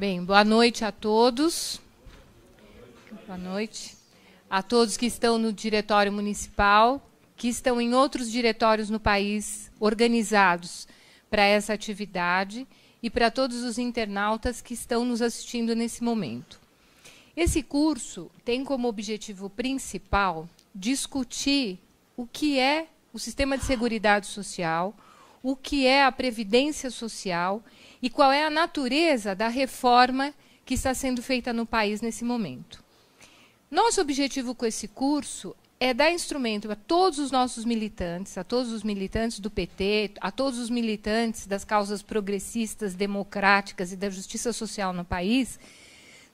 Bem, boa noite a todos. Boa noite. A todos que estão no diretório municipal, que estão em outros diretórios no país organizados para essa atividade e para todos os internautas que estão nos assistindo nesse momento. Esse curso tem como objetivo principal discutir o que é o sistema de seguridade social, o que é a previdência social e qual é a natureza da reforma que está sendo feita no país nesse momento. Nosso objetivo com esse curso é dar instrumento a todos os nossos militantes, a todos os militantes do PT, a todos os militantes das causas progressistas, democráticas e da justiça social no país,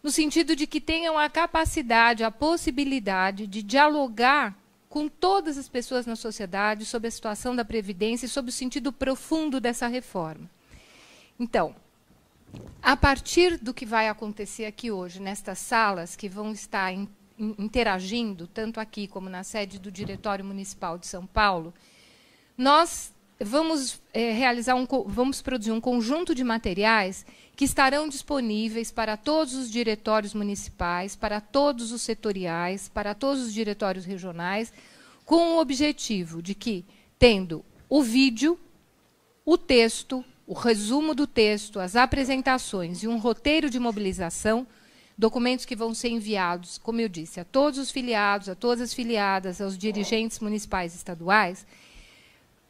no sentido de que tenham a capacidade, a possibilidade de dialogar com todas as pessoas na sociedade sobre a situação da Previdência e sobre o sentido profundo dessa reforma. Então, a partir do que vai acontecer aqui hoje, nestas salas que vão estar in, in, interagindo, tanto aqui como na sede do Diretório Municipal de São Paulo, nós vamos eh, realizar um, vamos produzir um conjunto de materiais que estarão disponíveis para todos os diretórios municipais, para todos os setoriais, para todos os diretórios regionais, com o objetivo de que, tendo o vídeo, o texto, o resumo do texto, as apresentações e um roteiro de mobilização, documentos que vão ser enviados, como eu disse, a todos os filiados, a todas as filiadas, aos dirigentes municipais e estaduais,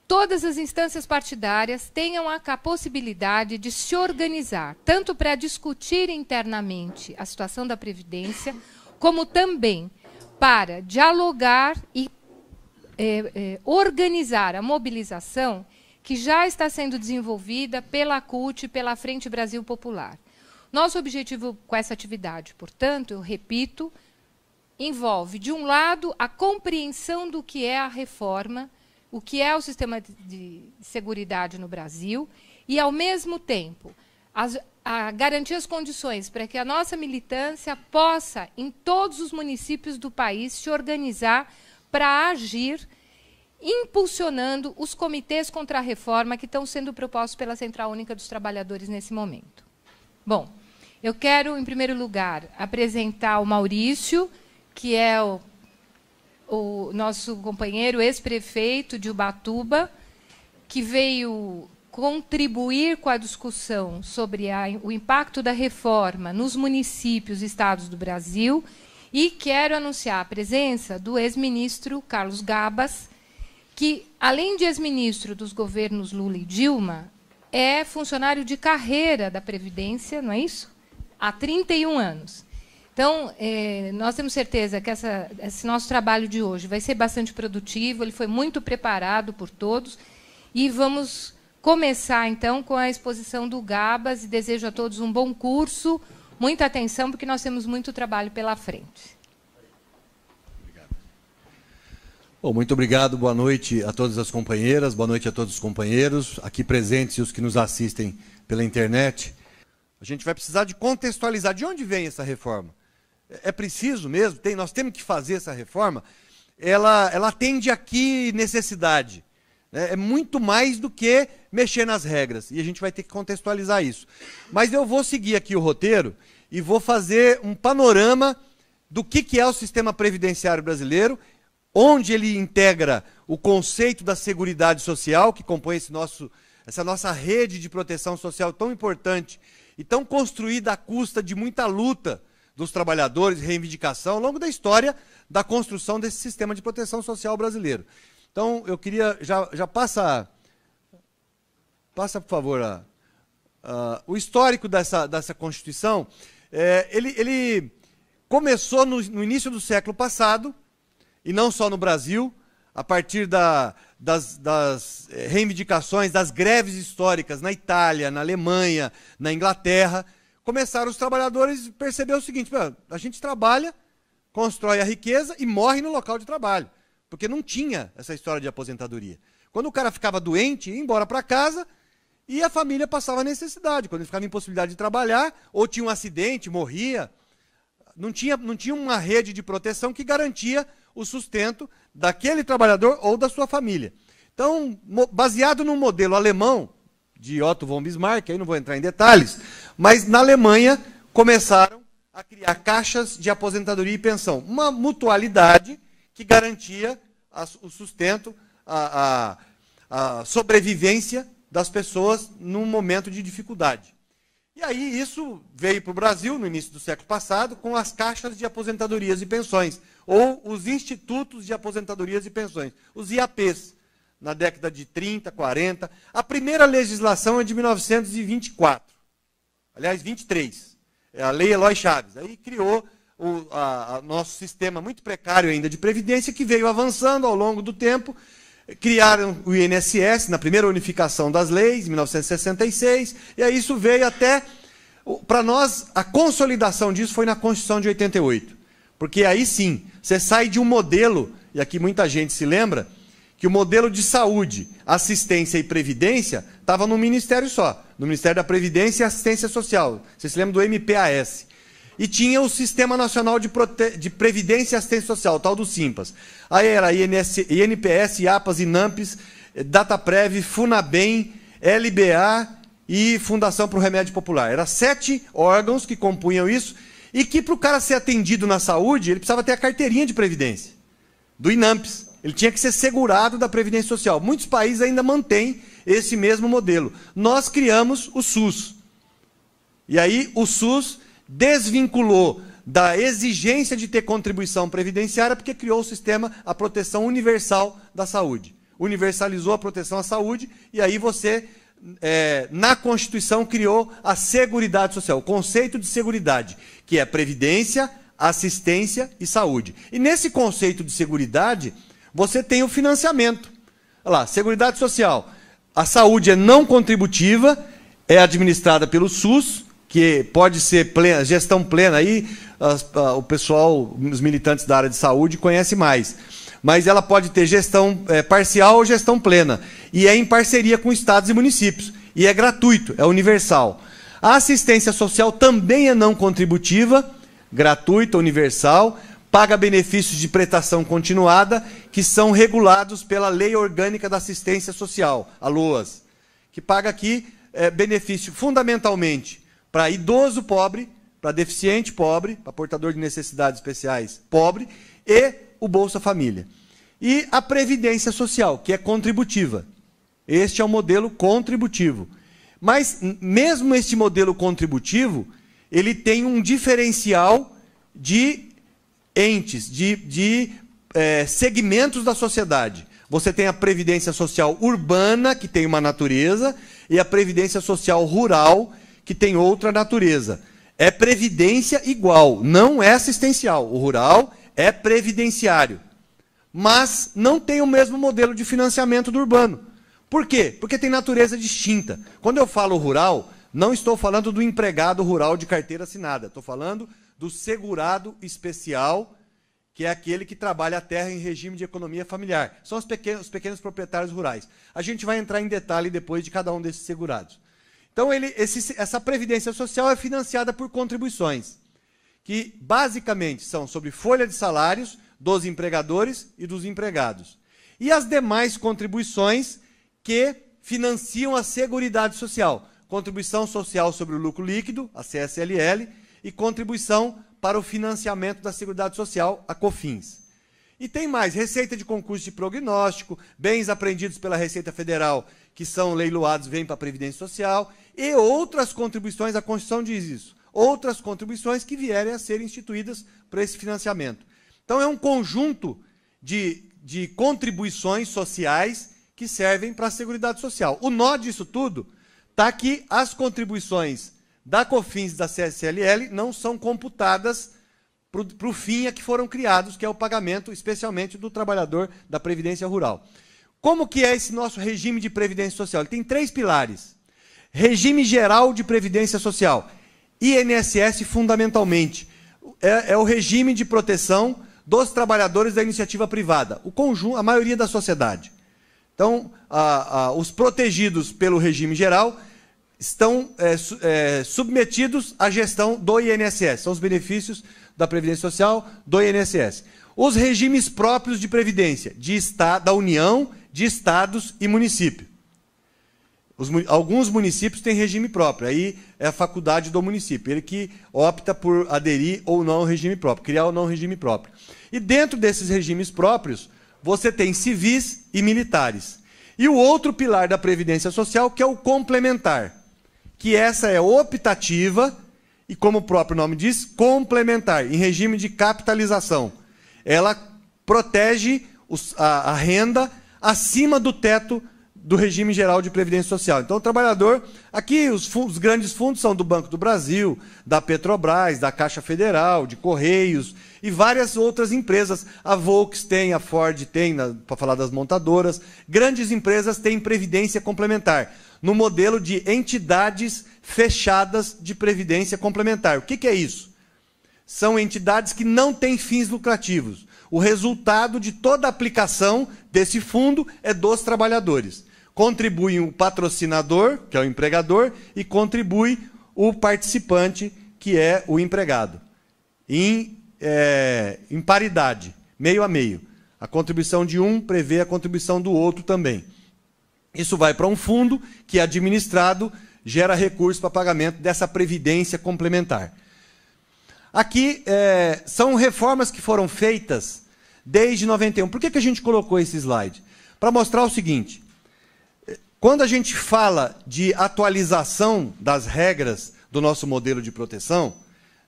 todas as instâncias partidárias tenham a, possibilidade de se organizar, tanto para discutir internamente a situação da Previdência, como também para dialogar e é, é, organizar a mobilização que já está sendo desenvolvida pela CUT e pela Frente Brasil Popular. Nosso objetivo com essa atividade, portanto, eu repito, envolve, de um lado, a compreensão do que é a reforma o que é o sistema de, de segurança no Brasil e, ao mesmo tempo, as, a garantir as condições para que a nossa militância possa, em todos os municípios do país, se organizar para agir impulsionando os comitês contra a reforma que estão sendo propostos pela Central Única dos Trabalhadores nesse momento. Bom, eu quero, em primeiro lugar, apresentar o Maurício, que é o o nosso companheiro ex-prefeito de Ubatuba, que veio contribuir com a discussão sobre a, o impacto da reforma nos municípios e estados do Brasil. E quero anunciar a presença do ex-ministro Carlos Gabas, que, além de ex-ministro dos governos Lula e Dilma, é funcionário de carreira da Previdência, não é isso? Há 31 anos. Então, é, nós temos certeza que essa, esse nosso trabalho de hoje vai ser bastante produtivo, ele foi muito preparado por todos. E vamos começar, então, com a exposição do Gabas. E desejo a todos um bom curso, muita atenção, porque nós temos muito trabalho pela frente. Obrigado. Bom, muito obrigado, boa noite a todas as companheiras, boa noite a todos os companheiros, aqui presentes e os que nos assistem pela internet. A gente vai precisar de contextualizar de onde vem essa reforma é preciso mesmo, tem, nós temos que fazer essa reforma, ela, ela atende aqui necessidade. Né? É muito mais do que mexer nas regras. E a gente vai ter que contextualizar isso. Mas eu vou seguir aqui o roteiro e vou fazer um panorama do que, que é o sistema previdenciário brasileiro, onde ele integra o conceito da seguridade social, que compõe esse nosso, essa nossa rede de proteção social tão importante e tão construída à custa de muita luta dos trabalhadores, reivindicação, ao longo da história da construção desse sistema de proteção social brasileiro. Então, eu queria. Já, já passa. Passa, por favor, a, a, o histórico dessa, dessa Constituição. É, ele, ele começou no, no início do século passado, e não só no Brasil, a partir da, das, das, eh, reivindicações, das greves históricas na Itália, na Alemanha, na Inglaterra, começaram os trabalhadores a perceber o seguinte: a gente trabalha, constrói a riqueza e morre no local de trabalho. Porque não tinha essa história de aposentadoria. Quando o cara ficava doente, ia embora para casa e a família passava necessidade. Quando ele ficava possibilidade de trabalhar, ou tinha um acidente, morria. Não tinha, não tinha uma rede de proteção que garantia o sustento daquele trabalhador ou da sua família. Então, baseado no modelo alemão de Otto von Bismarck, aí não vou entrar em detalhes, mas na Alemanha começaram a criar caixas de aposentadoria e pensão, uma mutualidade que garantia o sustento, a, a, a sobrevivência das pessoas num momento de dificuldade. E aí isso veio para o Brasil no início do século passado com as caixas de aposentadorias e pensões, ou os institutos de aposentadorias e pensões, os IAPs, na década de 30, 40. A primeira legislação é de 1924 aliás, 23, é a Lei Eloy Chaves. Aí criou o a, a nosso sistema muito precário ainda de previdência, que veio avançando ao longo do tempo. Criaram o INSS na primeira unificação das leis, em 1966, e aí isso veio até. Para nós, a consolidação disso foi na Constituição de 88. Porque aí sim, você sai de um modelo, e aqui muita gente se lembra, que o modelo de saúde, assistência e previdência estava num ministério só, no Ministério da Previdência e Assistência Social. Vocês se lembram do MPAS? E tinha o Sistema Nacional de, Prote... de Previdência e Assistência Social, tal do SIMPAS. Aí era INS... INPS, IAPAS, INAMPS, DataPrev, FUNABEM, LBA e Fundação para o Remédio Popular. Eram sete órgãos que compunham isso e que para o cara ser atendido na saúde, ele precisava ter a carteirinha de previdência, do INAMPS. Ele tinha que ser segurado da Previdência Social. Muitos países ainda mantêm esse mesmo modelo. Nós criamos o SUS. E aí o SUS desvinculou da exigência de ter contribuição previdenciária, porque criou o sistema, a proteção universal da saúde. Universalizou a proteção à saúde, e aí você, é, na Constituição, criou a Seguridade Social, o conceito de Seguridade, que é previdência, assistência e saúde. E nesse conceito de Seguridade, você tem o financiamento. Olha lá, Seguridade Social. A saúde é não contributiva, é administrada pelo SUS, que pode ser plena, gestão plena aí, o pessoal, os militantes da área de saúde conhece mais. Mas ela pode ter gestão é, parcial ou gestão plena. E é em parceria com estados e municípios. E é gratuito, é universal. A assistência social também é não contributiva, gratuita, universal, paga benefícios de prestação continuada que são regulados pela Lei Orgânica da Assistência Social, a LOAS, que paga aqui é, benefício fundamentalmente para idoso pobre, para deficiente pobre, para portador de necessidades especiais pobre e o Bolsa Família. E a Previdência Social, que é contributiva. Este é o modelo contributivo. Mas mesmo este modelo contributivo, ele tem um diferencial de entes, de, de é, segmentos da sociedade. Você tem a previdência social urbana, que tem uma natureza, e a previdência social rural, que tem outra natureza. É previdência igual, não é assistencial. O rural é previdenciário. Mas não tem o mesmo modelo de financiamento do urbano. Por quê? Porque tem natureza distinta. Quando eu falo rural, não estou falando do empregado rural de carteira assinada. Estou falando do segurado especial, que é aquele que trabalha a terra em regime de economia familiar. São os pequenos, os pequenos proprietários rurais. A gente vai entrar em detalhe depois de cada um desses segurados. Então, ele, esse, essa previdência social é financiada por contribuições, que basicamente são sobre folha de salários dos empregadores e dos empregados. E as demais contribuições que financiam a Seguridade Social. Contribuição Social sobre o Lucro Líquido, a CSLL, e contribuição para o financiamento da Seguridade Social, a COFINS. E tem mais, receita de concurso de prognóstico, bens apreendidos pela Receita Federal, que são leiloados, vêm para a Previdência Social, e outras contribuições, a Constituição diz isso, outras contribuições que vierem a ser instituídas para esse financiamento. Então é um conjunto de, de contribuições sociais que servem para a Seguridade Social. O nó disso tudo está que as contribuições da COFINS e da CSLL não são computadas para o fim a que foram criados, que é o pagamento, especialmente do trabalhador da Previdência Rural. Como que é esse nosso regime de Previdência Social? Ele tem três pilares. Regime Geral de Previdência Social, INSS fundamentalmente, é, é o regime de proteção dos trabalhadores da iniciativa privada, o conjunto, a maioria da sociedade. Então, a, a, os protegidos pelo regime geral estão é, su, é, submetidos à gestão do INSS. São os benefícios da Previdência Social do INSS. Os regimes próprios de Previdência, de da União, de estados e município. Os, alguns municípios têm regime próprio, aí é a faculdade do município, ele que opta por aderir ou não ao regime próprio, criar ou não regime próprio. E dentro desses regimes próprios, você tem civis e militares. E o outro pilar da Previdência Social, que é o complementar que essa é optativa e, como o próprio nome diz, complementar, em regime de capitalização. Ela protege os, a, a renda acima do teto do regime geral de previdência social. Então, o trabalhador, aqui os, os, grandes fundos são do Banco do Brasil, da Petrobras, da Caixa Federal, de Correios e várias outras empresas. A Volks tem, a Ford tem, para falar das montadoras. Grandes empresas têm previdência complementar no modelo de entidades fechadas de previdência complementar. O que, que é isso? São entidades que não têm fins lucrativos. O resultado de toda a aplicação desse fundo é dos trabalhadores. Contribui o patrocinador, que é o empregador, e contribui o participante, que é o empregado. Em, é, em paridade, meio a meio. A contribuição de um prevê a contribuição do outro também. Isso vai para um fundo que é administrado, gera recursos para pagamento dessa previdência complementar. Aqui é, são reformas que foram feitas desde 91. Por que, que a gente colocou esse slide? Para mostrar o seguinte: é, quando a gente fala de atualização das regras do nosso modelo de proteção,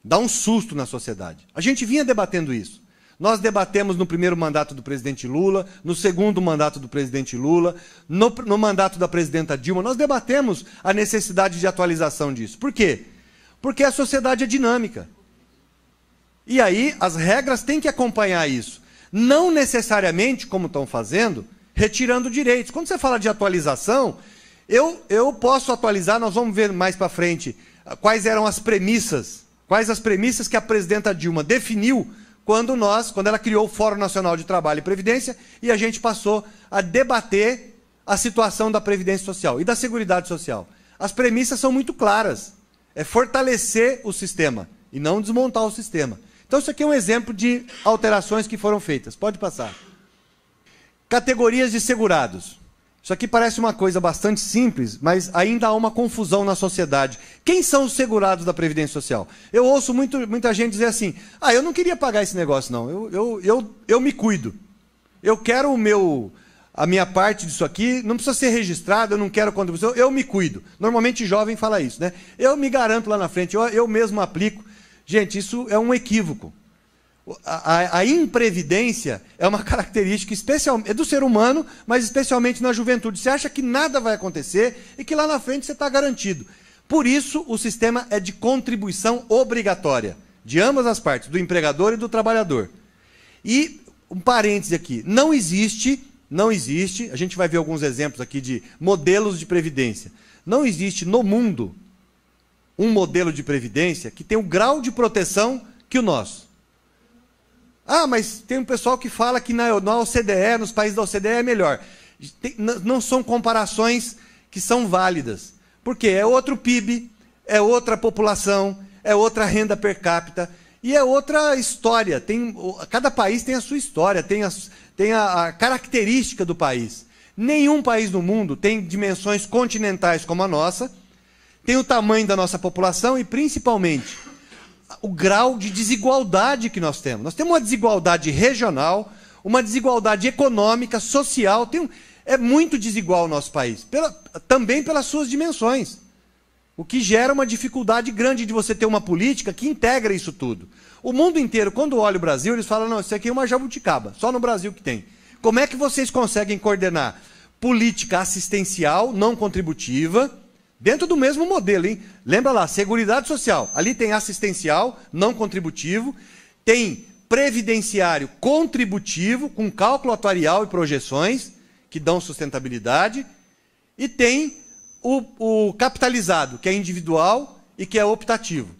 dá um susto na sociedade. A gente vinha debatendo isso. Nós debatemos no primeiro mandato do presidente Lula, no segundo mandato do presidente Lula, no, no, mandato da presidenta Dilma, nós debatemos a necessidade de atualização disso. Por quê? Porque a sociedade é dinâmica. E aí as regras têm que acompanhar isso. Não necessariamente, como estão fazendo, retirando direitos. Quando você fala de atualização, eu, eu posso atualizar, nós vamos ver mais para frente ah, quais eram as premissas, quais as premissas que a presidenta Dilma definiu quando nós, quando ela criou o Fórum Nacional de Trabalho e Previdência e a gente passou a debater a situação da previdência social e da seguridade social. As premissas são muito claras. É fortalecer o sistema e não desmontar o sistema. Então isso aqui é um exemplo de alterações que foram feitas. Pode passar. Categorias de segurados. Isso aqui parece uma coisa bastante simples, mas ainda há uma confusão na sociedade. Quem são os segurados da Previdência Social? Eu ouço muito, muita gente dizer assim: ah, eu não queria pagar esse negócio, não. Eu, eu, eu, eu me cuido. Eu quero o meu. A minha parte disso aqui não precisa ser registrado. eu não quero contribuição, eu me cuido. Normalmente jovem fala isso, né? Eu me garanto lá na frente, eu, eu mesmo aplico. Gente, isso é um equívoco. A, a, imprevidência é uma característica especial, é do ser humano, mas especialmente na juventude. Você acha que nada vai acontecer e que lá na frente você está garantido. Por isso, o sistema é de contribuição obrigatória, de ambas as partes, do empregador e do trabalhador. E, um parêntese aqui, não existe, não existe, a gente vai ver alguns exemplos aqui de modelos de previdência. Não existe no mundo um modelo de previdência que tem o grau de proteção que o nosso. Ah, mas tem um pessoal que fala que na, na OCDE, nos países da OCDE é melhor. Tem, não são comparações que são válidas. Porque é outro PIB, é outra população, é outra renda per capita e é outra história. Tem, cada país tem a sua história, tem a, tem a, a característica do país. Nenhum país do mundo tem dimensões continentais como a nossa, tem o tamanho da nossa população e, principalmente, o grau de desigualdade que nós temos. Nós temos uma desigualdade regional, uma desigualdade econômica, social. Tem um, é muito desigual o nosso país, pela, também pelas suas dimensões. O que gera uma dificuldade grande de você ter uma política que integra isso tudo. O mundo inteiro, quando olha o Brasil, eles falam: não, isso aqui é uma jabuticaba, só no Brasil que tem. Como é que vocês conseguem coordenar política assistencial, não contributiva? Dentro do mesmo modelo, hein? Lembra lá, Seguridade Social. Ali tem assistencial, não contributivo, tem previdenciário contributivo, com cálculo atuarial e projeções, que dão sustentabilidade, e tem o, o capitalizado, que é individual e que é optativo.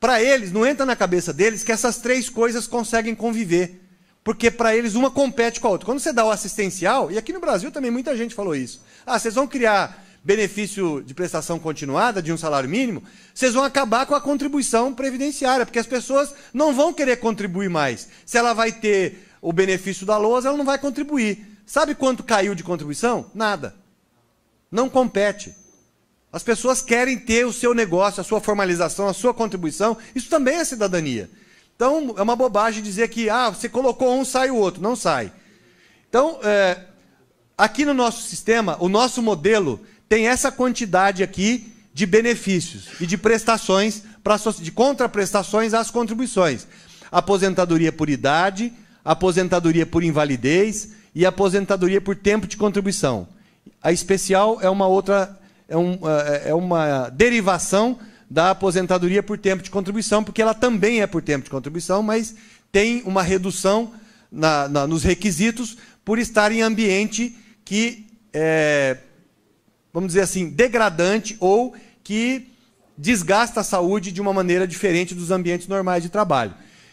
Para eles, não entra na cabeça deles que essas três coisas conseguem conviver. Porque para eles uma compete com a outra. Quando você dá o assistencial, e aqui no Brasil também muita gente falou isso. Ah, vocês vão criar benefício de prestação continuada, de um salário mínimo, vocês vão acabar com a contribuição previdenciária, porque as pessoas não vão querer contribuir mais. Se ela vai ter o benefício da lousa, ela não vai contribuir. Sabe quanto caiu de contribuição? Nada. Não compete. As pessoas querem ter o seu negócio, a sua formalização, a sua contribuição. Isso também é cidadania. Então, é uma bobagem dizer que ah, você colocou um, sai o outro. Não sai. Então, é, aqui no nosso sistema, o nosso modelo tem essa quantidade aqui de benefícios e de prestações, pra, de contraprestações às contribuições. Aposentadoria por idade, aposentadoria por invalidez e aposentadoria por tempo de contribuição. A especial é uma outra, é, um, é, é uma derivação da aposentadoria por tempo de contribuição, porque ela também é por tempo de contribuição, mas tem uma redução na, na, nos requisitos por estar em ambiente que é, vamos dizer assim, degradante ou que desgasta a saúde de uma maneira diferente dos ambientes normais de trabalho.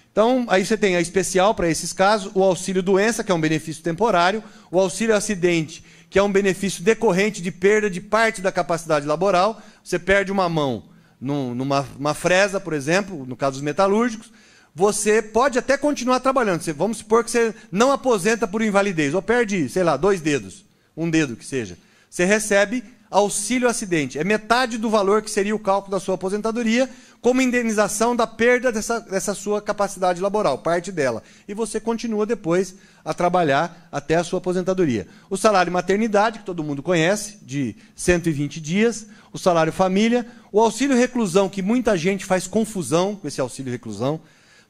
Então, aí você tem a especial para esses casos, o auxílio doença, que é um benefício temporário, o auxílio acidente, que é um benefício decorrente de perda de parte da capacidade laboral. Você perde uma mão numa numa fresa, por exemplo, no caso dos metalúrgicos, você pode até continuar trabalhando. vamos supor que você não aposenta por invalidez, ou perde, sei lá, dois dedos, um dedo que seja. Você recebe auxílio acidente. É metade do valor que seria o cálculo da sua aposentadoria, como indenização da perda dessa, dessa sua capacidade laboral, parte dela. E você continua depois a trabalhar até a sua aposentadoria. O salário maternidade, que todo mundo conhece, de 120 dias, o salário família, o auxílio reclusão, que muita gente faz confusão com esse auxílio reclusão.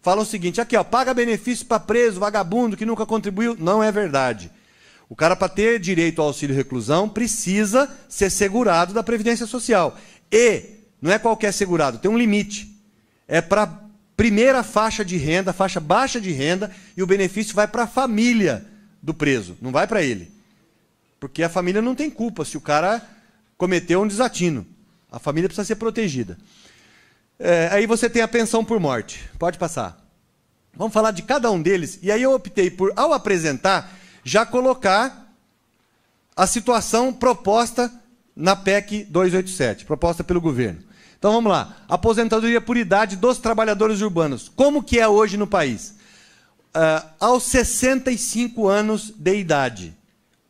Fala o seguinte, aqui ó, paga benefício para preso, vagabundo que nunca contribuiu, não é verdade. O cara, para ter direito ao auxílio reclusão, precisa ser segurado da Previdência Social. E não é qualquer segurado, tem um limite. É para primeira faixa de renda, faixa baixa de renda, e o benefício vai para a família do preso, não vai para ele. Porque a família não tem culpa se o cara cometeu um desatino. A família precisa ser protegida. É, aí você tem a pensão por morte. Pode passar. Vamos falar de cada um deles. E aí eu optei por, ao apresentar, já colocar a situação proposta na PEC 287, proposta pelo governo. Então vamos lá. Aposentadoria por idade dos trabalhadores urbanos. Como que é hoje no país? Uh, aos 65 anos de idade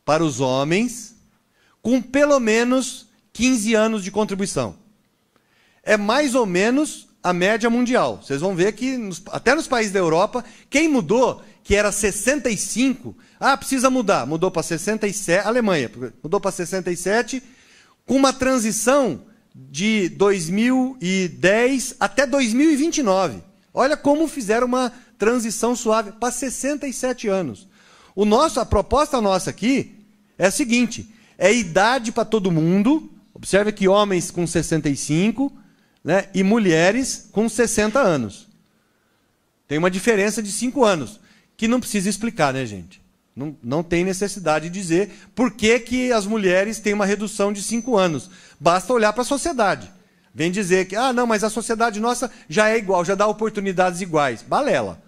para os homens, com pelo menos 15 anos de contribuição. É mais ou menos a média mundial. Vocês vão ver que nos, até nos países da Europa, quem mudou que era 65, ah, precisa mudar, mudou para 67, Alemanha, mudou para 67, com uma transição de 2010 até 2029. Olha como fizeram uma transição suave para 67 anos. O nosso, a proposta nossa aqui é a seguinte: é idade para todo mundo. Observe que homens com 65 né, e mulheres com 60 anos. Tem uma diferença de 5 anos que não precisa explicar, né, gente? Não, não tem necessidade de dizer por que, que as mulheres têm uma redução de cinco anos. Basta olhar para a sociedade. Vem dizer que, ah, não, mas a sociedade nossa já é igual, já dá oportunidades iguais. Balela.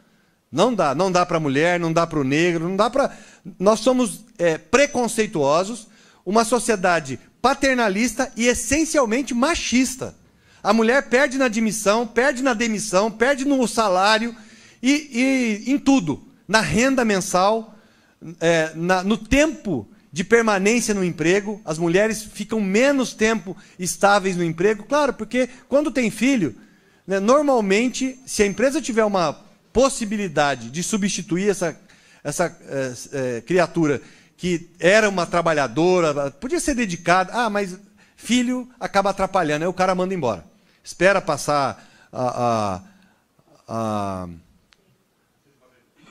Não dá. Não dá para a mulher, não dá para o negro, não dá para. Nós somos é, preconceituosos, uma sociedade paternalista e essencialmente machista. A mulher perde na admissão, perde na demissão, perde no salário e, e em tudo na renda mensal, é, na, no tempo de permanência no emprego, as mulheres ficam menos tempo estáveis no emprego, claro, porque quando tem filho, né, normalmente, se a empresa tiver uma possibilidade de substituir essa, essa é, é, criatura que era uma trabalhadora, podia ser dedicada, ah, mas filho acaba atrapalhando, aí o cara manda embora. Espera passar a, a, a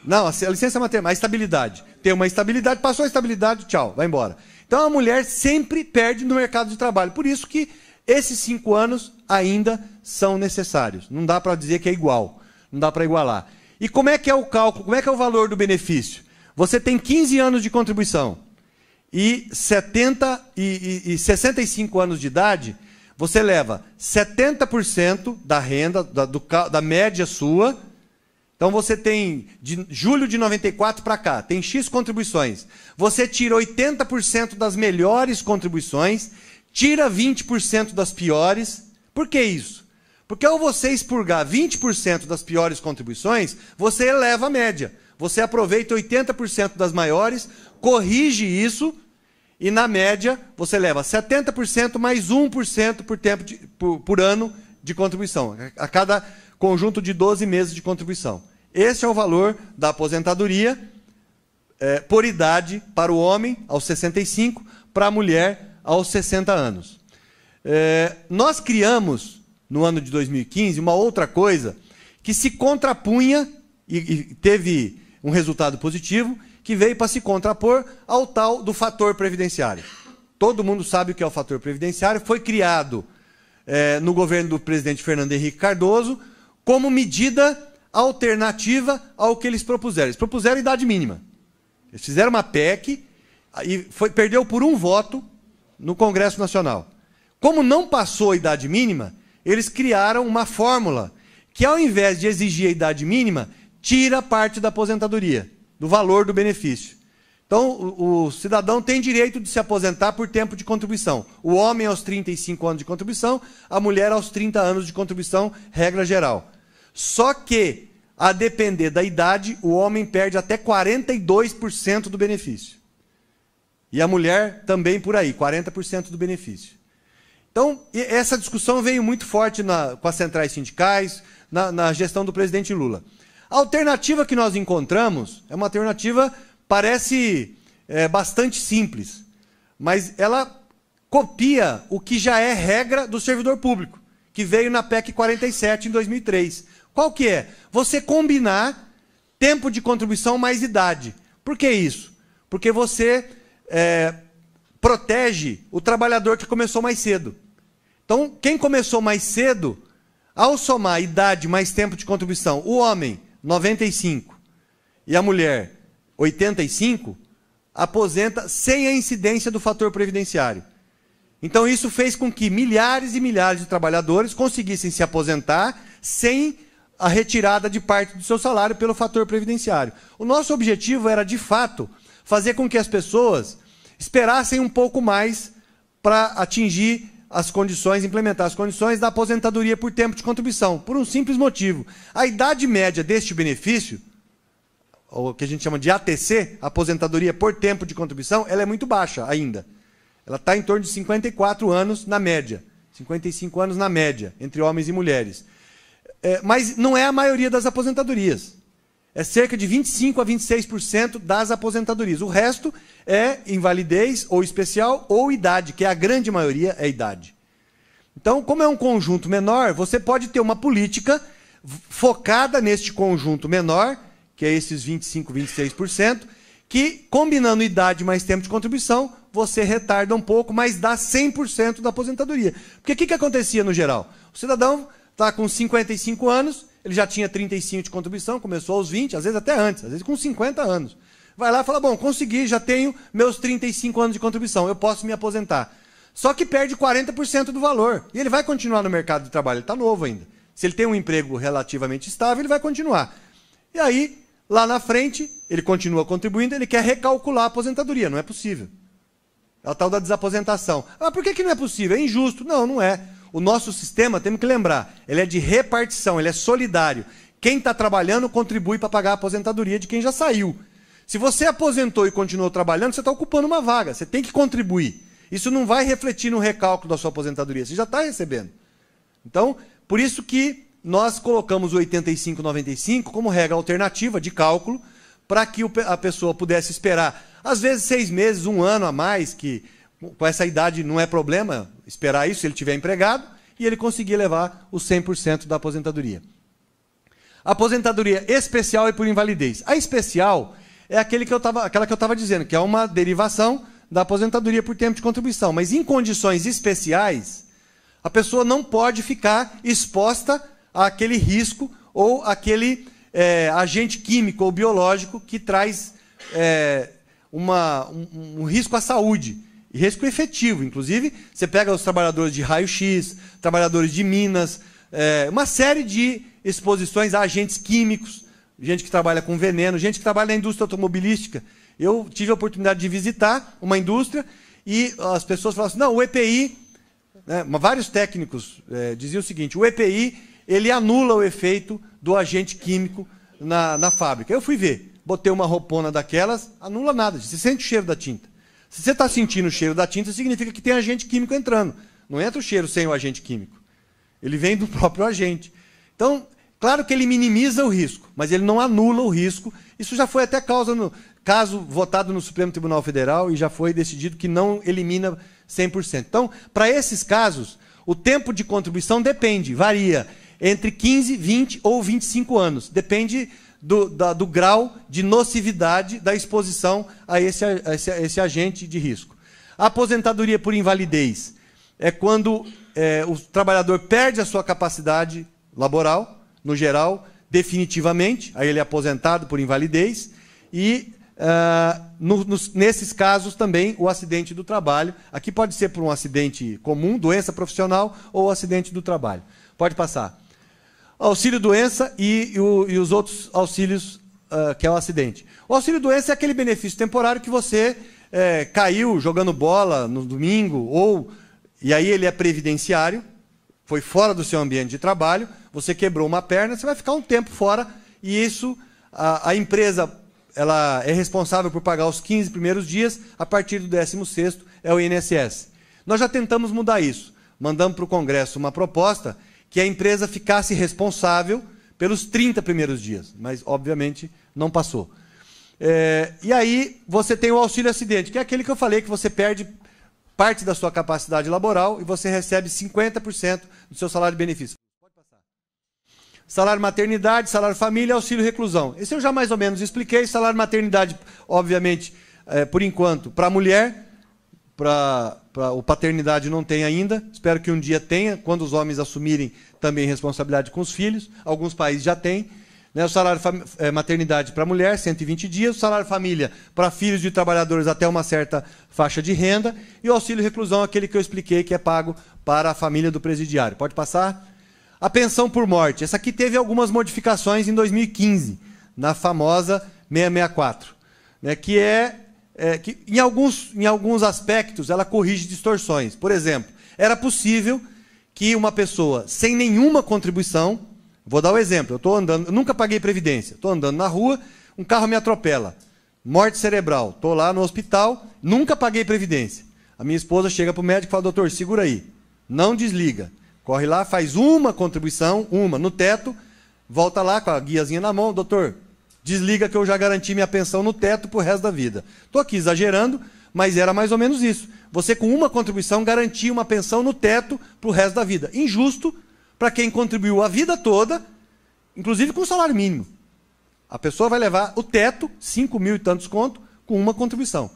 não, a licença maternidade, a estabilidade. Tem uma estabilidade, passou a estabilidade, tchau, vai embora. Então a mulher sempre perde no mercado de trabalho. Por isso que esses cinco anos ainda são necessários. Não dá para dizer que é igual. Não dá para igualar. E como é que é o cálculo? Como é que é o valor do benefício? Você tem 15 anos de contribuição e, 70, e, e, e 65 anos de idade, você leva 70% da renda, da, do, da média sua, então você tem de julho de 94 para cá, tem X contribuições. Você tira 80% das melhores contribuições, tira 20% das piores. Por que isso? Porque ao você expurgar 20% das piores contribuições, você eleva a média. Você aproveita 80% das maiores, corrige isso e na média você leva 70% mais 1% por, tempo de, por, por ano de contribuição. A cada conjunto de 12 meses de contribuição. Esse é o valor da aposentadoria é, por idade para o homem, aos 65, para a mulher, aos 60 anos. É, nós criamos, no ano de 2015, uma outra coisa que se contrapunha e, e teve um resultado positivo, que veio para se contrapor ao tal do fator previdenciário. Todo mundo sabe o que é o fator previdenciário, foi criado é, no governo do presidente Fernando Henrique Cardoso como medida alternativa ao que eles propuseram. Eles propuseram a idade mínima. Eles fizeram uma PEC e foi, perdeu por um voto no Congresso Nacional. Como não passou a idade mínima, eles criaram uma fórmula que, ao invés de exigir a idade mínima, tira parte da aposentadoria, do valor do benefício. Então, o, o, cidadão tem direito de se aposentar por tempo de contribuição. O homem aos 35 anos de contribuição, a mulher aos 30 anos de contribuição, regra geral. Só que, a depender da idade, o homem perde até 42% do benefício. E a mulher também por aí, 40% do benefício. Então, essa discussão veio muito forte na, com as centrais sindicais, na, na gestão do presidente Lula. A alternativa que nós encontramos é uma alternativa, parece é, bastante simples, mas ela copia o que já é regra do servidor público, que veio na PEC 47 em 2003. Qual que é? Você combinar tempo de contribuição mais idade. Por que isso? Porque você é, protege o trabalhador que começou mais cedo. Então, quem começou mais cedo, ao somar idade mais tempo de contribuição, o homem, 95, e a mulher, 85, aposenta sem a incidência do fator previdenciário. Então, isso fez com que milhares e milhares de trabalhadores conseguissem se aposentar sem a retirada de parte do seu salário pelo fator previdenciário. O nosso objetivo era, de fato, fazer com que as pessoas esperassem um pouco mais para atingir as condições, implementar as condições da aposentadoria por tempo de contribuição, por um simples motivo. A idade média deste benefício, ou que a gente chama de ATC, aposentadoria por tempo de contribuição, ela é muito baixa ainda. Ela está em torno de 54 anos na média, 55 anos na média, entre homens e mulheres. É, mas não é a maioria das aposentadorias. É cerca de 25 a 26% das aposentadorias. O resto é invalidez ou especial ou idade, que é a grande maioria é idade. Então, como é um conjunto menor, você pode ter uma política focada neste conjunto menor, que é esses 25, 26%, que combinando idade mais tempo de contribuição, você retarda um pouco, mas dá 100% da aposentadoria. Porque o que, que acontecia no geral? O cidadão está com 55 anos, ele já tinha 35 de contribuição, começou aos 20, às vezes até antes, às vezes com 50 anos. Vai lá e fala: bom, consegui, já tenho meus 35 anos de contribuição, eu posso me aposentar. Só que perde 40% do valor. E ele vai continuar no mercado de trabalho, ele está novo ainda. Se ele tem um emprego relativamente estável, ele vai continuar. E aí, lá na frente, ele continua contribuindo, ele quer recalcular a aposentadoria. Não é possível. É a tal da desaposentação. Ah, por que, que não é possível? É injusto. Não, não é. O nosso sistema, temos que lembrar, ele é de repartição, ele é solidário. Quem está trabalhando contribui para pagar a aposentadoria de quem já saiu. Se você aposentou e continuou trabalhando, você está ocupando uma vaga, você tem que contribuir. Isso não vai refletir no recálculo da sua aposentadoria, você já está recebendo. Então, por isso que nós colocamos o 85,95 como regra alternativa de cálculo, para que a pessoa pudesse esperar, às vezes, seis meses, um ano a mais, que com essa idade não é problema esperar isso se ele tiver empregado e ele conseguir levar os 100% da aposentadoria. Aposentadoria especial e por invalidez. A especial é aquele que eu tava, aquela que eu estava dizendo, que é uma derivação da aposentadoria por tempo de contribuição. Mas em condições especiais, a pessoa não pode ficar exposta àquele risco ou aquele é, eh, agente químico ou biológico que traz é, uma, um, um risco à saúde. E risco efetivo. Inclusive, você pega os trabalhadores de raio-x, trabalhadores de minas, é, uma série de exposições a agentes químicos, gente que trabalha com veneno, gente que trabalha na indústria automobilística. Eu tive a oportunidade de visitar uma indústria e as pessoas falavam assim, não, o EPI, né, vários técnicos é, diziam o seguinte, o EPI ele anula o efeito do agente químico na, na fábrica. Eu fui ver, botei uma roupona daquelas, anula nada, você sente o cheiro da tinta. Se você está sentindo o cheiro da tinta, significa que tem agente químico entrando. Não entra o cheiro sem o agente químico. Ele vem do próprio agente. Então, claro que ele minimiza o risco, mas ele não anula o risco. Isso já foi até causa no caso votado no Supremo Tribunal Federal e já foi decidido que não elimina 100%. Então, para esses casos, o tempo de contribuição depende, varia entre 15, 20 ou 25 anos. Depende do, da, do grau de nocividade da exposição a esse, a esse, a esse agente de risco. A aposentadoria por invalidez é quando é, o trabalhador perde a sua capacidade laboral, no geral, definitivamente, aí ele é aposentado por invalidez, e uh, no, nos, nesses casos também o acidente do trabalho, aqui pode ser por um acidente comum, doença profissional ou acidente do trabalho. Pode passar auxílio doença e, e, o, e os outros auxílios uh, que é o acidente. O auxílio doença é aquele benefício temporário que você é, caiu jogando bola no domingo ou e aí ele é previdenciário, foi fora do seu ambiente de trabalho, você quebrou uma perna, você vai ficar um tempo fora e isso a, a empresa ela é responsável por pagar os 15 primeiros dias, a partir do 16 é o INSS. Nós já tentamos mudar isso. Mandamos para o Congresso uma proposta que a empresa ficasse responsável pelos 30 primeiros dias, mas obviamente não passou. É, e aí você tem o auxílio acidente, que é aquele que eu falei que você perde parte da sua capacidade laboral e você recebe 50% do seu salário de benefício. Salário maternidade, salário família, auxílio reclusão. Esse eu já mais ou menos expliquei. Salário maternidade, obviamente, é, por enquanto, para a mulher, para o paternidade não tem ainda. Espero que um dia tenha, quando os homens assumirem também responsabilidade com os filhos. Alguns países já têm. Né, o salário é, maternidade para mulher, 120 dias. O salário família para filhos de trabalhadores até uma certa faixa de renda. E o auxílio reclusão, aquele que eu expliquei, que é pago para a família do presidiário. Pode passar? A pensão por morte. Essa aqui teve algumas modificações em 2015, na famosa 664, né, que é é, que, em alguns, em alguns aspectos, ela corrige distorções. Por exemplo, era possível que uma pessoa sem nenhuma contribuição, vou dar o um exemplo, eu estou andando, eu nunca paguei previdência, estou andando na rua, um carro me atropela, morte cerebral, estou lá no hospital, nunca paguei previdência. A minha esposa chega para o médico e fala, doutor, segura aí, não desliga. Corre lá, faz uma contribuição, uma no teto, volta lá com a guiazinha na mão, doutor, desliga que eu já garanti minha pensão no teto pro resto da vida. Estou aqui exagerando, mas era mais ou menos isso. Você, com uma contribuição, garantia uma pensão no teto pro resto da vida. Injusto para quem contribuiu a vida toda, inclusive com salário mínimo. A pessoa vai levar o teto, 5 mil e tantos conto, com uma contribuição.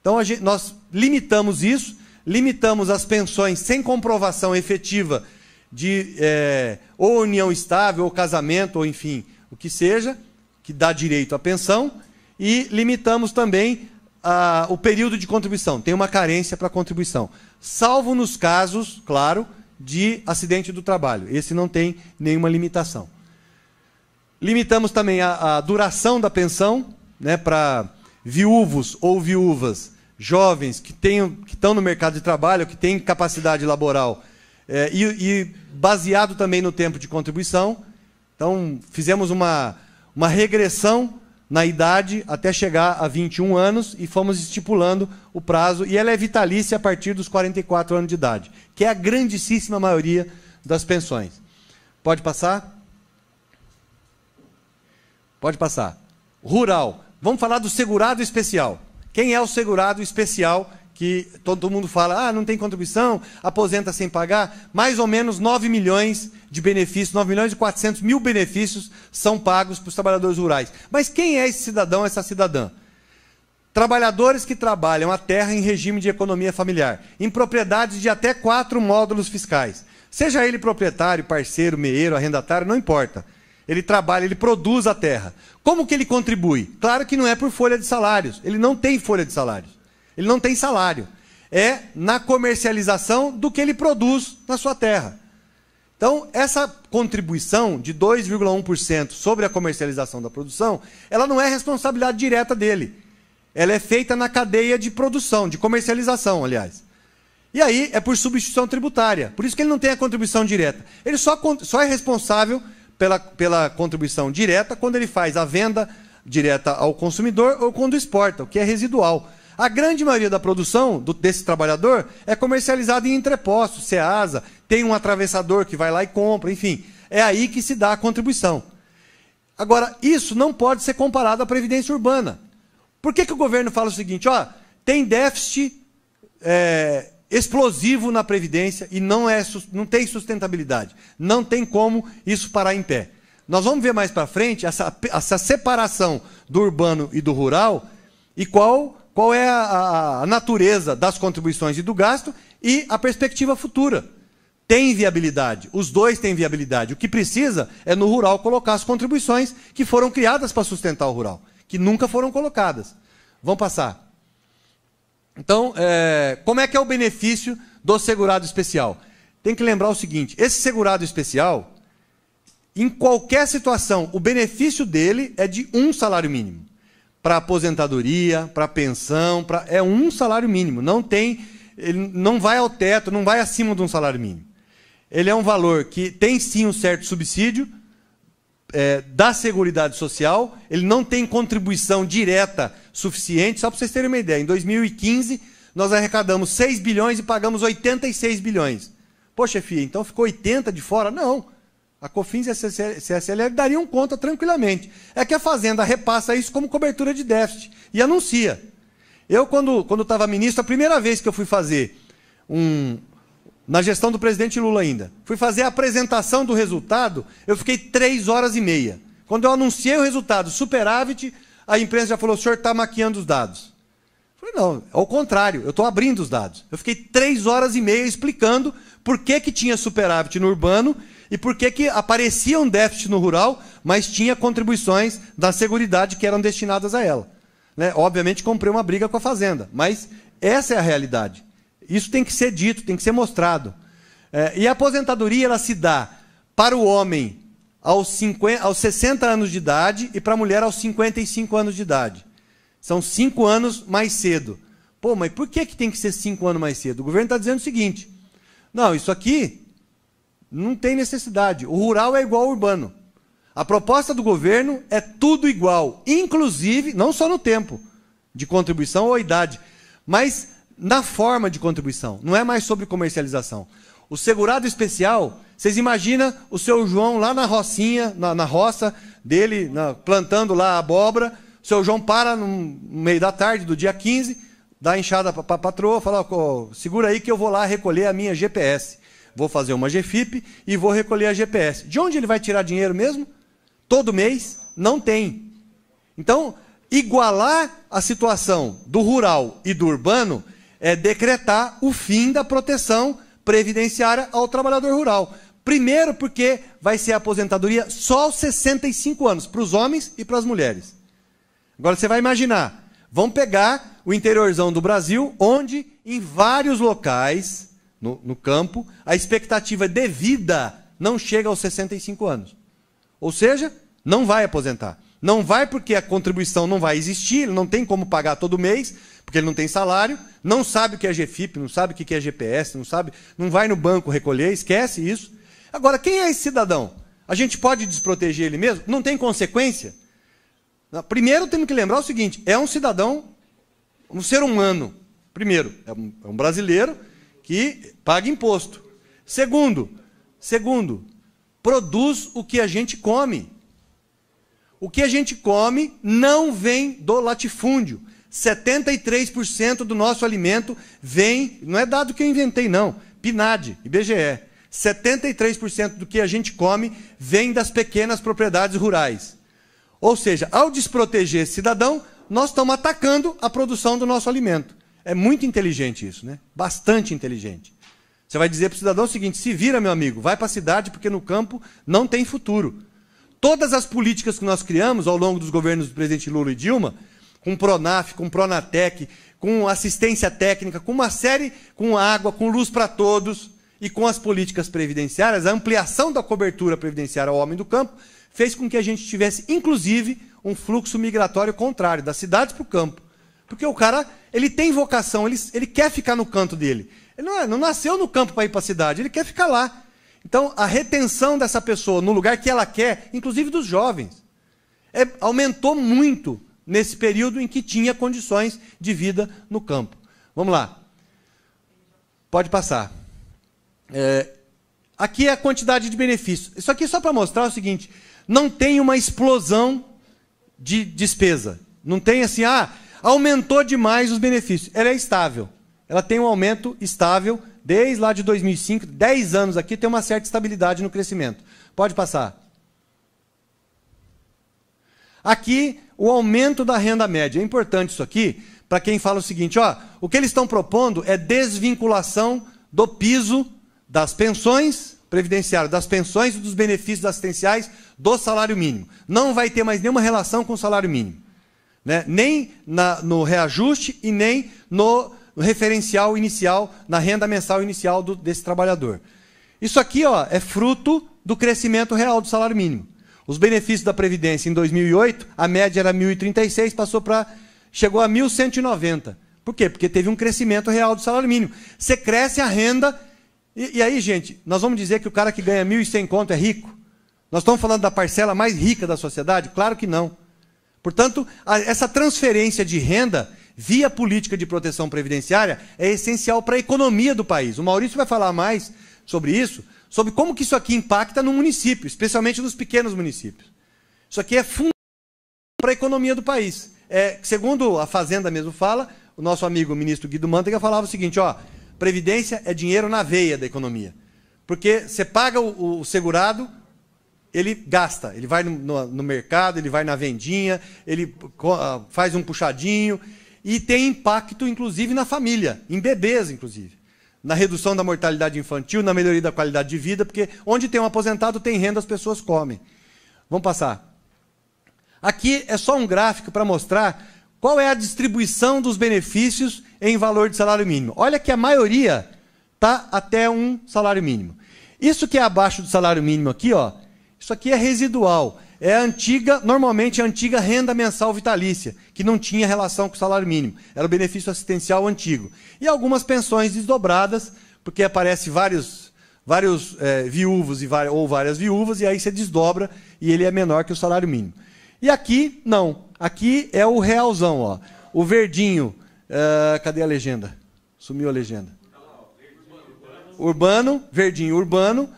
Então, gente, nós limitamos isso, limitamos as pensões sem comprovação efetiva de é, ou união estável, ou casamento, ou enfim, o que seja, que dá direito à pensão, e limitamos também ah, o período de contribuição. Tem uma carência para contribuição. Salvo nos casos, claro, de acidente do trabalho. Esse não tem nenhuma limitação. Limitamos também a, a duração da pensão né, para viúvos ou viúvas jovens que, tenham, que estão no mercado de trabalho, que têm capacidade laboral, é, e, e baseado também no tempo de contribuição. Então, fizemos uma, uma regressão na idade até chegar a 21 anos e fomos estipulando o prazo, e ela é vitalícia a partir dos 44 anos de idade, que é a grandíssima maioria das pensões. Pode passar? Pode passar. Rural. Vamos falar do segurado especial. Quem é o segurado especial que todo mundo fala, ah, não tem contribuição, aposenta sem pagar, mais ou menos 9 milhões de benefícios, 9 milhões e 400 mil benefícios são pagos para os trabalhadores rurais. Mas quem é esse cidadão, essa cidadã? Trabalhadores que trabalham a terra em regime de economia familiar, em propriedades de até quatro módulos fiscais. Seja ele proprietário, parceiro, meeiro, arrendatário, não importa. Ele trabalha, ele produz a terra. Como que ele contribui? Claro que não é por folha de salários. Ele não tem folha de salários. Ele não tem salário. É na comercialização do que ele produz na sua terra. Então, essa contribuição de 2,1% sobre a comercialização da produção, ela não é responsabilidade direta dele. Ela é feita na cadeia de produção, de comercialização, aliás. E aí é por substituição tributária. Por isso que ele não tem a contribuição direta. Ele só, só é responsável pela, pela contribuição direta quando ele faz a venda direta ao consumidor ou quando exporta, o que é residual. A grande maioria da produção do, desse trabalhador é comercializada em entrepostos, Ceasa, tem um atravessador que vai lá e compra, enfim. É aí que se dá a contribuição. Agora, isso não pode ser comparado à previdência urbana. Por que, que o governo fala o seguinte, ó, tem déficit é, explosivo na previdência e não, é, não tem sustentabilidade. Não tem como isso parar em pé. Nós vamos ver mais para frente essa, essa separação do urbano e do rural e qual qual é a, a natureza das contribuições e do gasto e a perspectiva futura. Tem viabilidade, os dois têm viabilidade. O que precisa é no rural colocar as contribuições que foram criadas para sustentar o rural, que nunca foram colocadas. Vão passar. Então, é, como é que é o benefício do segurado especial? Tem que lembrar o seguinte: esse segurado especial, em qualquer situação, o benefício dele é de um salário mínimo para aposentadoria, para pensão, pra... é um salário mínimo. Não tem, ele não vai ao teto, não vai acima de um salário mínimo. Ele é um valor que tem sim um certo subsídio é, da Seguridade Social. Ele não tem contribuição direta suficiente. Só para vocês terem uma ideia, em 2015 nós arrecadamos 6 bilhões e pagamos 86 bilhões. Poxa, FIA, então ficou 80 de fora? Não. A COFINS e a CSLR é dariam conta tranquilamente. É que a Fazenda repassa isso como cobertura de déficit e anuncia. Eu, quando estava ministro, a primeira vez que eu fui fazer um, na gestão do presidente Lula ainda. Fui fazer a apresentação do resultado, eu fiquei três horas e meia. Quando eu anunciei o resultado superávit, a imprensa já falou: o senhor está maquiando os dados. Eu falei: não, ao é contrário, eu estou abrindo os dados. Eu fiquei três horas e meia explicando por que, que tinha superávit no urbano e por que, que aparecia um déficit no rural, mas tinha contribuições da Seguridade que eram destinadas a ela. Né? Obviamente, comprei uma briga com a Fazenda, mas essa é a realidade. Isso tem que ser dito, tem que ser mostrado. É, e a aposentadoria ela se dá para o homem aos, 50, aos 60 anos de idade e para a mulher aos 55 anos de idade. São cinco anos mais cedo. Pô, mas por que, que tem que ser cinco anos mais cedo? O governo está dizendo o seguinte: não, isso aqui não tem necessidade. O rural é igual ao urbano. A proposta do governo é tudo igual, inclusive, não só no tempo de contribuição ou idade, mas na forma de contribuição. Não é mais sobre comercialização. O segurado especial, vocês imaginam o seu João lá na rocinha, na, na roça dele, na, plantando lá a abóbora. O seu João para no meio da tarde do dia 15, dá enxada para a patroa, fala: oh, segura aí que eu vou lá recolher a minha GPS vou fazer uma GFIP e vou recolher a GPS. De onde ele vai tirar dinheiro mesmo? Todo mês? Não tem. Então, igualar a situação do rural e do urbano é decretar o fim da proteção previdenciária ao trabalhador rural. Primeiro, porque vai ser a aposentadoria só aos 65 anos, para os homens e para as mulheres. Agora você vai imaginar, vão pegar o interiorzão do Brasil, onde em vários locais no, no campo, a expectativa de vida não chega aos 65 anos. Ou seja, não vai aposentar. Não vai porque a contribuição não vai existir, ele não tem como pagar todo mês, porque ele não tem salário, não sabe o que é GFIP, não sabe o que é GPS, não sabe, não vai no banco recolher, esquece isso. Agora, quem é esse cidadão? A gente pode desproteger ele mesmo? Não tem consequência? Primeiro temos que lembrar o seguinte: é um cidadão, um ser humano. Primeiro, é um, é um brasileiro, que paga imposto. Segundo, segundo, produz o que a gente come. O que a gente come não vem do latifúndio. 73% do nosso alimento vem, não é dado que eu inventei não, PNAD, IBGE. 73% do que a gente come vem das pequenas propriedades rurais. Ou seja, ao desproteger esse cidadão, nós estamos atacando a produção do nosso alimento. É muito inteligente isso, né? Bastante inteligente. Você vai dizer para o cidadão o seguinte: se vira, meu amigo, vai para a cidade, porque no campo não tem futuro. Todas as políticas que nós criamos ao longo dos governos do presidente Lula e Dilma, com Pronaf, com Pronatec, com assistência técnica, com uma série, com água, com luz para todos e com as políticas previdenciárias, a ampliação da cobertura previdenciária ao homem do campo fez com que a gente tivesse, inclusive, um fluxo migratório contrário, das cidades para o campo. Porque o cara, ele tem vocação, ele, ele quer ficar no canto dele. Ele não, é, não nasceu no campo para ir para a cidade, ele quer ficar lá. Então, a retenção dessa pessoa no lugar que ela quer, inclusive dos jovens, é, aumentou muito nesse período em que tinha condições de vida no campo. Vamos lá. Pode passar. É, aqui é a quantidade de benefícios. Isso aqui é só para mostrar o seguinte: não tem uma explosão de despesa. Não tem assim, ah, aumentou demais os benefícios. Ela é estável. Ela tem um aumento estável desde lá de 2005, 10 anos aqui, tem uma certa estabilidade no crescimento. Pode passar. Aqui, o aumento da renda média. É importante isso aqui para quem fala o seguinte: ó, o que eles estão propondo é desvinculação do piso das pensões previdenciárias, das pensões e dos benefícios assistenciais do salário mínimo. Não vai ter mais nenhuma relação com o salário mínimo. Né? Nem na, no reajuste e nem no, referencial inicial, na renda mensal inicial do, desse trabalhador. Isso aqui ó, é fruto do crescimento real do salário mínimo. Os benefícios da Previdência em 2008, a média era 1.036, passou para. chegou a 1.190. Por quê? Porque teve um crescimento real do salário mínimo. Você cresce a renda. E, e aí, gente, nós vamos dizer que o cara que ganha 1.100 conto é rico? Nós estamos falando da parcela mais rica da sociedade? Claro que não. Portanto, a, essa transferência de renda via política de proteção previdenciária é essencial para a economia do país. O Maurício vai falar mais sobre isso, sobre como que isso aqui impacta no município, especialmente nos pequenos municípios. Isso aqui é fundamental para a economia do país. É, segundo a Fazenda mesmo fala, o nosso amigo o ministro Guido Mantega falava o seguinte, ó, previdência é dinheiro na veia da economia. Porque você paga o, o segurado ele gasta. Ele vai no, no, no mercado, ele vai na vendinha, ele ah, faz um puxadinho. E tem impacto, inclusive, na família, em bebês, inclusive. Na redução da mortalidade infantil, na melhoria da qualidade de vida, porque onde tem um aposentado tem renda, as pessoas comem. Vamos passar. Aqui é só um gráfico para mostrar qual é a distribuição dos benefícios em valor de salário mínimo. Olha que a maioria está até um salário mínimo. Isso que é abaixo do salário mínimo aqui, ó, isso aqui é residual. É a antiga, normalmente a antiga renda mensal vitalícia, que não tinha relação com o salário mínimo. Era o benefício assistencial antigo. E algumas pensões desdobradas, porque aparece vários, vários é, viúvos e, ou várias viúvas, e aí você desdobra e ele é menor que o salário mínimo. E aqui, não. Aqui é o realzão. Ó. O verdinho. Uh, cadê a legenda? Sumiu a legenda. Urbano, verdinho, urbano.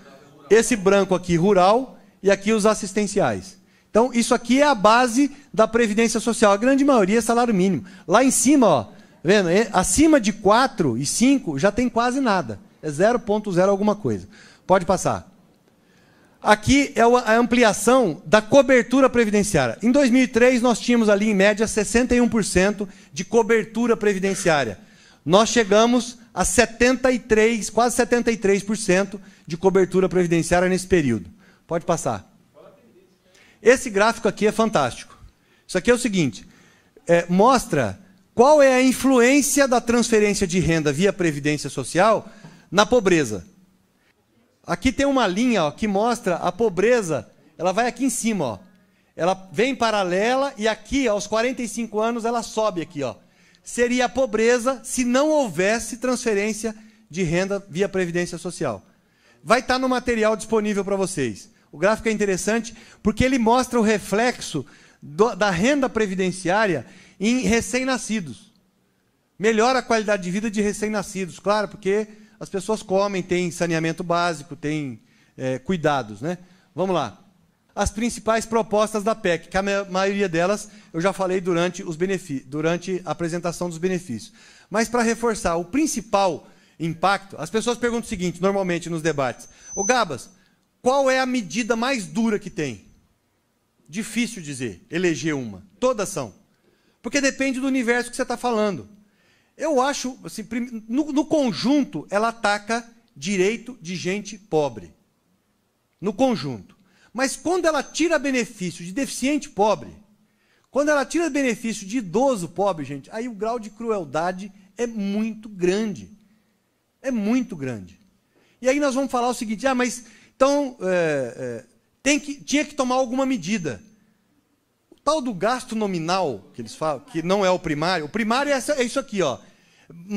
Esse branco aqui, rural e aqui os assistenciais. Então, isso aqui é a base da Previdência Social. A grande maioria é salário mínimo. Lá em cima, ó, vendo? acima de 4 e 5 já tem quase nada. É 0,0 alguma coisa. Pode passar. Aqui é a ampliação da cobertura previdenciária. Em 2003, nós tínhamos ali, em média, 61% de cobertura previdenciária. Nós chegamos a 73%, quase 73% de cobertura previdenciária nesse período. Pode passar. Esse gráfico aqui é fantástico. Isso aqui é o seguinte: é, mostra qual é a influência da transferência de renda via Previdência Social na pobreza. Aqui tem uma linha ó, que mostra a pobreza. Ela vai aqui em cima, ó. Ela vem paralela e aqui, aos 45 anos, ela sobe aqui, ó. Seria a pobreza se não houvesse transferência de renda via Previdência Social. Vai estar no material disponível para vocês. O gráfico é interessante porque ele mostra o reflexo do, da renda previdenciária em recém-nascidos. Melhora a qualidade de vida de recém-nascidos, claro, porque as pessoas comem, têm saneamento básico, têm é, cuidados. Né? Vamos lá. As principais propostas da PEC, que a maioria delas eu já falei durante, os durante a apresentação dos benefícios. Mas para reforçar, o principal impacto, as pessoas perguntam o seguinte, normalmente nos debates: Ô Gabas, qual é a medida mais dura que tem? Difícil dizer, eleger uma. Todas são. Porque depende do universo que você está falando. Eu acho, assim, no, no conjunto, ela ataca direito de gente pobre. No conjunto. Mas quando ela tira benefício de deficiente pobre, quando ela tira benefício de idoso pobre, gente, aí o grau de crueldade é muito grande. É muito grande. E aí nós vamos falar o seguinte: ah, mas então, é, é, que, tinha que tomar alguma medida. O tal do gasto nominal, que eles falam, que não é o primário, o primário é, é isso aqui, ó.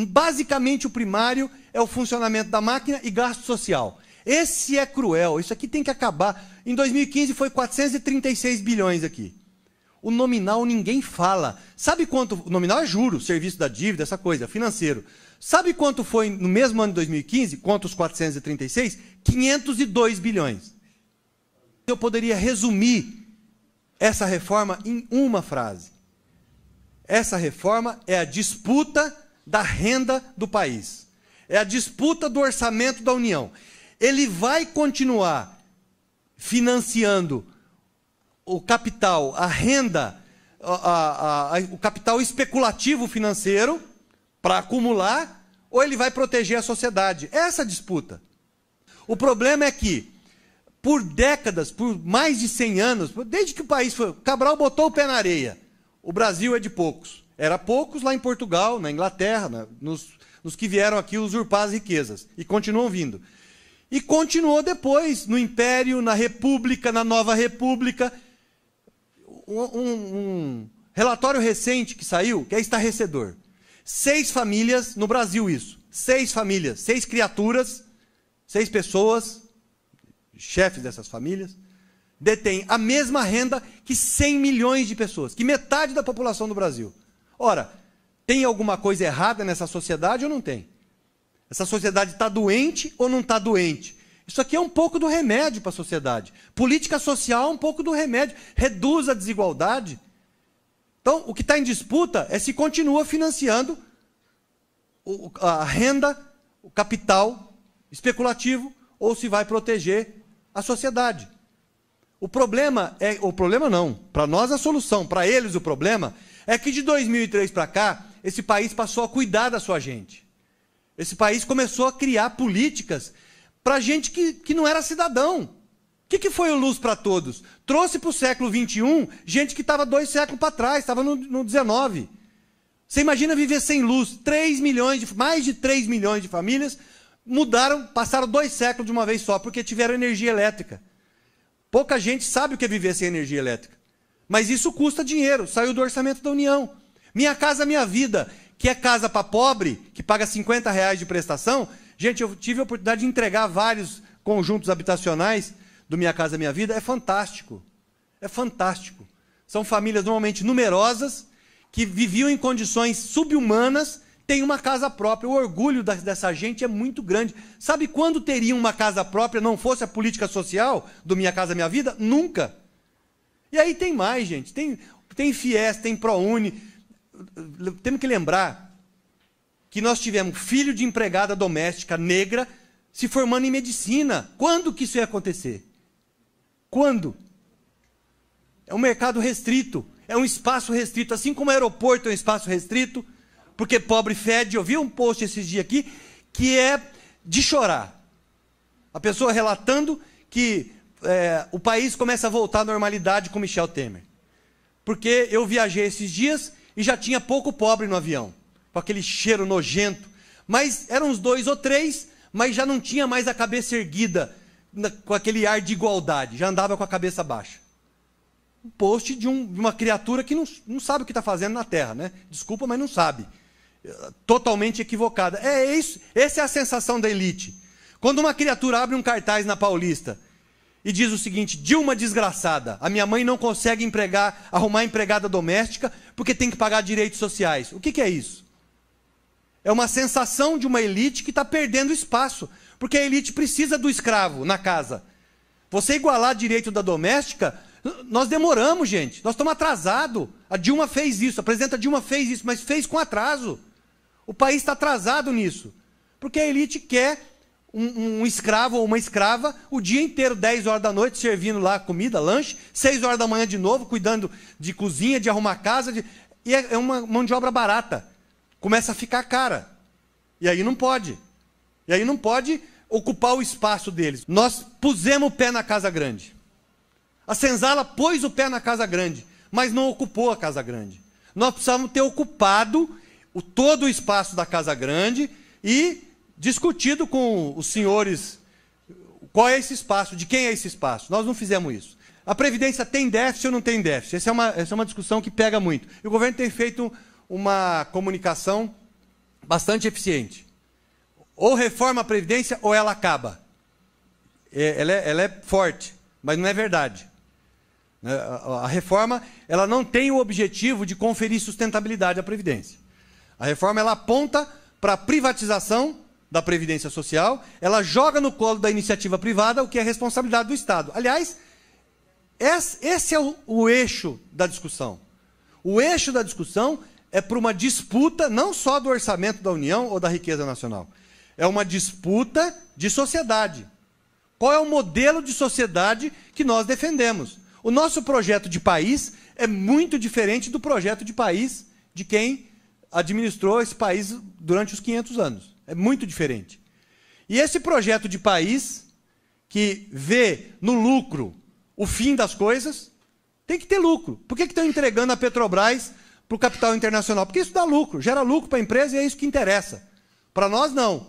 Basicamente, o primário é o funcionamento da máquina e gasto social. Esse é cruel, isso aqui tem que acabar. Em 2015 foi 436 bilhões aqui. O nominal ninguém fala. Sabe quanto? O nominal é juro, serviço da dívida, essa coisa, financeiro. Sabe quanto foi no mesmo ano de 2015, quanto os 436? 502 bilhões. Eu poderia resumir essa reforma em uma frase. Essa reforma é a disputa da renda do país. É a disputa do orçamento da União. Ele vai continuar financiando o capital, a renda, a, a, a, o capital especulativo financeiro para acumular, ou ele vai proteger a sociedade? Essa é disputa. O problema é que, por décadas, por mais de 100 anos, desde que o país foi. Cabral botou o pé na areia. O Brasil é de poucos. Era poucos lá em Portugal, na Inglaterra, na, nos, nos que vieram aqui usurpar as riquezas. E continuam vindo. E continuou depois, no Império, na República, na Nova República. Um, um, relatório recente que saiu, que é estarrecedor. Seis famílias, no Brasil isso, seis famílias, seis criaturas Seis pessoas, chefes dessas famílias, detêm a mesma renda que 100 milhões de pessoas, que metade da população do Brasil. Ora, tem alguma coisa errada nessa sociedade ou não tem? Essa sociedade está doente ou não está doente? Isso aqui é um pouco do remédio para a sociedade. Política social é um pouco do remédio. Reduz a desigualdade. Então, o que está em disputa é se continua financiando a renda, o capital especulativo ou se vai proteger a sociedade. O problema é, o problema não, para nós a solução, para eles o problema é que de 2003 para cá esse país passou a cuidar da sua gente. Esse país começou a criar políticas para gente que, que não era cidadão. O que, que foi o Luz para Todos? Trouxe para o século XXI gente que estava dois séculos para trás, estava no, no 19. Você imagina viver sem luz, 3 milhões de, mais de 3 milhões de famílias mudaram, passaram dois séculos de uma vez só, porque tiveram energia elétrica. Pouca gente sabe o que é viver sem energia elétrica. Mas isso custa dinheiro, saiu do orçamento da União. Minha casa, minha vida, que é casa para pobre, que paga 50 reais de prestação. Gente, eu tive a oportunidade de entregar vários conjuntos habitacionais do Minha Casa Minha Vida. É fantástico. É fantástico. São famílias normalmente numerosas que viviam em condições subhumanas tem uma casa própria. O orgulho da, dessa gente é muito grande. Sabe quando teria uma casa própria, não fosse a política social do Minha Casa Minha Vida? Nunca. E aí tem mais, gente. Tem, tem Fies, tem ProUni. Temos que lembrar que nós tivemos filho de empregada doméstica negra se formando em medicina. Quando que isso ia acontecer? Quando? É um mercado restrito, é um espaço restrito, assim como o aeroporto é um espaço restrito, porque pobre fede. Eu vi um post esses dias aqui que é de chorar. A pessoa relatando que é, o país começa a voltar à normalidade com Michel Temer. Porque eu viajei esses dias e já tinha pouco pobre no avião, com aquele cheiro nojento. Mas eram uns dois ou três, mas já não tinha mais a cabeça erguida, com aquele ar de igualdade, já andava com a cabeça baixa. Um post de, um, de uma criatura que não, não sabe o que está fazendo na Terra, né? Desculpa, mas não sabe totalmente equivocada. É isso, essa é a sensação da elite. Quando uma criatura abre um cartaz na Paulista e diz o seguinte: Dilma desgraçada, a minha mãe não consegue empregar, arrumar empregada doméstica porque tem que pagar direitos sociais. O que, que é isso? É uma sensação de uma elite que está perdendo espaço, porque a elite precisa do escravo na casa. Você igualar direito da doméstica, nós demoramos, gente. Nós estamos atrasados. A Dilma fez isso, a presidenta Dilma fez isso, mas fez com atraso. O país está atrasado nisso. Porque a elite quer um, um, escravo ou uma escrava o dia inteiro, 10 horas da noite, servindo lá comida, lanche, 6 horas da manhã de novo, cuidando de cozinha, de arrumar casa. De... E é, é uma mão de obra barata. Começa a ficar cara. E aí não pode. E aí não pode ocupar o espaço deles. Nós pusemos o pé na Casa Grande. A senzala pôs o pé na Casa Grande, mas não ocupou a Casa Grande. Nós precisávamos ter ocupado o, todo o espaço da Casa Grande e discutido com os senhores qual é esse espaço, de quem é esse espaço. Nós não fizemos isso. A Previdência tem déficit ou não tem déficit? Essa é uma, essa é uma discussão que pega muito. E o governo tem feito uma comunicação bastante eficiente. Ou reforma a Previdência ou ela acaba. É, ela, é, ela é forte, mas não é verdade. Né, a reforma ela não tem o objetivo de conferir sustentabilidade à Previdência. A reforma ela aponta para a privatização da previdência social, ela joga no colo da iniciativa privada o que é responsabilidade do Estado. Aliás, esse é o, o eixo da discussão. O eixo da discussão é para uma disputa não só do orçamento da União ou da riqueza nacional. É uma disputa de sociedade. Qual é o modelo de sociedade que nós defendemos? O nosso projeto de país é muito diferente do projeto de país de quem administrou esse país durante os 500 anos. É muito diferente. E esse projeto de país, que vê no lucro o fim das coisas, tem que ter lucro. Por que, estão entregando a Petrobras para o capital internacional? Porque isso dá lucro, gera lucro para a empresa e é isso que interessa. Para nós, não.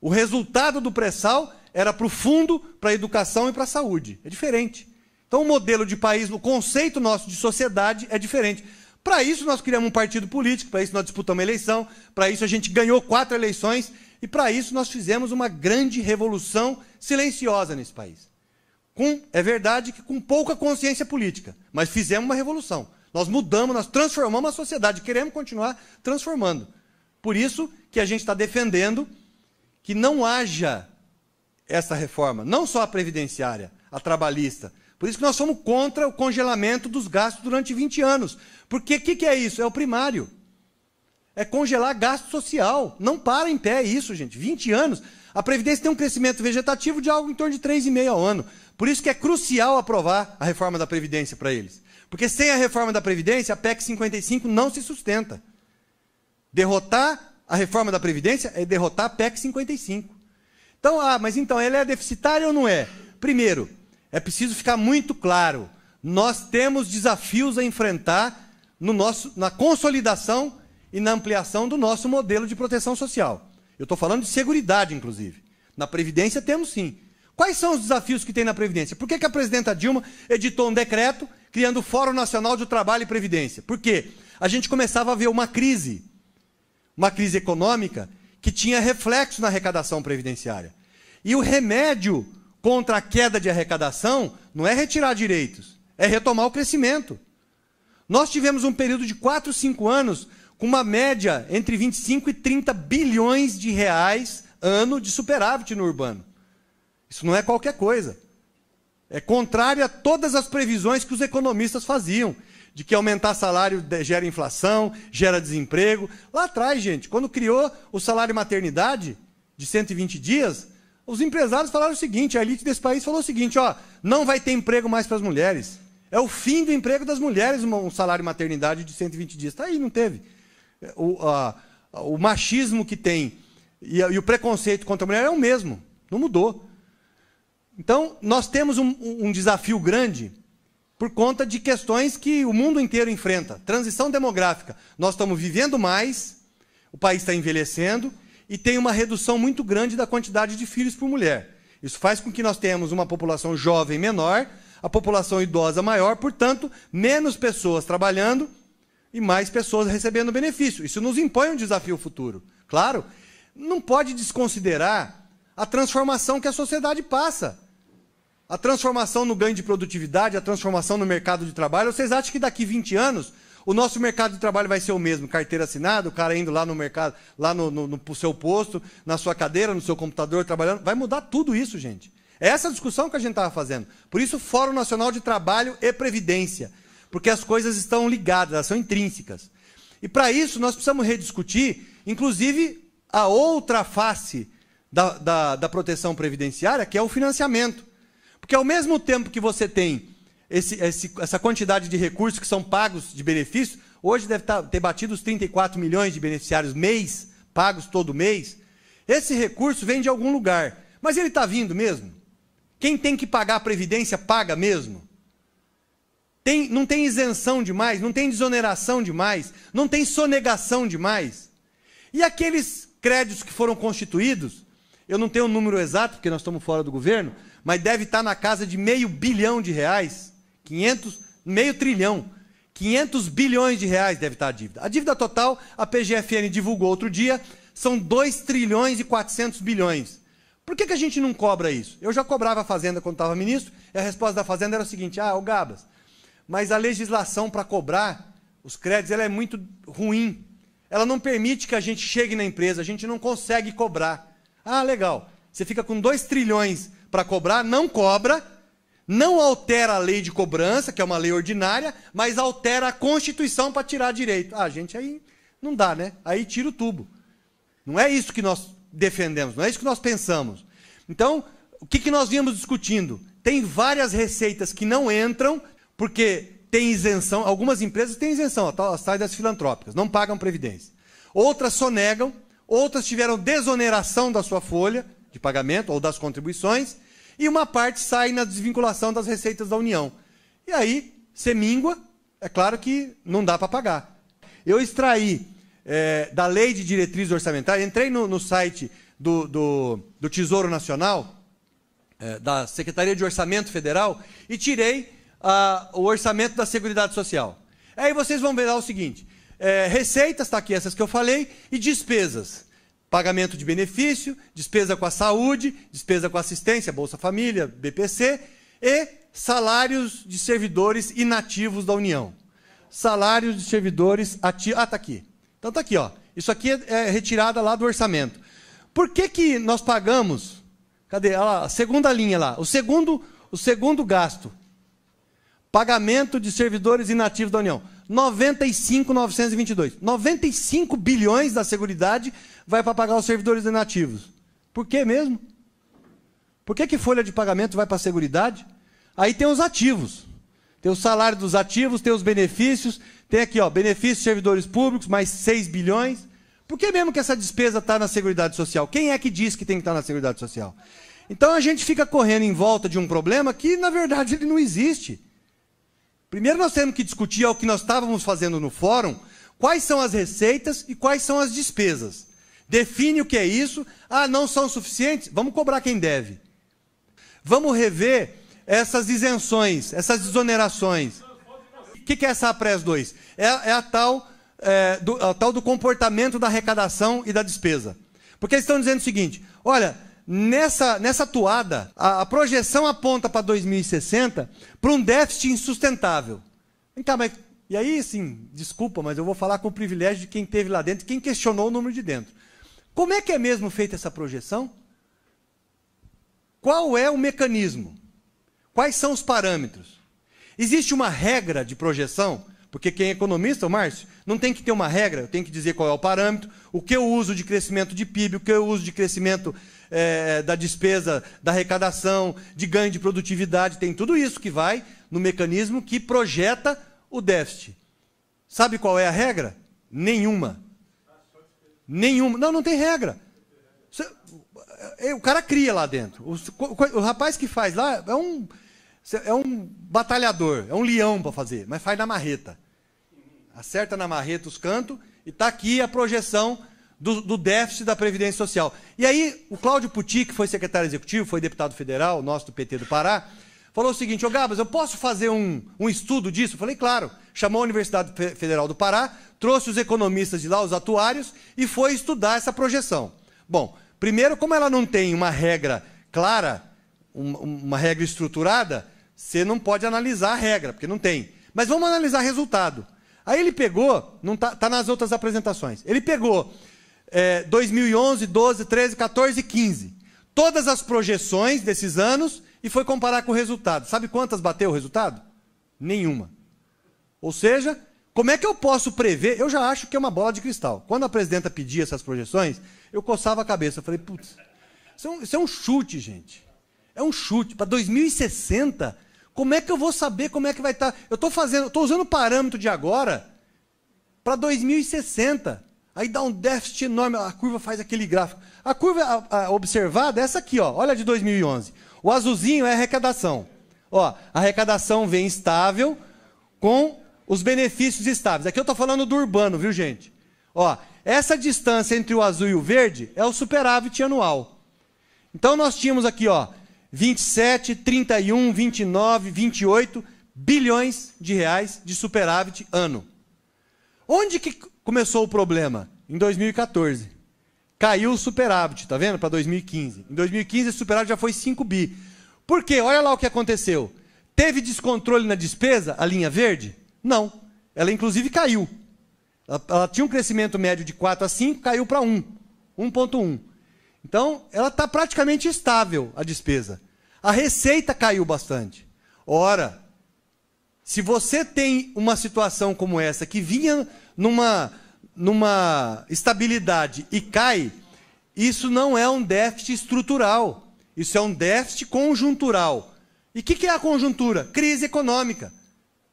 O resultado do pré-sal era para o fundo, para a educação e para a saúde. É diferente. Então, o modelo de país, o conceito nosso de sociedade é diferente. Para isso, nós criamos um partido político, para isso, nós disputamos eleição, para isso, a gente ganhou quatro eleições e, para isso, nós fizemos uma grande revolução silenciosa nesse país. Com, é verdade que com pouca consciência política, mas fizemos uma revolução. Nós mudamos, nós transformamos a sociedade, queremos continuar transformando. Por isso que a gente está defendendo que não haja essa reforma, não só a previdenciária, a trabalhista, por isso que nós somos contra o congelamento dos gastos durante 20 anos. Porque o que, que é isso? É o primário. É congelar gasto social. Não para em pé isso, gente. 20 anos. A Previdência tem um crescimento vegetativo de algo em torno de 3,5 ao ano. Por isso que é crucial aprovar a reforma da Previdência para eles. Porque sem a reforma da Previdência, a PEC 55 não se sustenta. Derrotar a reforma da Previdência é derrotar a PEC 55. Então, ah, mas então, ela é deficitária ou não é? Primeiro, é preciso ficar muito claro: nós temos desafios a enfrentar no nosso, na consolidação e na ampliação do nosso modelo de proteção social. Eu estou falando de segurança, inclusive. Na Previdência temos sim. Quais são os desafios que tem na Previdência? Por que, que a presidenta Dilma editou um decreto criando o Fórum Nacional de Trabalho e Previdência? Porque A gente começava a ver uma crise, uma crise econômica, que tinha reflexo na arrecadação previdenciária. E o remédio contra a queda de arrecadação não é retirar direitos, é retomar o crescimento. Nós tivemos um período de 4, 5 anos com uma média entre 25 e 30 bilhões de reais ano de superávit no urbano. Isso não é qualquer coisa. É contrário a todas as previsões que os economistas faziam, de que aumentar salário gera inflação, gera desemprego. Lá atrás, gente, quando criou o salário maternidade de 120 dias, os empresários falaram o seguinte, a elite desse país falou o seguinte, ó, não vai ter emprego mais para as mulheres. É o fim do emprego das mulheres, um salário maternidade de 120 dias. Está aí, não teve. O, a, o machismo que tem e, e, o preconceito contra a mulher é o mesmo, não mudou. Então, nós temos um, um desafio grande por conta de questões que o mundo inteiro enfrenta. Transição demográfica. Nós estamos vivendo mais, o país está envelhecendo e tem uma redução muito grande da quantidade de filhos por mulher. Isso faz com que nós tenhamos uma população jovem menor, a população idosa maior, portanto, menos pessoas trabalhando e mais pessoas recebendo benefício. Isso nos impõe um desafio futuro. Claro, não pode desconsiderar a transformação que a sociedade passa. A transformação no ganho de produtividade, a transformação no mercado de trabalho. Vocês acham que daqui 20 anos o nosso mercado de trabalho vai ser o mesmo, carteira assinada, o cara indo lá no mercado, lá no, no, no seu posto, na sua cadeira, no seu computador, trabalhando. Vai mudar tudo isso, gente. É essa discussão que a gente estava fazendo. Por isso, Fórum Nacional de Trabalho e Previdência. Porque as coisas estão ligadas, elas são intrínsecas. E para isso, nós precisamos rediscutir, inclusive, a outra face da, da, da proteção previdenciária, que é o financiamento. Porque ao mesmo tempo que você tem esse, esse, essa quantidade de recursos que são pagos de benefício, hoje deve tá, ter batido os 34 milhões de beneficiários mês, pagos todo mês. Esse recurso vem de algum lugar, mas ele está vindo mesmo? Quem tem que pagar a previdência, paga mesmo? Tem, não tem isenção demais, não tem desoneração demais, não tem sonegação demais. E aqueles créditos que foram constituídos, eu não tenho o um número exato, porque nós estamos fora do governo, mas deve estar tá na casa de meio bilhão de reais. 500, meio trilhão. 500 bilhões de reais deve estar a dívida. A dívida total, a PGFN divulgou outro dia, são 2 trilhões e 400 bilhões. Por que, que a gente não cobra isso? Eu já cobrava a Fazenda quando estava ministro, e a resposta da Fazenda era o seguinte: ah, o Gabas, mas a legislação para cobrar os créditos ela é muito ruim. Ela não permite que a gente chegue na empresa, a gente não consegue cobrar. Ah, legal. Você fica com 2 trilhões para cobrar, não cobra, não altera a lei de cobrança, que é uma lei ordinária, mas altera a Constituição para tirar direito. Ah, gente, aí não dá, né? Aí tira o tubo. Não é isso que nós defendemos, não é isso que nós pensamos. Então, o que, que nós viemos discutindo? Tem várias receitas que não entram, porque tem isenção, algumas empresas têm isenção, as tais tá, das filantrópicas, não pagam previdência. Outras sonegam, outras tiveram desoneração da sua folha de pagamento ou das contribuições, e uma parte sai na desvinculação das receitas da União. E aí, você mingua, é claro que não dá para pagar. Eu extraí é, da lei de diretrizes orçamentárias, entrei no, no site do, do, do, Tesouro Nacional, é, da Secretaria de Orçamento Federal, e tirei a, o orçamento da Seguridade Social. Aí vocês vão ver lá o seguinte: é, receitas, está aqui essas que eu falei, e despesas. Pagamento de benefício, despesa com a saúde, despesa com assistência, Bolsa Família, BPC e salários de servidores inativos da União. Salários de servidores ativos. Ah, está aqui. Então está aqui, ó. Isso aqui é, é retirada lá do orçamento. Por que, que nós pagamos? Cadê? Olha lá, a segunda linha lá. O segundo, o segundo gasto. Pagamento de servidores inativos da União. 95,922. 95 bilhões da Seguridade vai para pagar os servidores inativos. Por que mesmo? Por que, que folha de pagamento vai para a Seguridade? Aí tem os ativos. Tem o salário dos ativos, tem os benefícios, tem aqui, ó, benefícios de servidores públicos, mais 6 bilhões. Por que mesmo que essa despesa está na Seguridade Social? Quem é que diz que tem que estar tá na Seguridade Social? Então a gente fica correndo em volta de um problema que, na verdade, ele não existe. Primeiro nós temos que discutir é o que nós estávamos fazendo no fórum, quais são as receitas e quais são as despesas. Define o que é isso. Ah, não são suficientes? Vamos cobrar quem deve. Vamos rever essas isenções, essas desonerações. O que, é essa APRES 2? É, é, a, tal, é, do, a tal do comportamento da arrecadação e da despesa. Porque eles estão dizendo o seguinte: olha, nessa, nessa toada, a, a projeção aponta para 2060 para um déficit insustentável. Vem cá, mas. E aí, sim, desculpa, mas eu vou falar com o privilégio de quem teve lá dentro, quem questionou o número de dentro. Como é que é mesmo feita essa projeção? Qual é o mecanismo? Quais são os parâmetros? Existe uma regra de projeção? Porque quem é economista, Márcio, não tem que ter uma regra, eu tenho que dizer qual é o parâmetro, o que eu uso de crescimento de PIB, o que eu uso de crescimento é, da despesa, da arrecadação, de ganho de produtividade, tem tudo isso que vai no mecanismo que projeta o déficit. Sabe qual é a regra? Nenhuma. Nenhuma. Não, não tem regra. É, é, o cara cria lá dentro. O rapaz que faz lá é um, é um batalhador, é um leão para fazer, mas faz na marreta. Acerta na marreta os cantos e está aqui a projeção do, do, déficit da Previdência Social. E aí, o Cláudio Puti, que foi secretário executivo, foi deputado federal, nosso do PT do Pará, falou o seguinte: Ô oh, Gabas, eu posso fazer um, um estudo disso? Eu falei, claro. Chamou a Universidade Federal do Pará, trouxe os economistas de lá, os atuários, e foi estudar essa projeção. Bom, primeiro, como ela não tem uma regra clara, uma, regra estruturada, você não pode analisar a regra, porque não tem. Mas vamos analisar resultado. Aí ele pegou, está tá nas outras apresentações. Ele pegou é, 2011, 12, 13, 14 e 15. Todas as projeções desses anos e foi comparar com o resultado. Sabe quantas bateu o resultado? Nenhuma. Ou seja, como é que eu posso prever? Eu já acho que é uma bola de cristal. Quando a presidenta pedia essas projeções, eu coçava a cabeça. Eu falei, putz, isso, é um, isso é um chute, gente. É um chute. Para 2060, como é que eu vou saber como é que vai estar? Tá? Eu estou fazendo, estou usando o parâmetro de agora para 2060. Aí dá um déficit enorme, a curva faz aquele gráfico. A curva a, a observada é essa aqui, ó. olha a de 2011. O azulzinho é arrecadação. Ó, arrecadação vem estável com os benefícios estáveis. Aqui eu estou falando do urbano, viu, gente? Ó, essa distância entre o azul e o verde é o superávit anual. Então nós tínhamos aqui, ó, 27, 31, 29, 28 bilhões de reais de superávit ano. Onde que começou o problema? Em 2014 caiu o superávit, tá vendo? Para 2015. Em 2015, esse superávit já foi 5 bi. Por quê? Olha lá o que aconteceu. Teve descontrole na despesa, a linha verde? Não. Ela inclusive caiu. Ela, ela tinha um crescimento médio de 4 a 5, caiu para 1, 1.1. Então, ela está praticamente estável, a despesa. A receita caiu bastante. Ora, se você tem uma situação como essa, que vinha numa numa estabilidade e cai, isso não é um déficit estrutural. Isso é um déficit conjuntural. E o que, que, é a conjuntura? Crise econômica.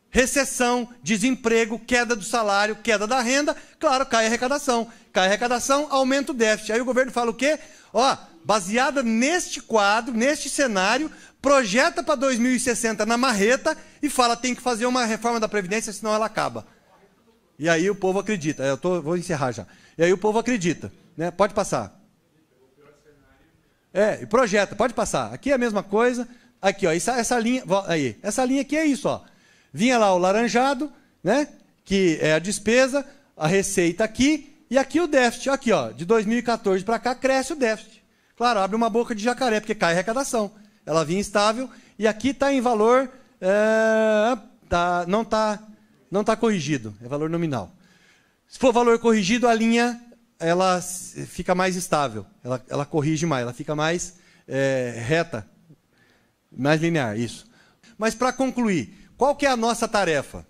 Recessão, desemprego, queda do salário, queda da renda, claro, cai a arrecadação. Cai a arrecadação, aumenta o déficit. Aí o governo fala o quê? Ó, baseada neste quadro, neste cenário, projeta para 2060 na marreta e fala tem que fazer uma reforma da Previdência, senão ela acaba. E aí o povo acredita. É, eu tô, vou encerrar já. E aí o povo acredita. Né? Pode passar. É, projeta, pode passar. Aqui é a mesma coisa. Aqui, ó, essa, essa linha, aí, essa linha aqui é isso, ó. Vinha lá o laranjado, né? Que é a despesa, a receita aqui e aqui o déficit. Aqui, ó, de 2014 para cá cresce o déficit. Claro, abre uma boca de jacaré porque cai a arrecadação. Ela vinha estável e aqui está em valor, é, tá, não está não está corrigido, é valor nominal. Se for valor corrigido, a linha ela fica mais estável, ela, ela corrige mais, ela fica mais é, reta, mais linear, isso. Mas para concluir, qual que é a nossa tarefa?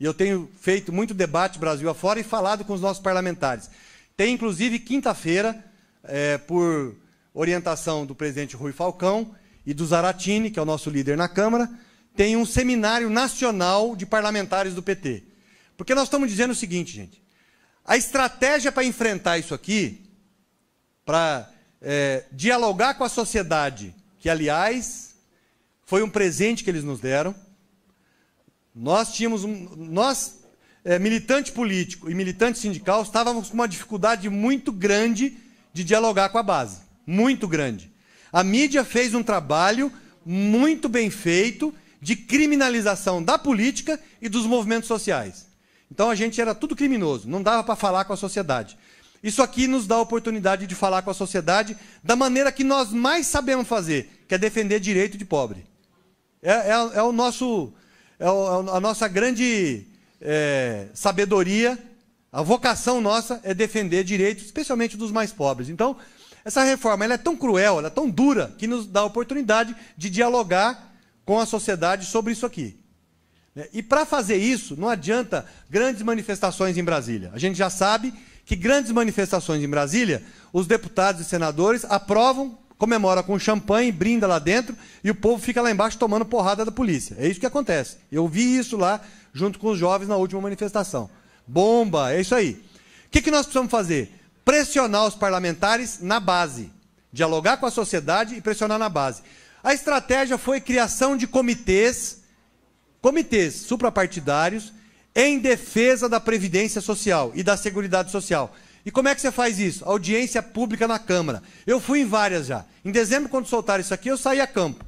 E eu tenho feito muito debate Brasil afora e falado com os nossos parlamentares. Tem, inclusive, quinta-feira, é, por orientação do presidente Rui Falcão e do Zaratini, que é o nosso líder na Câmara, tem um seminário nacional de parlamentares do PT. Porque nós estamos dizendo o seguinte, gente: a estratégia para enfrentar isso aqui, para é, dialogar com a sociedade, que aliás foi um presente que eles nos deram. Nós tínhamos um, nós é, militante político e militante sindical estávamos com uma dificuldade muito grande de dialogar com a base, muito grande. A mídia fez um trabalho muito bem feito de criminalização da política e dos movimentos sociais. Então a gente era tudo criminoso, não dava para falar com a sociedade. Isso aqui nos dá a oportunidade de falar com a sociedade da maneira que nós mais sabemos fazer, que é defender direito de pobre. É, é, é o nosso, é o, é a nossa grande é, sabedoria, a vocação nossa é defender direitos, especialmente dos mais pobres. Então, essa reforma ela é tão cruel, ela é tão dura, que nos dá a oportunidade de dialogar com a sociedade sobre isso aqui. Né? E para fazer isso, não adianta grandes manifestações em Brasília. A gente já sabe que grandes manifestações em Brasília, os deputados e senadores aprovam, comemora com champanhe, brinda lá dentro e o povo fica lá embaixo tomando porrada da polícia. É isso que acontece. Eu vi isso lá junto com os jovens na última manifestação. Bomba, é isso aí. O que, que nós precisamos fazer? Pressionar os parlamentares na base. Dialogar com a sociedade e pressionar na base. A estratégia foi criação de comitês, comitês suprapartidários, em defesa da Previdência Social e da Seguridade Social. E como é que você faz isso? Audiência pública na Câmara. Eu fui em várias já. Em dezembro, quando soltaram isso aqui, eu saí a campo.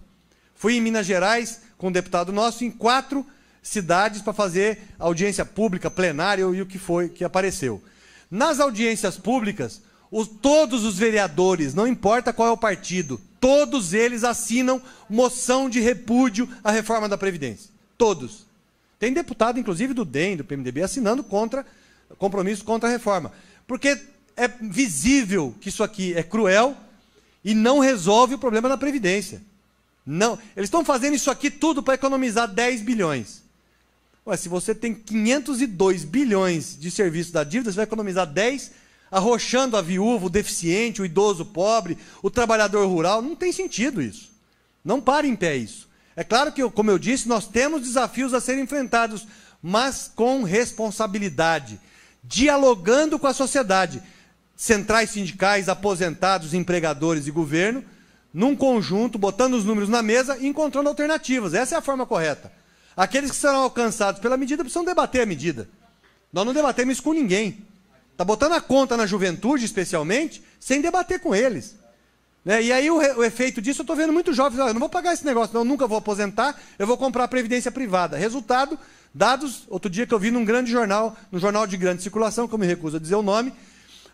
Fui em Minas Gerais com um deputado nosso em quatro cidades para fazer audiência pública, plenária e o que foi que apareceu. Nas audiências públicas, os, todos os vereadores, não importa qual é o partido, Todos eles assinam moção de repúdio à reforma da Previdência. Todos. Tem deputado, inclusive do DEM, do PMDB, assinando contra compromisso contra a reforma. Porque é visível que isso aqui é cruel e não resolve o problema da Previdência. Não, eles estão fazendo isso aqui tudo para economizar 10 bilhões. Ué, se você tem 502 bilhões de serviço da dívida, você vai economizar 10 bilhões arrochando a viúva, o deficiente, o idoso pobre, o trabalhador rural. Não tem sentido isso. Não pare em pé isso. É claro que, como eu disse, nós temos desafios a serem enfrentados, mas com responsabilidade, dialogando com a sociedade, centrais sindicais, aposentados, empregadores e governo, num conjunto, botando os números na mesa e encontrando alternativas. Essa é a forma correta. Aqueles que serão alcançados pela medida precisam debater a medida. Nós não debatemos isso com ninguém. Está botando a conta na juventude, especialmente, sem debater com eles. Né? E aí o, o, efeito disso, eu estou vendo muitos jovens, ah, eu não vou pagar esse negócio, não, eu nunca vou aposentar, eu vou comprar previdência privada. Resultado, dados, outro dia que eu vi num grande jornal, num jornal de grande circulação, que eu me recuso a dizer o nome,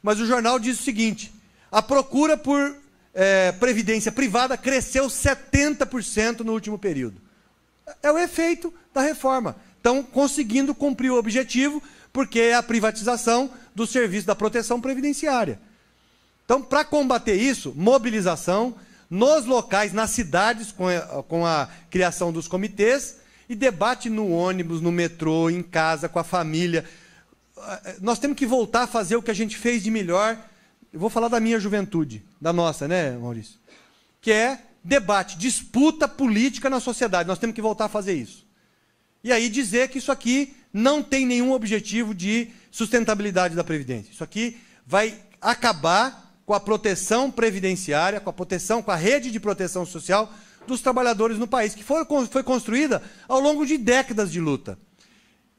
mas o jornal diz o seguinte, a procura por é, previdência privada cresceu 70% no último período. É, é o efeito da reforma. Estão conseguindo cumprir o objetivo porque é a privatização do serviço da proteção previdenciária. Então, para combater isso, mobilização nos locais, nas cidades, com a, com a criação dos comitês, e debate no ônibus, no metrô, em casa, com a família. Nós temos que voltar a fazer o que a gente fez de melhor. Eu vou falar da minha juventude, da nossa, né, Maurício? Que é debate, disputa política na sociedade. Nós temos que voltar a fazer isso e aí dizer que isso aqui não tem nenhum objetivo de sustentabilidade da Previdência. Isso aqui vai acabar com a proteção previdenciária, com a proteção, com a rede de proteção social dos trabalhadores no país, que foi, foi construída ao longo de décadas de luta.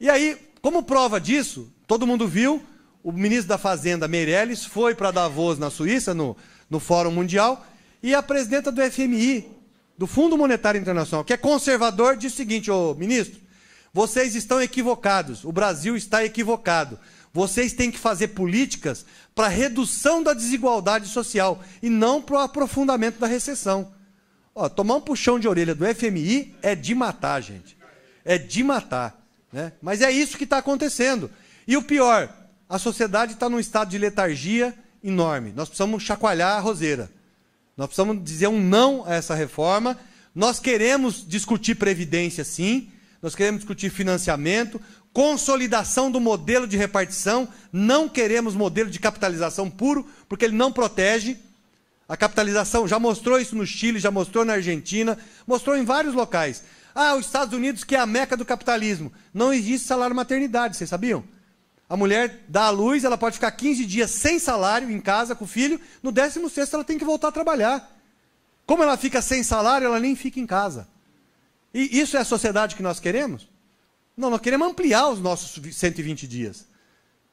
E aí, como prova disso, todo mundo viu, o ministro da Fazenda, Meirelles, foi para Davos, na Suíça, no, no Fórum Mundial, e a presidenta do FMI, do Fundo Monetário Internacional, que é conservador, disse o seguinte, ô ministro, vocês estão equivocados, o Brasil está equivocado. Vocês têm que fazer políticas para redução da desigualdade social e não para o aprofundamento da recessão. Ó, tomar um puxão de orelha do FMI é de matar, gente. É de matar. Né? Mas é isso que está acontecendo. E o pior, a sociedade está num estado de letargia enorme. Nós precisamos chacoalhar a roseira. Nós precisamos dizer um não a essa reforma. Nós queremos discutir previdência, sim nós queremos discutir financiamento, consolidação do modelo de repartição, não queremos modelo de capitalização puro, porque ele não protege. A capitalização já mostrou isso no Chile, já mostrou na Argentina, mostrou em vários locais. Ah, os Estados Unidos, que é a meca do capitalismo. Não existe salário maternidade, vocês sabiam? A mulher dá à luz, ela pode ficar 15 dias sem salário em casa com o filho, no 16 ela tem que voltar a trabalhar. Como ela fica sem salário, ela nem fica em casa. E isso é a sociedade que nós queremos? Não, nós queremos ampliar os nossos 120 dias.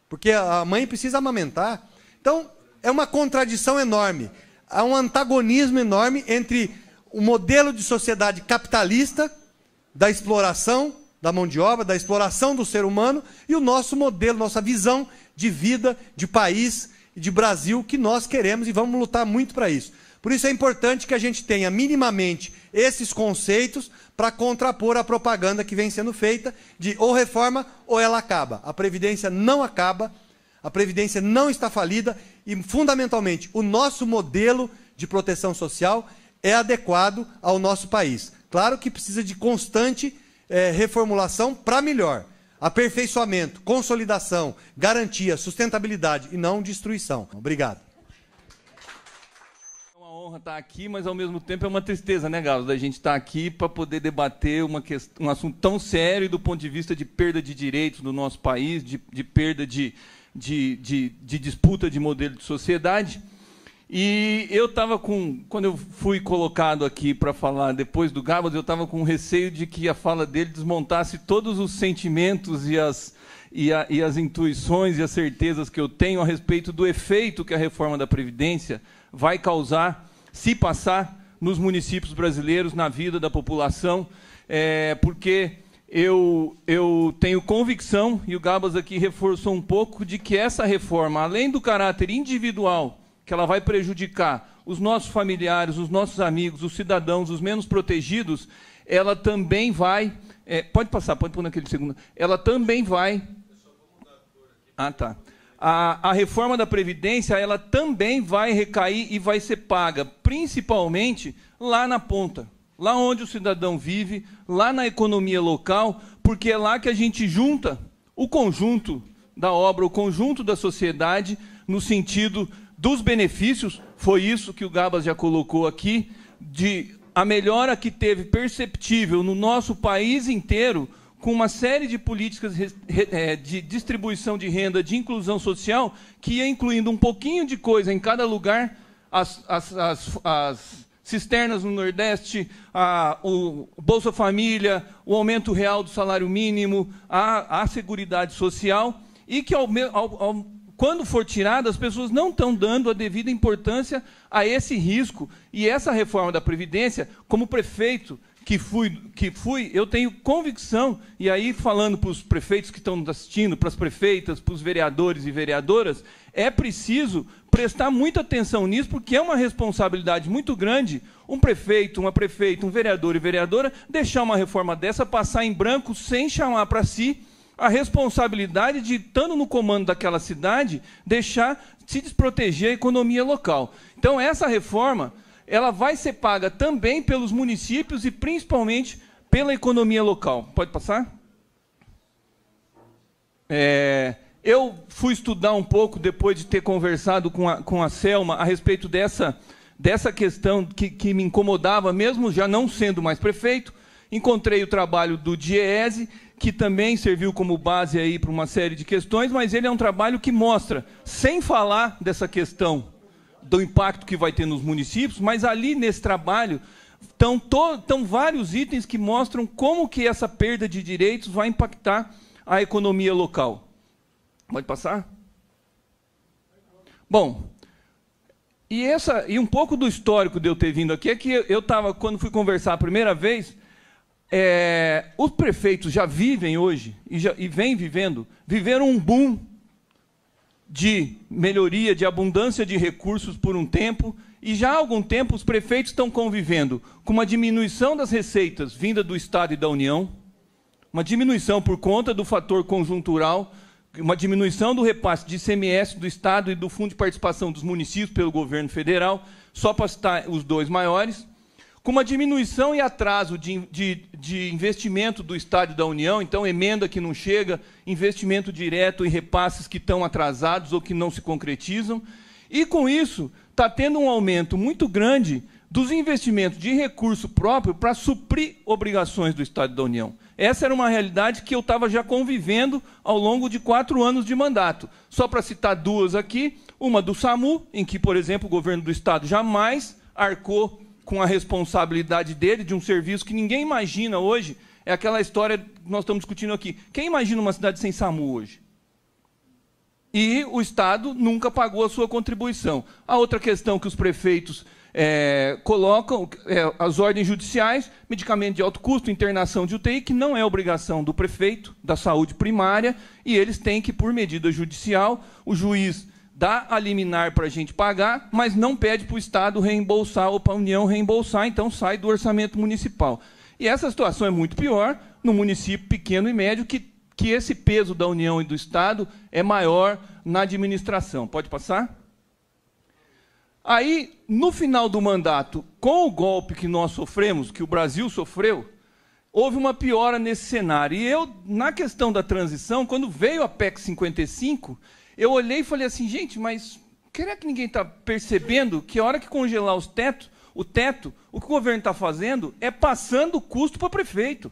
Porque a mãe precisa amamentar. Então, é uma contradição enorme. Há um antagonismo enorme entre o modelo de sociedade capitalista, da exploração da mão de obra, da exploração do ser humano, e o nosso modelo, nossa visão de vida, de país, de Brasil, que nós queremos e vamos lutar muito para isso. Por isso é importante que a gente tenha minimamente esses conceitos para contrapor a propaganda que vem sendo feita de ou reforma ou ela acaba. A previdência não acaba, a previdência não está falida e fundamentalmente o nosso modelo de proteção social é adequado ao nosso país. Claro que precisa de constante é, reformulação para melhor aperfeiçoamento, consolidação, garantia, sustentabilidade e não destruição. Obrigado honra estar aqui, mas ao mesmo tempo é uma tristeza, né, Galo, da gente estar aqui para poder debater uma questão, um assunto tão sério do ponto de vista de perda de direitos no nosso país, de, de perda de, de, de, de disputa de modelo de sociedade. E eu estava com, quando eu fui colocado aqui para falar depois do Gabas, eu estava com receio de que a fala dele desmontasse todos os sentimentos e as, e, a, e, as intuições e as certezas que eu tenho a respeito do efeito que a reforma da Previdência vai causar se passar nos municípios brasileiros, na vida da população, é, porque eu, eu tenho convicção, e o Gabas aqui reforçou um pouco, de que essa reforma, além do caráter individual, que ela vai prejudicar os nossos familiares, os nossos amigos, os cidadãos, os menos protegidos, ela também vai. É, pode passar, pode pôr naquele segundo. Ela também vai. Ah, tá a, a reforma da Previdência ela também vai recair e vai ser paga, principalmente lá na ponta, lá onde o cidadão vive, lá na economia local, porque é lá que a gente junta o conjunto da obra, o conjunto da sociedade, no sentido dos benefícios, foi isso que o Gabas já colocou aqui, de a melhora que teve perceptível no nosso país inteiro com uma série de políticas é, de distribuição de renda, de inclusão social, que ia incluindo um pouquinho de coisa em cada lugar, as, as, as, as cisternas no Nordeste, a, o Bolsa Família, o aumento real do salário mínimo, a, a Seguridade Social, e que, ao, ao, ao, quando for tirada, as pessoas não estão dando a devida importância a esse risco. E essa reforma da Previdência, como prefeito, que fui, que fui, eu tenho convicção, e aí falando para os prefeitos que estão assistindo, para as prefeitas, para os vereadores e vereadoras, é preciso prestar muita atenção nisso, porque é uma responsabilidade muito grande um prefeito, uma prefeita, um vereador e vereadora deixar uma reforma dessa passar em branco sem chamar para si a responsabilidade de, estando no comando daquela cidade, deixar se desproteger a economia local. Então, essa reforma ela vai ser paga também pelos municípios e principalmente pela economia local. Pode passar? É, eu fui estudar um pouco depois de ter conversado com a, com a Selma a respeito dessa, dessa questão que, que me incomodava, mesmo já não sendo mais prefeito. Encontrei o trabalho do DIEESE, que também serviu como base aí para uma série de questões, mas ele é um trabalho que mostra, sem falar dessa questão do impacto que vai ter nos municípios, mas ali nesse trabalho estão, to, estão vários itens que mostram como que essa perda de direitos vai impactar a economia local. Pode passar? Bom, e, essa, e um pouco do histórico de eu ter vindo aqui é que eu estava, quando fui conversar a primeira vez, é, os prefeitos já vivem hoje, e, já, e vivendo, viveram um boom de melhoria, de abundância de recursos por um tempo, e já há algum tempo os prefeitos estão convivendo com uma diminuição das receitas vinda do Estado e da União, uma diminuição por conta do fator conjuntural, uma diminuição do repasse de ICMS do Estado e do Fundo de Participação dos Municípios pelo governo federal, só para citar os dois maiores, com uma diminuição e atraso de, de, de, investimento do Estádio da União, então emenda que não chega, investimento direto e repasses que estão atrasados ou que não se concretizam. E com isso, está tendo um aumento muito grande dos investimentos de recurso próprio para suprir obrigações do Estado da União. Essa era uma realidade que eu estava já convivendo ao longo de quatro anos de mandato. Só para citar duas aqui, uma do SAMU, em que, por exemplo, o governo do Estado jamais arcou com a responsabilidade dele de um serviço que ninguém imagina hoje. É aquela história que nós estamos discutindo aqui. Quem imagina uma cidade sem SAMU hoje? E o Estado nunca pagou a sua contribuição. A outra questão que os prefeitos é, colocam, é, as ordens judiciais, medicamento de alto custo, internação de UTI, que não é obrigação do prefeito, da saúde primária, e eles têm que, por medida judicial, o juiz dá a liminar para a gente pagar, mas não pede para o Estado reembolsar ou para a União reembolsar, então sai do orçamento municipal. E essa situação é muito pior no município pequeno e médio, que, que esse peso da União e do Estado é maior na administração. Pode passar? Aí, no final do mandato, com o golpe que nós sofremos, que o Brasil sofreu, houve uma piora nesse cenário. E eu, na questão da transição, quando veio a PEC 55, eu olhei e falei assim, gente, mas será que ninguém está percebendo que a hora que congelar os teto, o teto, o que o governo está fazendo é passando o custo para o prefeito.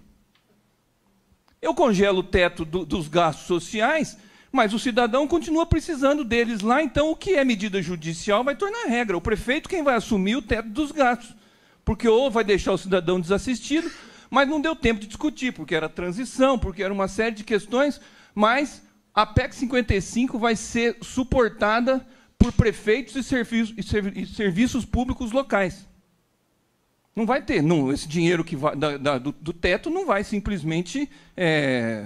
Eu congelo o teto do, dos gastos sociais, mas o cidadão continua precisando deles lá, então o que é medida judicial vai tornar regra. O prefeito quem vai assumir o teto dos gastos. Porque ou vai deixar o cidadão desassistido, mas não deu tempo de discutir, porque era transição, porque era uma série de questões, mas a PEC 55 vai ser suportada por prefeitos e, servi e, servi e serviços públicos locais. Não vai ter. Não, esse dinheiro que vai, da, da, do, do, teto não vai simplesmente é,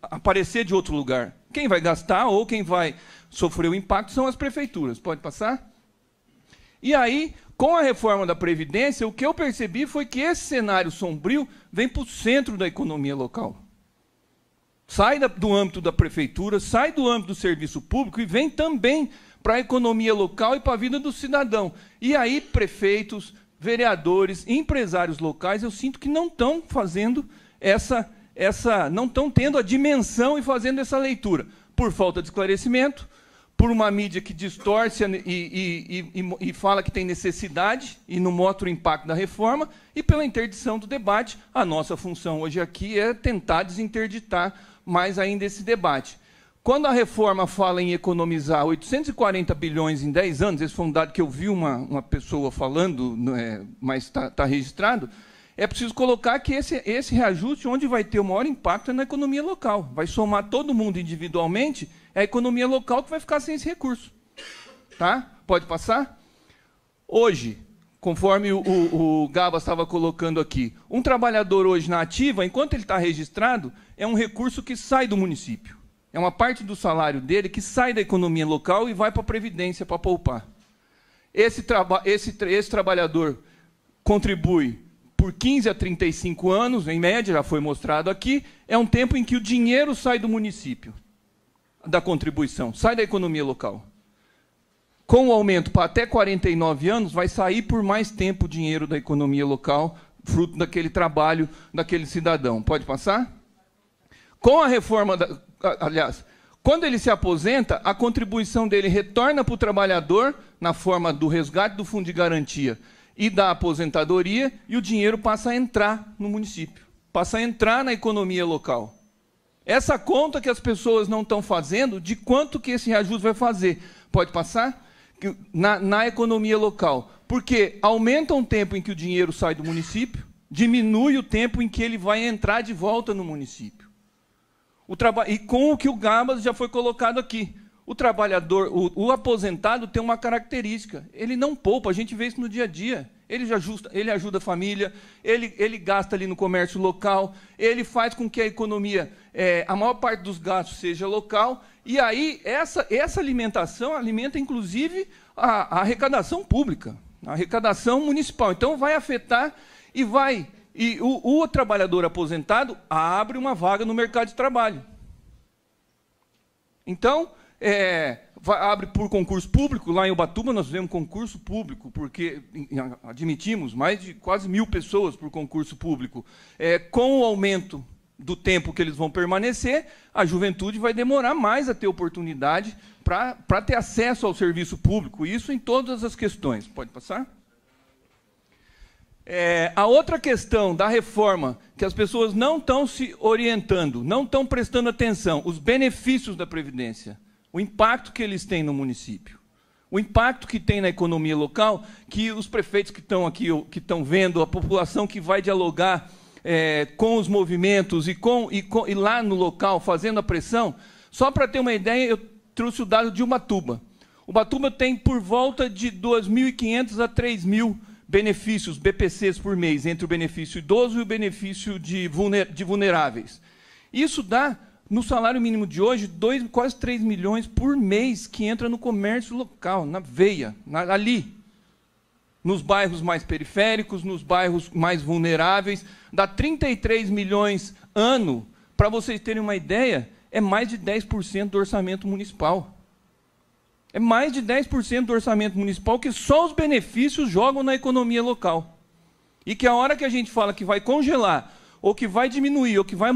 aparecer de outro lugar. Quem vai gastar ou quem vai sofrer o impacto são as prefeituras. Pode passar? E aí, com a reforma da Previdência, o que eu percebi foi que esse cenário sombrio vem para o centro da economia local sai do âmbito da prefeitura, sai do âmbito do serviço público e vem também para a economia local e para a vida do cidadão. E aí, prefeitos, vereadores, empresários locais, eu sinto que não estão fazendo essa, essa não estão tendo a dimensão e fazendo essa leitura, por falta de esclarecimento, por uma mídia que distorce e, e, e, e fala que tem necessidade e não mostra o impacto da reforma, e pela interdição do debate. A nossa função hoje aqui é tentar desinterditar mais ainda esse debate. Quando a reforma fala em economizar 840 bilhões em 10 anos, esse foi um dado que eu vi uma, uma pessoa falando, é, mas está tá registrado, é preciso colocar que esse, esse reajuste, onde vai ter o maior impacto, é na economia local. Vai somar todo mundo individualmente, é a economia local que vai ficar sem esse recurso. Tá? Pode passar? Hoje, conforme o, o, o Gaba estava colocando aqui, um trabalhador hoje na ativa, enquanto ele está registrado, é um recurso que sai do município. É uma parte do salário dele que sai da economia local e vai para a Previdência para poupar. Esse, traba esse, tra esse trabalhador contribui por 15 a 35 anos, em média, já foi mostrado aqui, é um tempo em que o dinheiro sai do município, da contribuição, sai da economia local. Com o aumento para até 49 anos, vai sair por mais tempo o dinheiro da economia local, fruto daquele trabalho daquele cidadão. Pode passar? Com a reforma, da, aliás, quando ele se aposenta, a contribuição dele retorna para o trabalhador na forma do resgate do fundo de garantia e da aposentadoria, e o dinheiro passa a entrar no município, passa a entrar na economia local. Essa conta que as pessoas não estão fazendo, de quanto que esse reajuste vai fazer? Pode passar? Na, na economia local. Porque aumenta o tempo em que o dinheiro sai do município, diminui o tempo em que ele vai entrar de volta no município. O traba... E com o que o Gabas já foi colocado aqui. O trabalhador, o, o, aposentado tem uma característica, ele não poupa, a gente vê isso no dia a dia. Ele, ajusta, ele ajuda a família, ele, ele gasta ali no comércio local, ele faz com que a economia, é, a maior parte dos gastos seja local, e aí essa, essa alimentação alimenta inclusive a, a arrecadação pública, a arrecadação municipal. Então vai afetar e vai e o, o trabalhador aposentado abre uma vaga no mercado de trabalho. Então, é, abre por concurso público. Lá em Ubatuba nós fizemos concurso público, porque admitimos mais de quase mil pessoas por concurso público. É, com o aumento do tempo que eles vão permanecer, a juventude vai demorar mais a ter oportunidade para ter acesso ao serviço público. Isso em todas as questões. Pode passar? É, a outra questão da reforma, que as pessoas não estão se orientando, não estão prestando atenção, os benefícios da Previdência, o impacto que eles têm no município, o impacto que tem na economia local, que os prefeitos que estão aqui, que estão vendo, a população que vai dialogar é, com os movimentos e, com, e, com, e lá no local fazendo a pressão, só para ter uma ideia, eu trouxe o dado de Ubatuba. Ubatuba tem por volta de 2.500 a 3.000 benefícios, BPCs por mês, entre o benefício idoso e o benefício de, vulner, de vulneráveis. Isso dá, no salário mínimo de hoje, dois, quase 3 milhões por mês que entra no comércio local, na veia, na, ali. Nos bairros mais periféricos, nos bairros mais vulneráveis, dá 33 milhões ano. Para vocês terem uma ideia, é mais de 10% do orçamento municipal. É mais de 10% do orçamento municipal que só os benefícios jogam na economia local. E que a hora que a gente fala que vai congelar, ou que vai diminuir, ou que vai,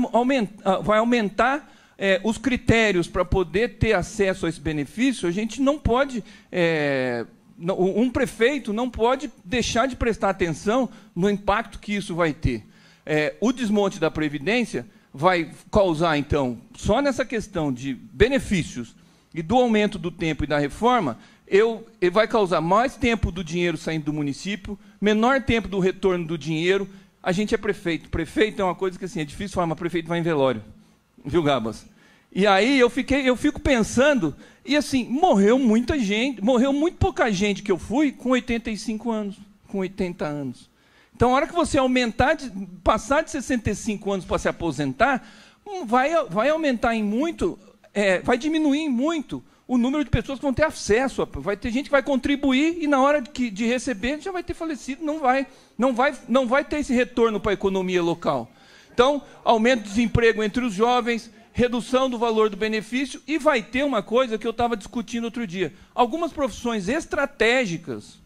ah, vai aumentar é, os critérios para poder ter acesso a esse benefício, a gente não pode. É, um prefeito não pode deixar de prestar atenção no impacto que isso vai ter. É, o desmonte da Previdência vai causar, então, só nessa questão de benefícios e do aumento do tempo e da reforma, eu, ele vai causar mais tempo do dinheiro saindo do município, menor tempo do retorno do dinheiro. A gente é prefeito. Prefeito é uma coisa que assim, é difícil falar, mas prefeito vai em velório. Viu, Gabas? E aí eu, fiquei, eu fico pensando, e assim, morreu muita gente, morreu muito pouca gente que eu fui com 85 anos, com 80 anos. Então, a hora que você aumentar, passar de 65 anos para se aposentar, hum, vai, vai aumentar em muito é, vai diminuir muito o número de pessoas que vão ter acesso. vai ter gente que vai contribuir e na hora de, de receber já vai ter falecido, não vai, não vai, não vai ter esse retorno para a economia local. Então, aumento do desemprego entre os jovens, redução do valor do benefício e vai ter uma coisa que eu estava discutindo outro dia. Algumas profissões estratégicas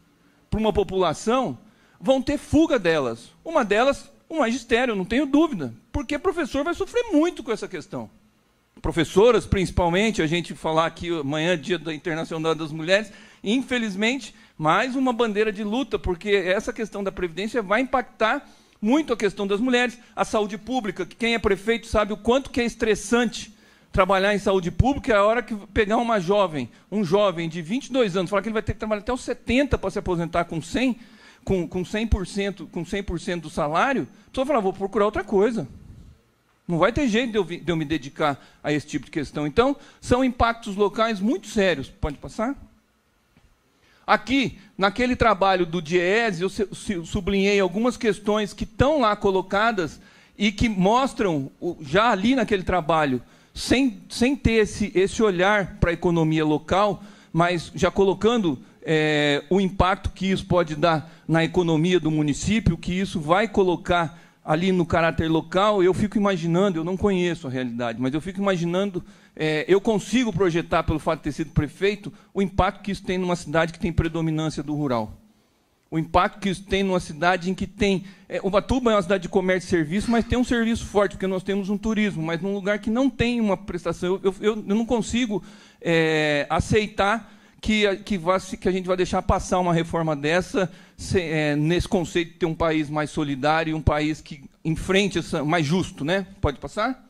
para uma população vão ter fuga delas. Uma delas, o magistério, não tenho dúvida, porque professor vai sofrer muito com essa questão professoras, principalmente, a gente falar aqui amanhã, Dia da Internacional das Mulheres, infelizmente, mais uma bandeira de luta, porque essa questão da previdência vai impactar muito a questão das mulheres, a saúde pública, que quem é prefeito sabe o quanto que é estressante trabalhar em saúde pública, é a hora que pegar uma jovem, um jovem de 22 anos, falar que ele vai ter que trabalhar até os 70 para se aposentar com 100, com, com 100%, com 100 do salário, a pessoa fala, ah, vou procurar outra coisa. Não vai ter jeito de eu, de eu me dedicar a esse tipo de questão. Então, são impactos locais muito sérios. Pode passar? Aqui, naquele trabalho do Diese, eu sublinhei algumas questões que estão lá colocadas e que mostram, já ali naquele trabalho, sem, sem ter esse, esse olhar para a economia local, mas já colocando é, o impacto que isso pode dar na economia do município, que isso vai colocar ali no caráter local, eu fico imaginando, eu não conheço a realidade, mas eu fico imaginando, é, eu consigo projetar, pelo fato de ter sido prefeito, o impacto que isso tem numa cidade que tem predominância do rural. O impacto que isso tem numa cidade em que tem. É, Ubatuba é uma cidade de comércio e serviço, mas tem um serviço forte, porque nós temos um turismo, mas num lugar que não tem uma prestação. Eu, eu, eu não consigo é, aceitar que, que, vai, que a gente vai deixar passar uma reforma dessa se, é, nesse conceito de ter um país mais solidário, um país que enfrente essa, mais justo, né? Pode passar?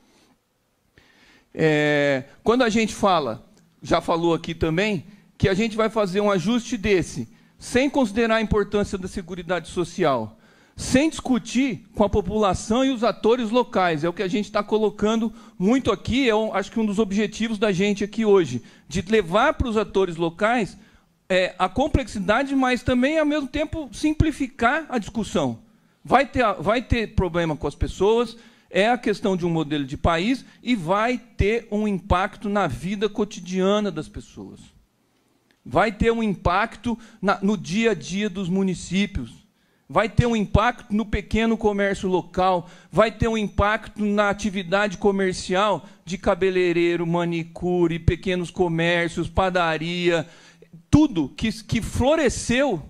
É, quando a gente fala, já falou aqui também, que a gente vai fazer um ajuste desse, sem considerar a importância da seguridade social, sem discutir com a população e os atores locais. É o que a gente está colocando muito aqui, é um, acho que um dos objetivos da gente aqui hoje, de levar para os atores locais é, a complexidade, mas também, ao mesmo tempo, simplificar a discussão. Vai ter, vai ter problema com as pessoas, é a questão de um modelo de país e vai ter um impacto na vida cotidiana das pessoas. Vai ter um impacto na, no dia a dia dos municípios vai ter um impacto no pequeno comércio local, vai ter um impacto na atividade comercial de cabeleireiro, manicure, pequenos comércios, padaria, tudo que, que floresceu.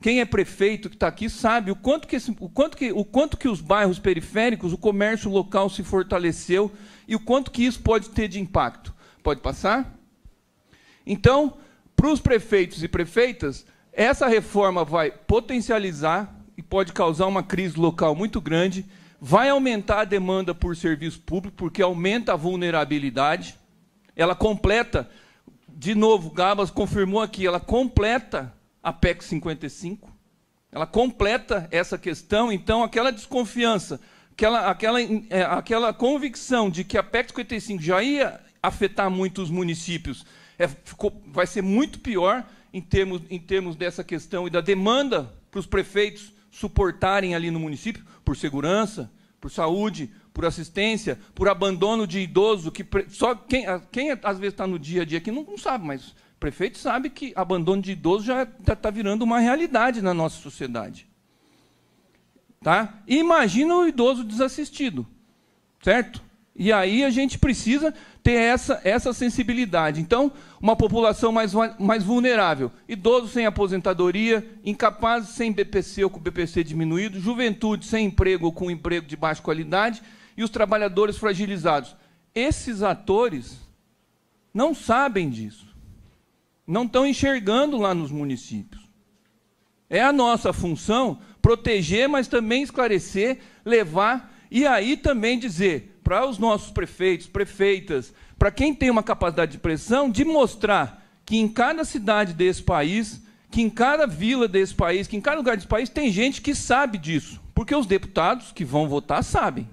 Quem é prefeito que está aqui sabe o quanto, que esse, o, quanto que, o quanto que os bairros periféricos, o comércio local se fortaleceu e o quanto que isso pode ter de impacto. Pode passar? Então, para os prefeitos e prefeitas, essa reforma vai potencializar e pode causar uma crise local muito grande, vai aumentar a demanda por serviço público, porque aumenta a vulnerabilidade. Ela completa, de novo, Gabas confirmou aqui, ela completa a PEC 55, ela completa essa questão, então aquela desconfiança, aquela, aquela, é, aquela convicção de que a PEC 55 já ia afetar muito os municípios, é, ficou, vai ser muito pior em termos, em termos dessa questão e da demanda para os prefeitos suportarem ali no município, por segurança, por saúde, por assistência, por abandono de idoso, que só quem, quem é, às vezes está no dia a dia aqui não, não, sabe, mas o prefeito sabe que abandono de idoso já está é, virando uma realidade na nossa sociedade. Tá? Imagina o idoso desassistido, certo? E aí a gente precisa ter essa, essa sensibilidade. Então, uma população mais, mais vulnerável, idosos sem aposentadoria, incapazes sem BPC ou com BPC diminuído, juventude sem emprego ou com emprego de baixa qualidade e os trabalhadores fragilizados. Esses atores não sabem disso. Não estão enxergando lá nos municípios. É a nossa função proteger, mas também esclarecer, levar e aí também dizer: para os nossos prefeitos, prefeitas, para quem tem uma capacidade de pressão, de mostrar que em cada cidade desse país, que em cada vila desse país, que em cada lugar desse país tem gente que sabe disso. Porque os deputados que vão votar sabem.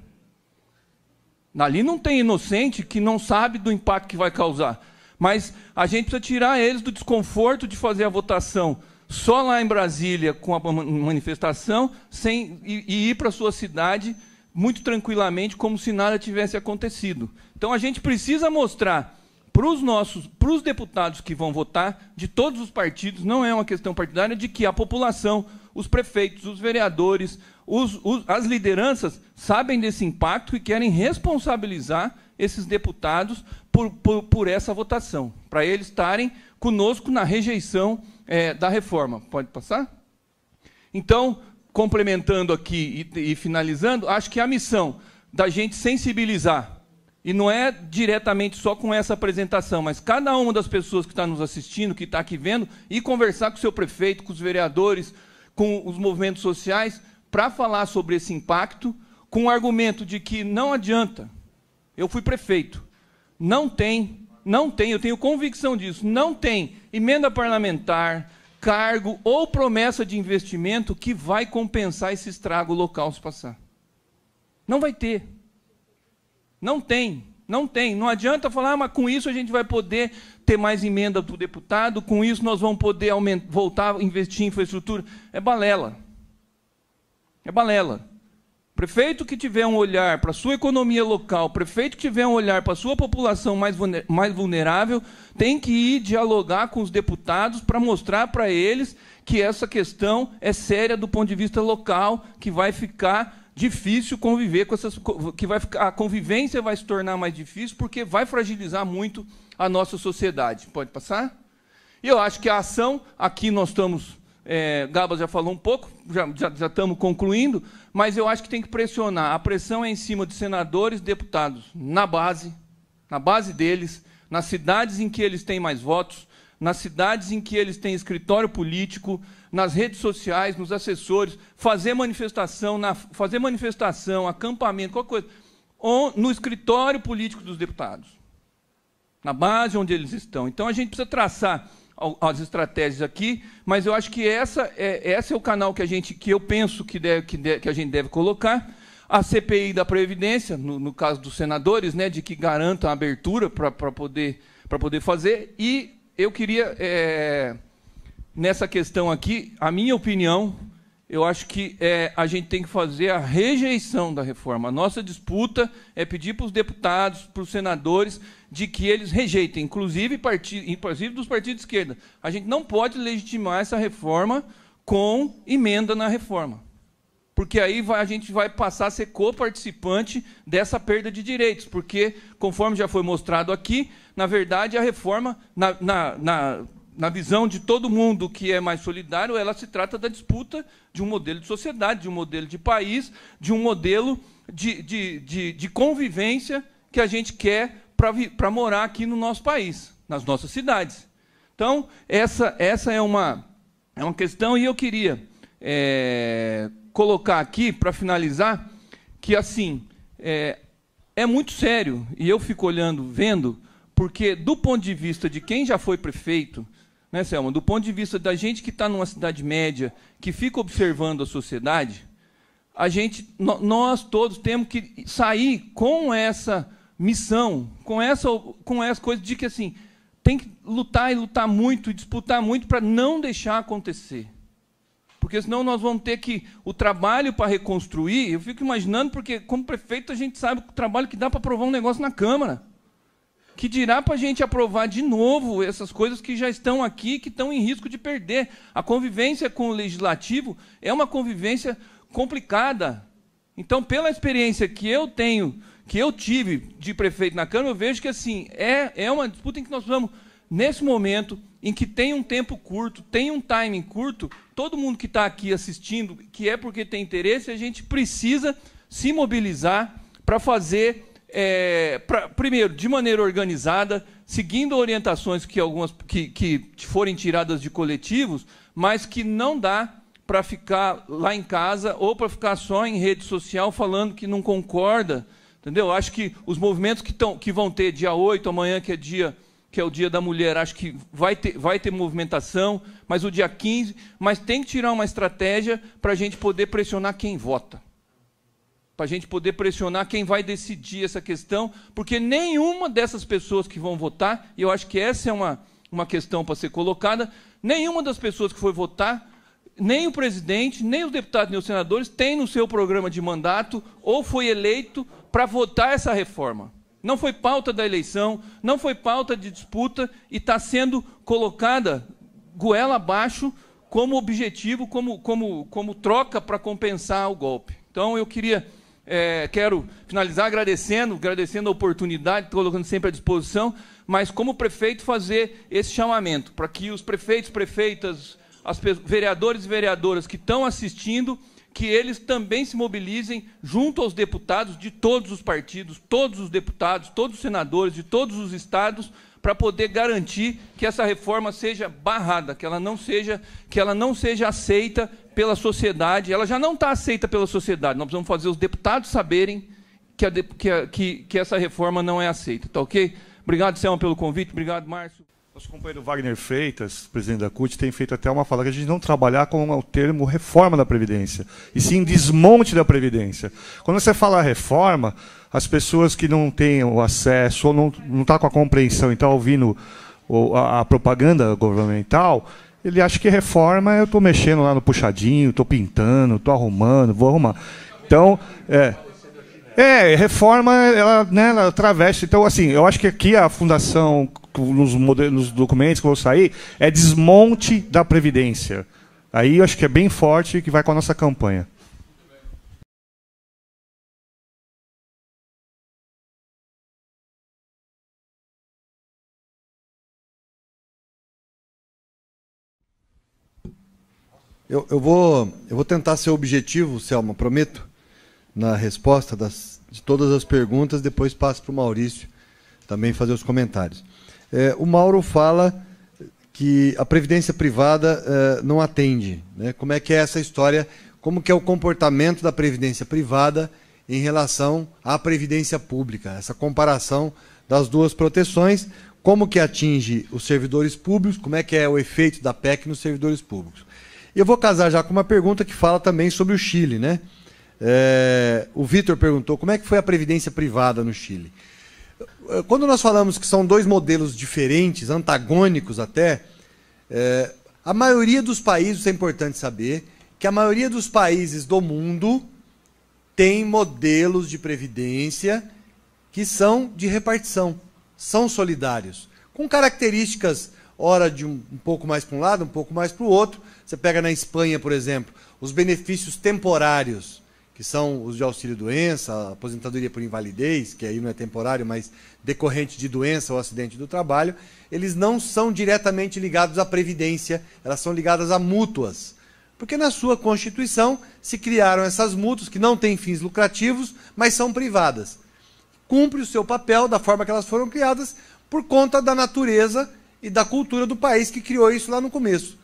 Ali não tem inocente que não sabe do impacto que vai causar. Mas a gente precisa tirar eles do desconforto de fazer a votação só lá em Brasília com a manifestação sem, e, e ir para a sua cidade muito tranquilamente, como se nada tivesse acontecido. Então a gente precisa mostrar para os nossos, para os deputados que vão votar, de todos os partidos, não é uma questão partidária, de que a população, os prefeitos, os vereadores, os, os, as lideranças sabem desse impacto e querem responsabilizar esses deputados por, por, por essa votação, para eles estarem conosco na rejeição é, da reforma. Pode passar? Então, complementando aqui e, e finalizando, acho que a missão da gente sensibilizar e não é diretamente só com essa apresentação, mas cada uma das pessoas que está nos assistindo, que está aqui vendo, e conversar com o seu prefeito, com os vereadores, com os movimentos sociais, para falar sobre esse impacto, com o argumento de que não adianta. Eu fui prefeito. Não tem, não tem, eu tenho convicção disso, não tem emenda parlamentar, cargo ou promessa de investimento que vai compensar esse estrago local se passar. Não vai ter. Não tem. Não tem. Não adianta falar, ah, mas com isso a gente vai poder ter mais emenda do deputado, com isso nós vamos poder aumentar, voltar a investir em infraestrutura. É balela. É balela prefeito que tiver um olhar para a sua economia local, prefeito que tiver um olhar para a sua população mais, vulnerável, tem que ir dialogar com os deputados para mostrar para eles que essa questão é séria do ponto de vista local, que vai ficar difícil conviver com essas que vai ficar a convivência vai se tornar mais difícil porque vai fragilizar muito a nossa sociedade. Pode passar? E eu acho que a ação aqui nós estamos é, já falou um pouco, já, já, já estamos concluindo mas eu acho que tem que pressionar. A pressão é em cima de senadores, deputados, na base, na base deles, nas cidades em que eles têm mais votos, nas cidades em que eles têm escritório político, nas redes sociais, nos assessores, fazer manifestação, na, fazer manifestação, acampamento, qualquer coisa, ou no escritório político dos deputados, na base onde eles estão. Então a gente precisa traçar as estratégias aqui, mas eu acho que essa é, esse é o canal que a gente, que eu penso que, deve, que, deve, que a gente deve colocar. A CPI da Previdência, no, no caso dos senadores, né, de que garanta a abertura para poder, poder fazer. E eu queria, é, nessa questão aqui, a minha opinião, eu acho que é, a gente tem que fazer a rejeição da reforma. A nossa disputa é pedir para os deputados, para os senadores, de que eles rejeitem, inclusive, partido, inclusive dos partidos de esquerda. A gente não pode legitimar essa reforma com emenda na reforma. Porque aí vai, a gente vai passar a ser co-participante dessa perda de direitos. Porque, conforme já foi mostrado aqui, na verdade, a reforma, na, na, na na visão de todo mundo que é mais solidário, ela se trata da disputa de um modelo de sociedade, de um modelo de país, de um modelo de, de, de, de convivência que a gente quer para morar aqui no nosso país, nas nossas cidades. Então, essa, essa é, uma, é uma questão e eu queria é, colocar aqui, para finalizar, que assim, é, é muito sério, e eu fico olhando, vendo, porque do ponto de vista de quem já foi prefeito, né, Selma, do ponto de vista da gente que está numa cidade média, que fica observando a sociedade, a gente, nós todos temos que sair com essa missão, com essa, com essa coisa de que assim tem que lutar e lutar muito, e disputar muito para não deixar acontecer. Porque senão nós vamos ter que o trabalho para reconstruir, eu fico imaginando, porque como prefeito a gente sabe o trabalho que dá para aprovar um negócio na Câmara. Que dirá para a gente aprovar de novo essas coisas que já estão aqui, que estão em risco de perder. A convivência com o legislativo é uma convivência complicada. Então, pela experiência que eu tenho que eu tive de prefeito na Câmara, eu vejo que assim é, é uma disputa em que nós vamos, nesse momento, em que tem um tempo curto, tem um timing curto, todo mundo que está aqui assistindo, que é porque tem interesse, a gente precisa se mobilizar para fazer, é, pra, primeiro, de maneira organizada, seguindo orientações que algumas que, que forem tiradas de coletivos, mas que não dá para ficar lá em casa ou para ficar só em rede social falando que não concorda Entendeu? Acho que os movimentos que, tão, que vão ter dia 8, amanhã, que é dia que é o dia da mulher, acho que vai ter, vai ter movimentação, mas o dia 15, mas tem que tirar uma estratégia para a gente poder pressionar quem vota. Para a gente poder pressionar quem vai decidir essa questão, porque nenhuma dessas pessoas que vão votar, e eu acho que essa é uma, uma questão para ser colocada, nenhuma das pessoas que foi votar, nem o presidente, nem os deputados, nem os senadores, tem no seu programa de mandato, ou foi eleito, para votar essa reforma. Não foi pauta da eleição, não foi pauta de disputa e está sendo colocada goela abaixo como objetivo, como, como, como troca para compensar o golpe. Então eu queria, é, quero finalizar agradecendo, agradecendo a oportunidade, colocando sempre à disposição, mas como prefeito fazer esse chamamento para que os prefeitos, prefeitas, as vereadores e vereadoras que estão assistindo que eles também se mobilizem junto aos deputados de todos os partidos, todos os deputados, todos os senadores de todos os estados, para poder garantir que essa reforma seja barrada, que ela não seja, que ela não seja aceita pela sociedade. Ela já não está aceita pela sociedade. Nós precisamos fazer os deputados saberem que, a, que, a, que, que essa reforma não é aceita. Tá ok? Obrigado, Selma, pelo convite. Obrigado, Márcio. Nosso companheiro Wagner Freitas, presidente da CUT, tem feito até uma fala que a gente não trabalhar com o termo reforma da Previdência, e sim desmonte da Previdência. Quando você fala reforma, as pessoas que não têm o acesso ou não estão tá com a compreensão e estão tá ouvindo a, a propaganda governamental, ele acha que reforma eu estou mexendo lá no puxadinho, estou pintando, estou arrumando, vou arrumar. Então, é. É, reforma, ela, né, ela atravessa. Então, assim, eu acho que aqui a Fundação Tipo, nos, nos documentos que vão sair, é desmonte da Previdência. Aí eu acho que é bem forte que vai com a nossa campanha. Eu, eu, vou, eu vou tentar ser objetivo, Selma, prometo, na resposta das, de todas as perguntas, depois passo para o Maurício também fazer os comentários. É, o Mauro fala que a previdência privada é, não atende. Né? Como é que é essa história? Como que é o comportamento da previdência privada em relação à previdência pública? Essa comparação das duas proteções, como que atinge os servidores públicos, como é que é o efeito da PEC nos servidores públicos. E eu vou casar já com uma pergunta que fala também sobre o Chile, né? É, o Vitor perguntou como é que foi a previdência privada no Chile. Eh, quando nós falamos que são dois modelos diferentes, antagônicos até, é, a maioria dos países, é importante saber, que a maioria dos países do mundo tem modelos de previdência que são de repartição, são solidários, com características, ora de um, um pouco mais para um lado, um pouco mais para o outro. Você pega na Espanha, por exemplo, os benefícios temporários que são os de auxílio-doença, aposentadoria por invalidez, que aí não é temporário, mas decorrente de doença ou acidente do trabalho, eles não são diretamente ligados à previdência, elas são ligadas a mútuas. Porque na sua Constituição se criaram essas mútuas que não têm fins lucrativos, mas são privadas. Cumpre o seu papel da forma que elas foram criadas por conta da natureza e da cultura do país que criou isso lá no começo.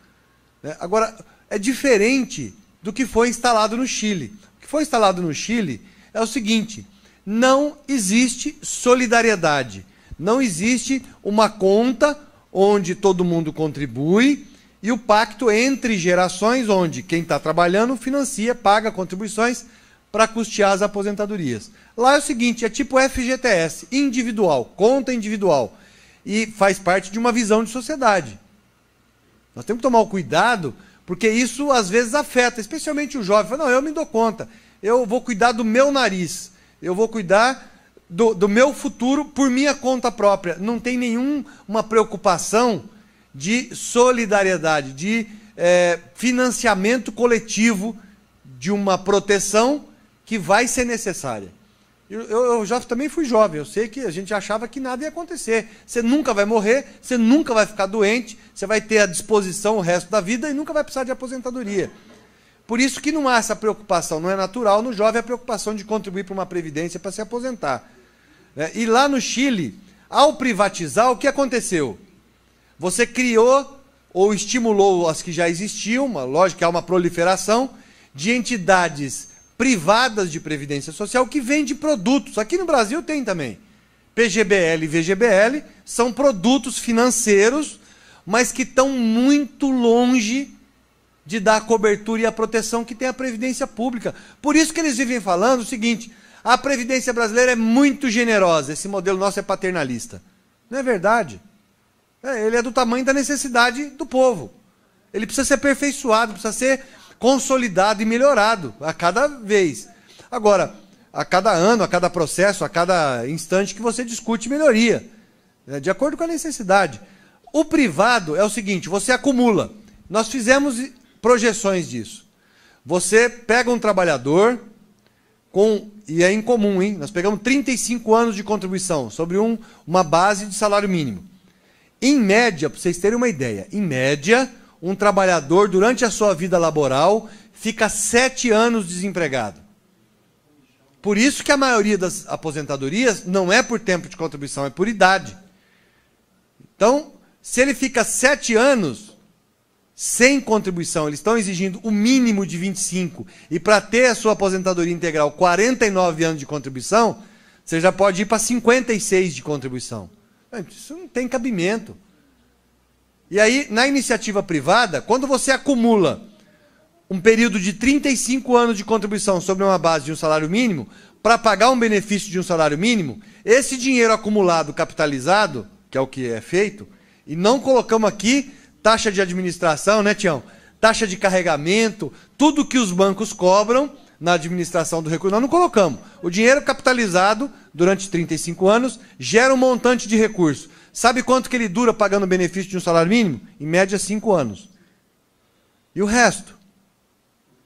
Né? Agora, é diferente do que foi instalado no Chile foi instalado no Chile é o seguinte: não existe solidariedade, não existe uma conta onde todo mundo contribui e o pacto entre gerações, onde quem está trabalhando financia, paga contribuições para custear as aposentadorias. Lá é o seguinte: é tipo FGTS, individual, conta individual. E faz parte de uma visão de sociedade. Nós temos que tomar o cuidado, porque isso às vezes afeta, especialmente o jovem. Fala, não, eu me dou conta eu vou cuidar do meu nariz, eu vou cuidar do, do meu futuro por minha conta própria. Não tem nenhuma preocupação de solidariedade, de é, financiamento coletivo de uma proteção que vai ser necessária. Eu, eu, já também fui jovem, eu sei que a gente achava que nada ia acontecer. Você nunca vai morrer, você nunca vai ficar doente, você vai ter à disposição o resto da vida e nunca vai precisar de aposentadoria. Por isso que não há essa preocupação, não é natural no jovem a preocupação de contribuir para uma previdência para se aposentar. Né? E lá no Chile, ao privatizar, o que aconteceu? Você criou ou estimulou as que já existiam, uma, lógico que há uma proliferação, de entidades privadas de previdência social que vendem produtos. Aqui no Brasil tem também. PGBL e VGBL são produtos financeiros, mas que estão muito longe de dar a cobertura e a proteção que tem a Previdência Pública. Por isso que eles vivem falando o seguinte: a Previdência brasileira é muito generosa, esse modelo nosso é paternalista. Não é verdade. É, ele é do tamanho da necessidade do povo. Ele precisa ser aperfeiçoado, precisa ser consolidado e melhorado a cada vez. Agora, a cada ano, a cada processo, a cada instante que você discute melhoria, né, de acordo com a necessidade. O privado é o seguinte: você acumula. Nós fizemos projeções disso. Você pega um trabalhador com, e é incomum, hein? Nós pegamos 35 anos de contribuição sobre um, uma base de salário mínimo. Em média, para vocês terem uma ideia, em média, um trabalhador, durante a sua vida laboral, fica sete anos desempregado. Por isso que a maioria das aposentadorias não é por tempo de contribuição, é por idade. Então, se ele fica sete anos, sem contribuição, eles estão exigindo o mínimo de 25, e para ter a sua aposentadoria integral 49 anos de contribuição, você já pode ir para 56 de contribuição. Isso não tem cabimento. E aí, na iniciativa privada, quando você acumula um período de 35 anos de contribuição sobre uma base de um salário mínimo, para pagar um benefício de um salário mínimo, esse dinheiro acumulado, capitalizado, que é o que é feito, e não colocamos aqui taxa de administração, né, Tião? Taxa de carregamento, tudo que os bancos cobram na administração do recurso. Nós não colocamos. O dinheiro capitalizado durante 35 anos gera um montante de recurso. Sabe quanto que ele dura pagando o benefício de um salário mínimo? Em média, 5 anos. E o resto?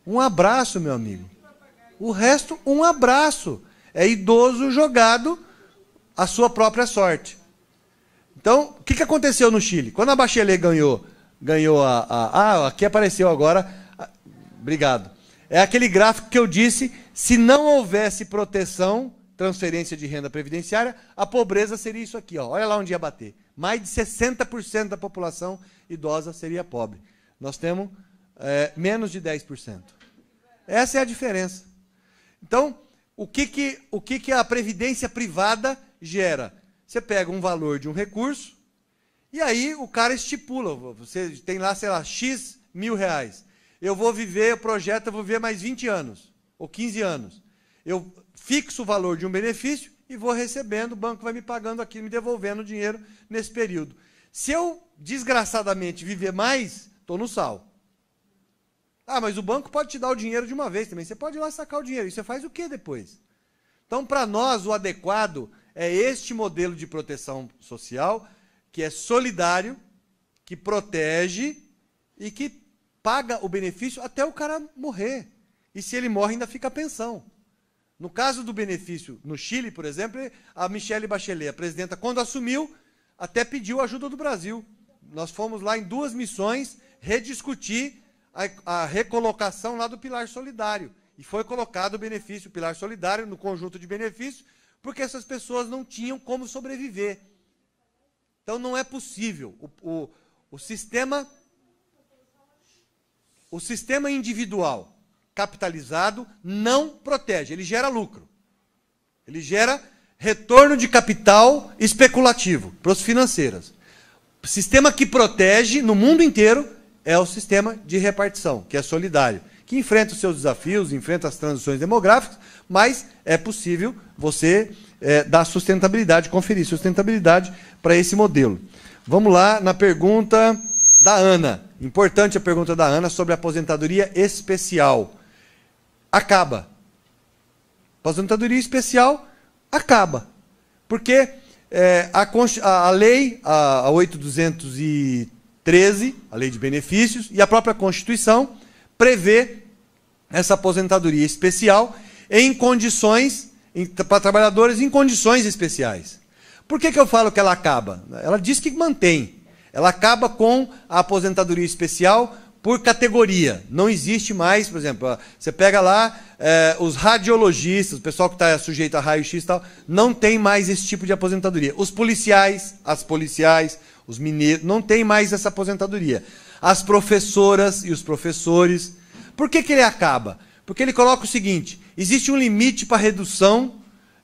Um abraço, meu amigo. O resto, um abraço. É idoso jogado à sua própria sorte. Então, o que, que aconteceu no Chile? Quando a Bachelet ganhou ganhou a, a. Ah, aqui apareceu agora. Ah, obrigado. É aquele gráfico que eu disse: se não houvesse proteção, transferência de renda previdenciária, a pobreza seria isso aqui. Ó. Olha lá onde ia bater. Mais de 60% da população idosa seria pobre. Nós temos é, menos de 10%. Essa é a diferença. Então, o que, que, o que, que a previdência privada gera? Você pega um valor de um recurso, e aí o cara estipula, você tem lá, sei lá, X mil reais. Eu vou viver, o projeto, eu vou viver mais 20 anos, ou 15 anos. Eu fixo o valor de um benefício e vou recebendo, o banco vai me pagando aqui, me devolvendo o dinheiro nesse período. Se eu, desgraçadamente, viver mais, estou no sal. Ah, mas o banco pode te dar o dinheiro de uma vez também. Você pode ir lá sacar o dinheiro. E você faz o que depois? Então, para nós, o adequado é este modelo de proteção social que é solidário, que protege e que paga o benefício até o cara morrer. E se ele morre, ainda fica a pensão. No caso do benefício no Chile, por exemplo, a Michelle Bachelet, a presidenta, quando assumiu, até pediu ajuda do Brasil. Nós fomos lá em duas missões rediscutir a, a recolocação lá do pilar solidário. E foi colocado o benefício, o pilar solidário, no conjunto de benefícios, porque essas pessoas não tinham como sobreviver. Então não é possível. O, o, o sistema o sistema individual capitalizado não protege, ele gera lucro. Ele gera retorno de capital especulativo para as financeiras. O sistema que protege no mundo inteiro é o sistema de repartição, que é solidário, que enfrenta os seus desafios, enfrenta as transições demográficas, mas é possível você é, sustentabilidade, conferir sustentabilidade para esse modelo. Vamos lá na pergunta da Ana. Importante a pergunta da Ana sobre aposentadoria especial. Acaba. Aposentadoria especial acaba. Porque é, a, a, lei, a, a 8213, a lei de benefícios, e a própria Constituição prevê essa aposentadoria especial em condições para trabalhadores em condições especiais. Por que, que eu falo que ela acaba? Ela diz que mantém. Ela acaba com a aposentadoria especial por categoria. Não existe mais, por exemplo, você pega lá eh, os radiologistas, o pessoal que está sujeito a raio-x e tal, não tem mais esse tipo de aposentadoria. Os policiais, as policiais, os mineiros, não tem mais essa aposentadoria. As professoras e os professores. Por que, que ele acaba? Porque ele coloca o seguinte: existe um limite para redução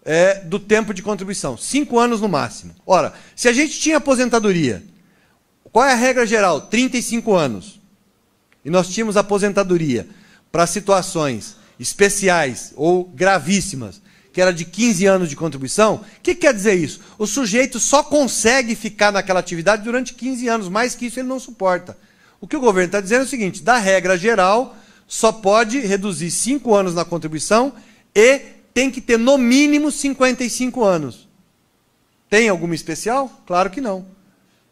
é, do tempo de contribuição. Cinco anos no máximo. Ora, se a gente tinha aposentadoria, qual é a regra geral? 35 anos. E nós tínhamos aposentadoria para situações especiais ou gravíssimas, que era de 15 anos de contribuição, o que quer dizer isso? O sujeito só consegue ficar naquela atividade durante 15 anos, mais que isso ele não suporta. O que o governo está dizendo é o seguinte: da regra geral, só pode reduzir 5 anos na contribuição e tem que ter no mínimo 55 anos. Tem alguma especial? Claro que não.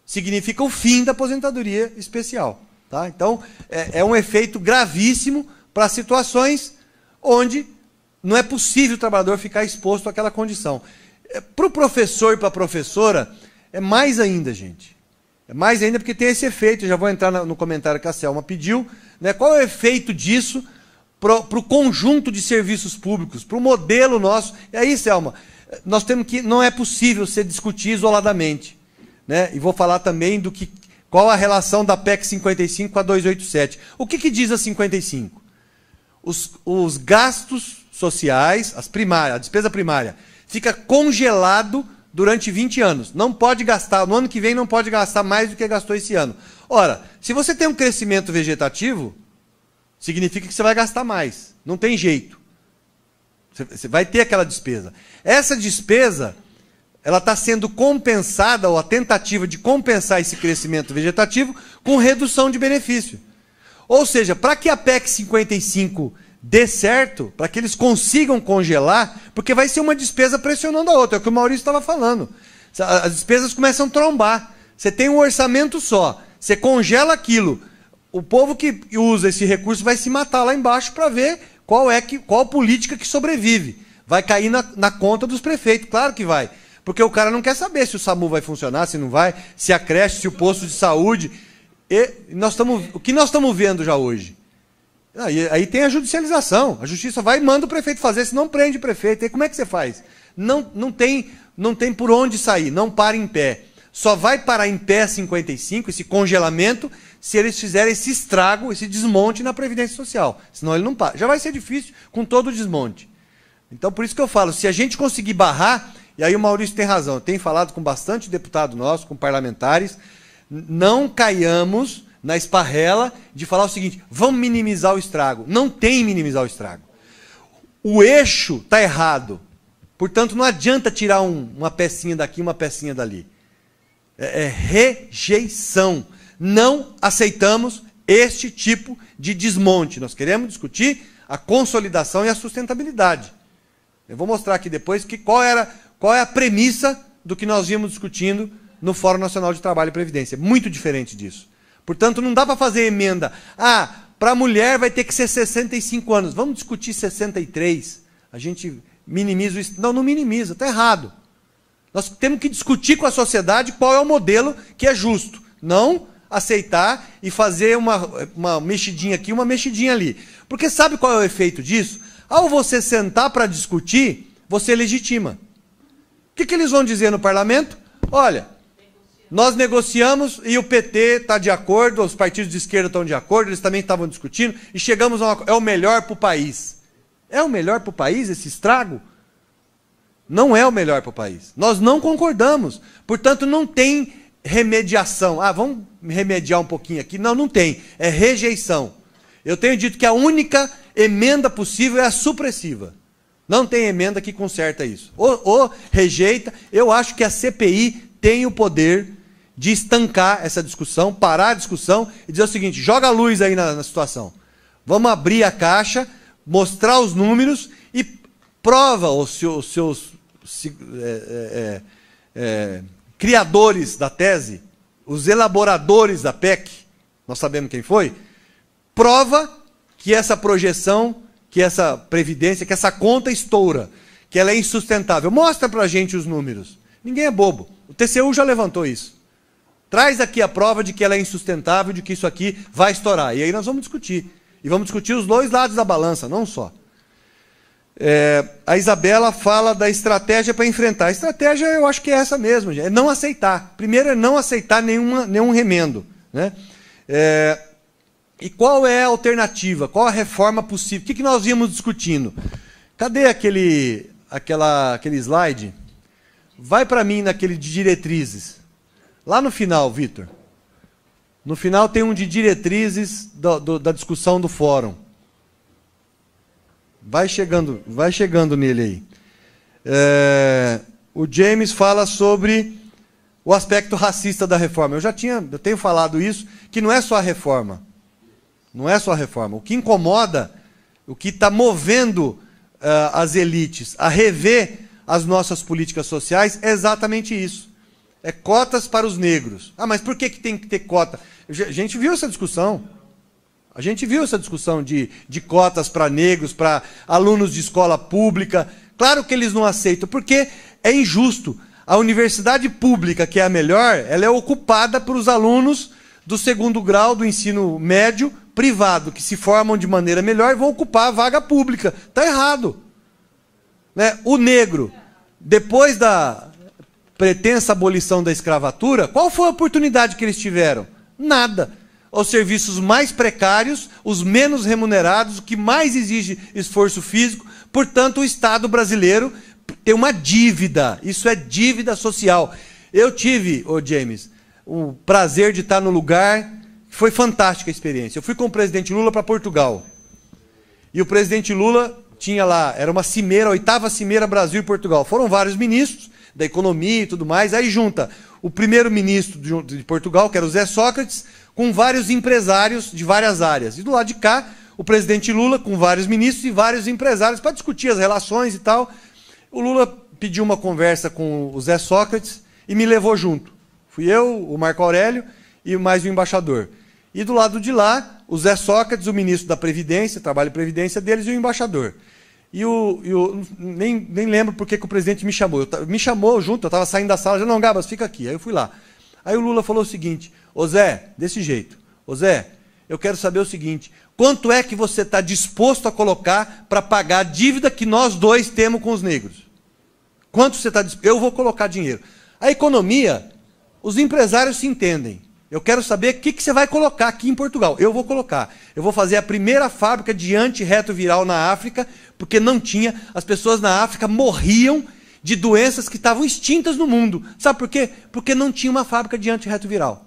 Significa o fim da aposentadoria especial. Tá? Então, é, é um efeito gravíssimo para situações onde não é possível o trabalhador ficar exposto àquela condição. É, para o professor e para a professora, é mais ainda, gente. É mais ainda porque tem esse efeito, já vou entrar no comentário que a Selma pediu. Né? Qual é o efeito disso para o conjunto de serviços públicos, para o modelo nosso? E aí, Selma, nós temos que. Não é possível se discutir isoladamente. Né? E vou falar também do que. Qual a relação da PEC 55 com a 287? O que, que diz a 55? Os, os gastos sociais, as primárias, a despesa primária, fica congelado durante 20 anos. Não pode gastar, no ano que vem não pode gastar mais do que gastou esse ano. Ora, se você tem um crescimento vegetativo, significa que você vai gastar mais. Não tem jeito. Você vai ter aquela despesa. Essa despesa, ela está sendo compensada, ou a tentativa de compensar esse crescimento vegetativo, com redução de benefício. Ou seja, para que a PEC 55 dê certo, para que eles consigam congelar, porque vai ser uma despesa pressionando a outra. É o que o Maurício estava falando. As despesas começam a trombar. Você tem um orçamento só, você congela aquilo. O povo que usa esse recurso vai se matar lá embaixo para ver qual é que, qual política que sobrevive. Vai cair na, na conta dos prefeitos, claro que vai. Porque o cara não quer saber se o SAMU vai funcionar, se não vai, se a creche, se o posto de saúde. E nós tamo, o que nós estamos vendo já hoje? Aí, ah, aí, tem a judicialização. A justiça vai e manda o prefeito fazer, se não prende o prefeito. Aí como é que você faz? Não, não, tem, não tem por onde sair, não para em pé. Só vai parar em pé 55, esse congelamento, se eles fizerem esse estrago, esse desmonte na Previdência Social. Senão ele não para. Já vai ser difícil com todo o desmonte. Então, por isso que eu falo, se a gente conseguir barrar, e aí o Maurício tem razão, eu tenho falado com bastante deputado nosso, com parlamentares, não caiamos na esparrela de falar o seguinte: vamos minimizar o estrago. Não tem minimizar o estrago. O eixo está errado. Portanto, não adianta tirar um, uma pecinha daqui, uma pecinha dali. É, é rejeição. Não aceitamos este tipo de desmonte. Nós queremos discutir a consolidação e a sustentabilidade. Eu vou mostrar aqui depois que qual era qual é a premissa do que nós vimos discutindo no Fórum Nacional de Trabalho e Previdência. Muito diferente disso. Portanto, não dá para fazer emenda. Ah, para a mulher vai ter que ser 65 anos. Vamos discutir 63. A gente minimiza isso. Não, não minimiza, está errado. Nós temos que discutir com a sociedade qual é o modelo que é justo. Não aceitar e fazer uma, uma mexidinha aqui, uma mexidinha ali. Porque sabe qual é o efeito disso? Ao você sentar para discutir, você legitima. O que, que eles vão dizer no parlamento? Olha, nós negociamos e o PT está de acordo, os partidos de esquerda estão de acordo, eles também estavam discutindo, e chegamos a uma, é o melhor para o país. É o melhor para o país esse estrago? Não é o melhor para o país. Nós não concordamos. Portanto, não tem remediação. Ah, vamos remediar um pouquinho aqui. Não, não tem. É rejeição. Eu tenho dito que a única emenda possível é a supressiva. Não tem emenda que conserta isso. Ou, ou rejeita. Eu acho que a CPI tem o poder de estancar essa discussão, parar a discussão e dizer o seguinte: joga a luz aí na, na situação. Vamos abrir a caixa, mostrar os números e prova os seus, os seus se, é, é, é, é, criadores da tese, os elaboradores da PEC, nós sabemos quem foi, prova que essa projeção, que essa previdência, que essa conta estoura, que ela é insustentável. Mostra para a gente os números. Ninguém é bobo. O TCU já levantou isso. Traz aqui a prova de que ela é insustentável, de que isso aqui vai estourar. E aí nós vamos discutir. E vamos discutir os dois lados da balança, não só. É, a Isabela fala da estratégia para enfrentar. A estratégia eu acho que é essa mesmo, é não aceitar. Primeiro é não aceitar nenhuma, nenhum remendo. Né? É, e qual é a alternativa? Qual a reforma possível? O que, que nós íamos discutindo? Cadê aquele, aquela, aquele slide? Vai para mim naquele de diretrizes. Lá no final, Vitor, no final tem um de diretrizes do, do, da discussão do fórum. Vai chegando, vai chegando nele aí. É, o James fala sobre o aspecto racista da reforma. Eu já tinha, eu tenho falado isso, que não é só a reforma. Não é só a reforma. O que incomoda, o que está movendo uh, as elites a rever as nossas políticas sociais é exatamente isso é cotas para os negros. Ah, mas por que, que tem que ter cota? A gente viu essa discussão. A gente viu essa discussão de, de cotas para negros, para alunos de escola pública. Claro que eles não aceitam, porque é injusto. A universidade pública, que é a melhor, ela é ocupada pelos alunos do segundo grau do ensino médio privado, que se formam de maneira melhor e vão ocupar a vaga pública. Está errado. Né? O negro, depois da, pretensa abolição da escravatura, qual foi a oportunidade que eles tiveram? Nada. Os serviços mais precários, os menos remunerados, o que mais exige esforço físico. Portanto, o Estado brasileiro tem uma dívida. Isso é dívida social. Eu tive, o James, o prazer de estar no lugar. Foi fantástica a experiência. Eu fui com o presidente Lula para Portugal. E o presidente Lula tinha lá, era uma cimeira, a oitava cimeira Brasil e Portugal. Foram vários ministros, da economia e tudo mais. Aí junta o primeiro-ministro de Portugal, que era o Zé Sócrates, com vários empresários de várias áreas. E do lado de cá, o presidente Lula com vários ministros e vários empresários para discutir as relações e tal. O Lula pediu uma conversa com o Zé Sócrates e me levou junto. Fui eu, o Marco Aurélio e mais o embaixador. E do lado de lá, o Zé Sócrates, o ministro da Previdência, Trabalho e Previdência deles e o embaixador. E o, e o, nem, nem lembro porque que o presidente me chamou. Eu, me chamou junto, eu estava saindo da sala, já não, Gabas, fica aqui. Aí eu fui lá. Aí o Lula falou o seguinte: Ô Zé, desse jeito, Ô Zé, eu quero saber o seguinte: quanto é que você está disposto a colocar para pagar a dívida que nós dois temos com os negros? Quanto você está disposto? Eu vou colocar dinheiro. A economia, os empresários se entendem. Eu quero saber o que, que, você vai colocar aqui em Portugal. Eu vou colocar. Eu vou fazer a primeira fábrica de antirretroviral na África porque não tinha. As pessoas na África morriam de doenças que estavam extintas no mundo. Sabe por quê? Porque não tinha uma fábrica de antirretroviral.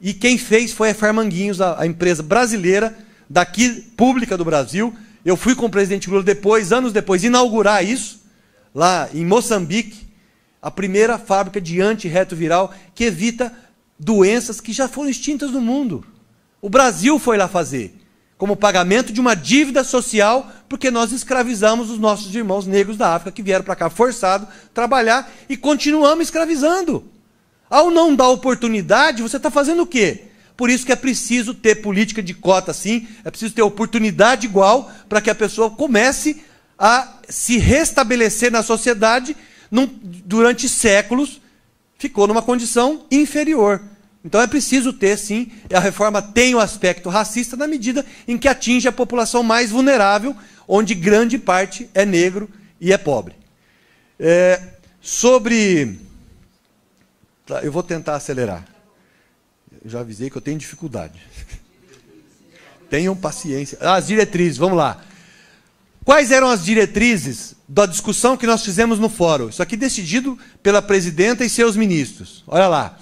E quem fez foi a Farmanguinhos, a, a empresa brasileira, daqui, pública do Brasil. Eu fui com o presidente Lula depois, anos depois, inaugurar isso, lá em Moçambique, a primeira fábrica de antirretroviral que evita doenças que já foram extintas no mundo. O Brasil foi lá fazer como pagamento de uma dívida social, porque nós escravizamos os nossos irmãos negros da África que vieram para cá forçado trabalhar e continuamos escravizando. Ao não dar oportunidade, você está fazendo o quê? Por isso que é preciso ter política de cota, sim, é preciso ter oportunidade igual para que a pessoa comece a se restabelecer na sociedade num, durante séculos, ficou numa condição inferior. Então é preciso ter, sim, a reforma tem o aspecto racista na medida em que atinge a população mais vulnerável, onde grande parte é negro e é pobre. É, sobre. Tá, eu vou tentar acelerar. Eu já avisei que eu tenho dificuldade. Tenham paciência. Ah, as diretrizes, vamos lá. Quais eram as diretrizes da discussão que nós fizemos no fórum? Isso aqui decidido pela presidenta e seus ministros. Olha lá.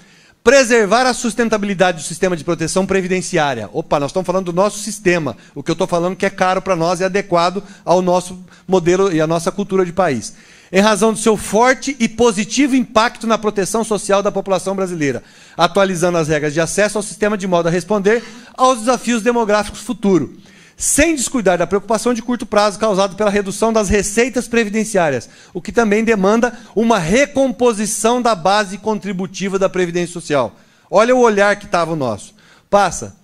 Preservar a sustentabilidade do sistema de proteção previdenciária. Opa, nós estamos falando do nosso sistema. O que eu estou falando que é caro para nós e adequado ao nosso modelo e à nossa cultura de país. Em razão do seu forte e positivo impacto na proteção social da população brasileira, atualizando as regras de acesso ao sistema de modo a responder aos desafios demográficos futuros sem descuidar da preocupação de curto prazo causada pela redução das receitas previdenciárias, o que também demanda uma recomposição da base contributiva da Previdência Social. Olha o olhar que estava o nosso. Passa.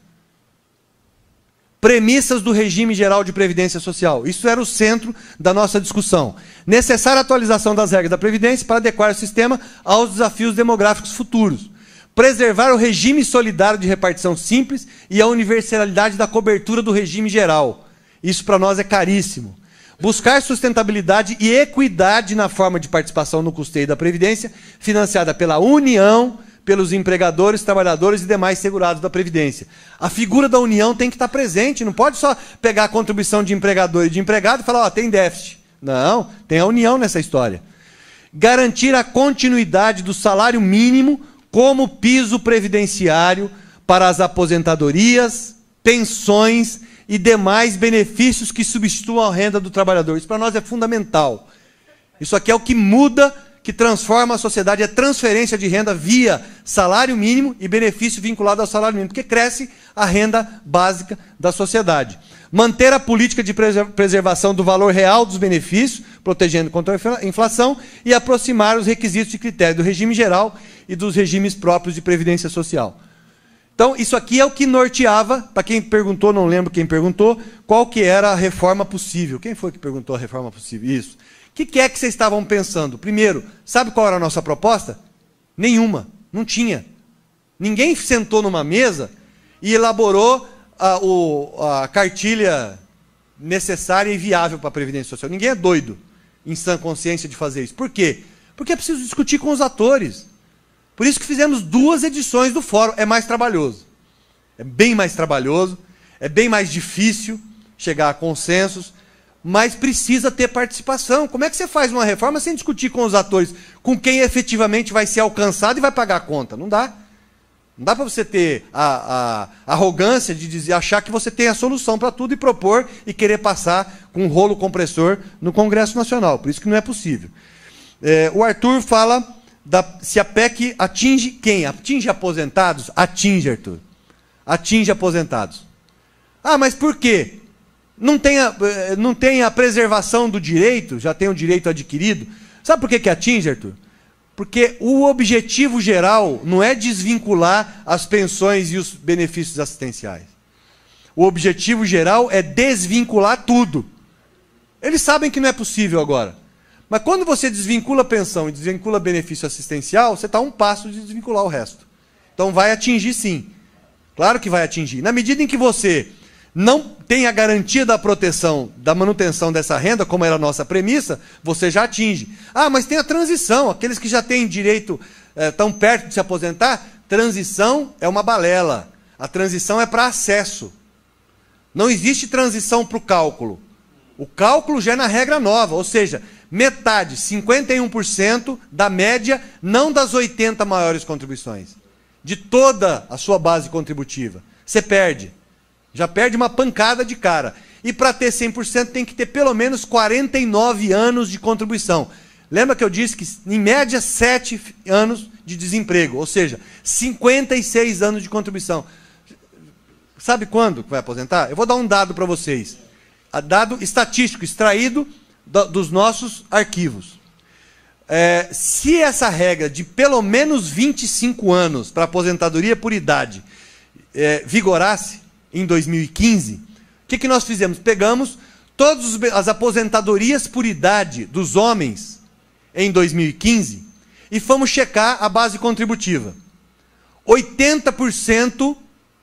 Premissas do regime geral de previdência social. Isso era o centro da nossa discussão. Necessária atualização das regras da previdência para adequar o sistema aos desafios demográficos futuros preservar o regime solidário de repartição simples e a universalidade da cobertura do regime geral. Isso para nós é caríssimo. Buscar sustentabilidade e equidade na forma de participação no custeio da Previdência, financiada pela União, pelos empregadores, trabalhadores e demais segurados da Previdência. A figura da União tem que estar tá presente, não pode só pegar a contribuição de empregador e de empregado e falar, ó, oh, tem déficit. Não, tem a União nessa história. Garantir a continuidade do salário mínimo como piso previdenciário para as aposentadorias, pensões e demais benefícios que substituam a renda do trabalhador. Isso para nós é fundamental. Isso aqui é o que muda, que transforma a sociedade, é transferência de renda via salário mínimo e benefício vinculado ao salário mínimo, porque cresce a renda básica da sociedade. Manter a política de preservação do valor real dos benefícios, protegendo contra a inflação, e aproximar os requisitos e critérios do regime geral e dos regimes próprios de previdência social. Então, isso aqui é o que norteava, para quem perguntou, não lembro quem perguntou, qual que era a reforma possível. Quem foi que perguntou a reforma possível? Isso. O que, que é que vocês estavam pensando? Primeiro, sabe qual era a nossa proposta? Nenhuma. Não tinha. Ninguém sentou numa mesa e elaborou a, o, a cartilha necessária e viável para a Previdência Social. Ninguém é doido em sã consciência de fazer isso. Por quê? Porque é preciso discutir com os atores. Por isso que fizemos duas edições do fórum. É mais trabalhoso. É bem mais trabalhoso, é bem mais difícil chegar a consensos, mas precisa ter participação. Como é que você faz uma reforma sem discutir com os atores, com quem efetivamente vai ser alcançado e vai pagar a conta? Não dá. Não dá para você ter a, a, arrogância de dizer, achar que você tem a solução para tudo e propor e querer passar com um rolo compressor no Congresso Nacional. Por isso que não é possível. É, o Arthur fala da, se a PEC atinge quem? Atinge aposentados? Atinge, Arthur. Atinge aposentados. Ah, mas por quê? Não tem a, eh, não tem a preservação do direito, já tem o direito adquirido. Sabe por que, que atinge, Arthur? Porque o objetivo geral não é desvincular as pensões e os benefícios assistenciais. O objetivo geral é desvincular tudo. Eles sabem que não é possível agora. Mas quando você desvincula pensão e desvincula benefício assistencial, você está um passo de desvincular o resto. Então vai atingir sim. Claro que vai atingir. Na medida em que você não tem a garantia da proteção, da manutenção dessa renda, como era a nossa premissa, você já atinge. Ah, mas tem a transição. Aqueles que já têm direito, estão eh, é, perto de se aposentar, transição é uma balela. A transição é para acesso. Não existe transição para o cálculo. O cálculo já é na regra nova, ou seja, metade, 51% da média, não das 80 maiores contribuições, de toda a sua base contributiva. Você perde. Já perde uma pancada de cara. E para ter 100% tem que ter pelo menos 49 anos de contribuição. Lembra que eu disse que, em média, 7 anos de desemprego, ou seja, 56 anos de contribuição. Sabe quando vai aposentar? Eu vou dar um dado para vocês. Dado estatístico, extraído do, dos nossos arquivos. É, se essa regra de pelo menos 25 anos para aposentadoria por idade é, vigorasse em 2015, o que, que nós fizemos? Pegamos todas as aposentadorias por idade dos homens em 2015 e fomos checar a base contributiva. 80%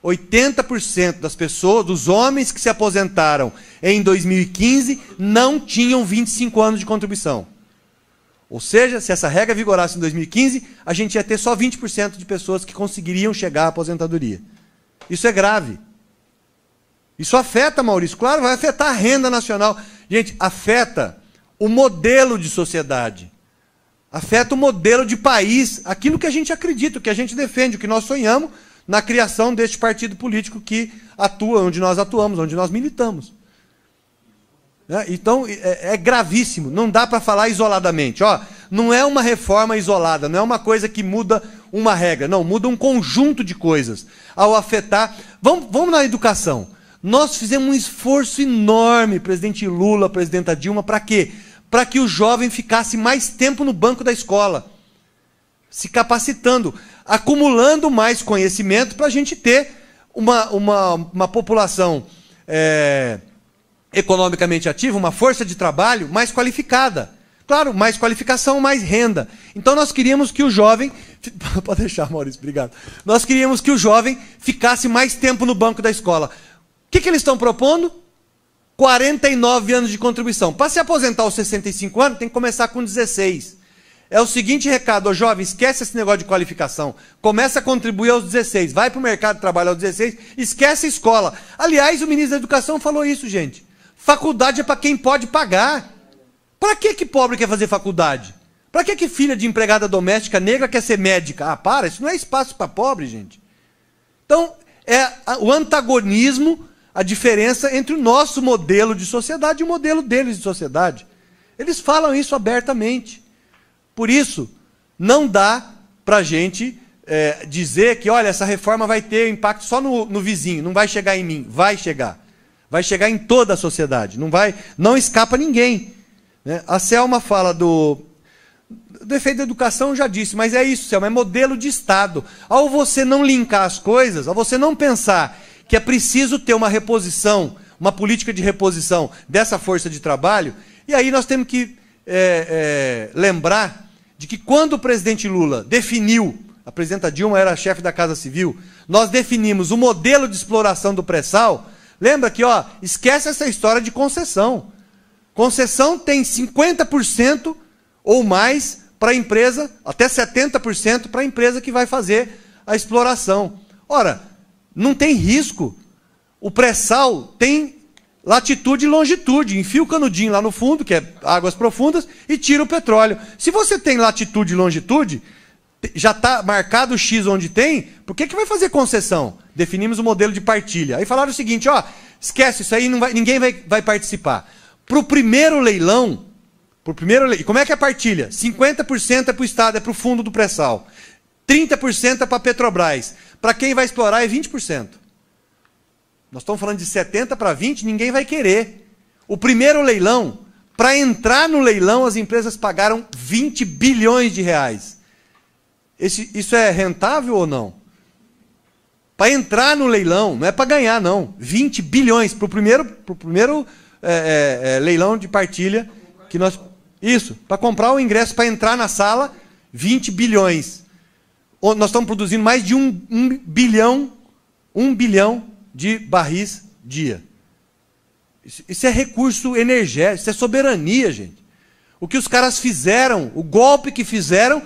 80% das pessoas, dos homens que se aposentaram em 2015, não tinham 25 anos de contribuição. Ou seja, se essa regra vigorasse em 2015, a gente ia ter só 20% de pessoas que conseguiriam chegar à aposentadoria. Isso é grave. Isso afeta, Maurício. Claro, vai afetar a renda nacional. Gente, afeta o modelo de sociedade. Afeta o modelo de país, aquilo que a gente acredita, o que a gente defende, o que nós sonhamos na criação deste partido político que atua onde nós atuamos, onde nós militamos. Né? Então, é, é, gravíssimo. Não dá para falar isoladamente. Ó, não é uma reforma isolada, não é uma coisa que muda uma regra. Não, muda um conjunto de coisas. Ao afetar. Vamos, vamos na educação. Nós fizemos um esforço enorme, presidente Lula, presidenta Dilma, para quê? Para que o jovem ficasse mais tempo no banco da escola se capacitando, acumulando mais conhecimento para a gente ter uma, uma, uma população é, economicamente ativa, uma força de trabalho mais qualificada. Claro, mais qualificação, mais renda. Então nós queríamos que o jovem. Pode deixar, Maurício, obrigado. Nós queríamos que o jovem ficasse mais tempo no banco da escola. O que, que eles estão propondo? 49 anos de contribuição. Para se aposentar aos 65 anos, tem que começar com 16 é o seguinte recado, ô jovem, esquece esse negócio de qualificação. Começa a contribuir aos 16, vai para o mercado de trabalho aos 16, esquece a escola. Aliás, o ministro da Educação falou isso, gente. Faculdade é para quem pode pagar. Para que que pobre quer fazer faculdade? Para que que filha de empregada doméstica negra quer ser médica? Ah, para, isso não é espaço para pobre, gente. Então, é o antagonismo, a diferença entre o nosso modelo de sociedade e o modelo deles de sociedade. Eles falam isso abertamente. Por isso, não dá para a gente é, dizer que, olha, essa reforma vai ter impacto só no, no vizinho, não vai chegar em mim. Vai chegar. Vai chegar em toda a sociedade. Não vai, não escapa ninguém. Né? A Selma fala do, do efeito da educação, já disse, mas é isso, Selma, é modelo de Estado. Ao você não linkar as coisas, ao você não pensar que é preciso ter uma reposição, uma política de reposição dessa força de trabalho, e aí nós temos que é, é, lembrar de que quando o presidente Lula definiu, a presidenta Dilma era chefe da Casa Civil, nós definimos o modelo de exploração do pré-sal. Lembra que, ó, esquece essa história de concessão. Concessão tem 50% ou mais para a empresa, até 70% para a empresa que vai fazer a exploração. Ora, não tem risco. O pré-sal tem latitude e longitude. Enfia o canudinho lá no fundo, que é águas profundas, e tira o petróleo. Se você tem latitude e longitude, já está marcado o X onde tem, por que, que vai fazer concessão? Definimos o modelo de partilha. Aí falaram o seguinte: ó, esquece isso aí, vai, ninguém vai, vai participar. Para o primeiro leilão, pro primeiro leilão, como é que é a partilha? 50% é para o Estado, é para o fundo do pré-sal. 30% é para a Petrobras. Para quem vai explorar é 20%. Nós estamos falando de 70 para 20, ninguém vai querer. O primeiro leilão, para entrar no leilão, as empresas pagaram 20 bilhões de reais. Esse, isso é rentável ou não? Para entrar no leilão, não é para ganhar, não. 20 bilhões para o primeiro, pro primeiro é, é, é, leilão de partilha que nós. Isso, para comprar o ingresso, para entrar na sala, 20 bilhões. Nós estamos produzindo mais de um, um bilhão, um bilhão de barris dia. Isso, isso é recurso energético, isso é soberania, gente. O que os caras fizeram, o golpe que fizeram,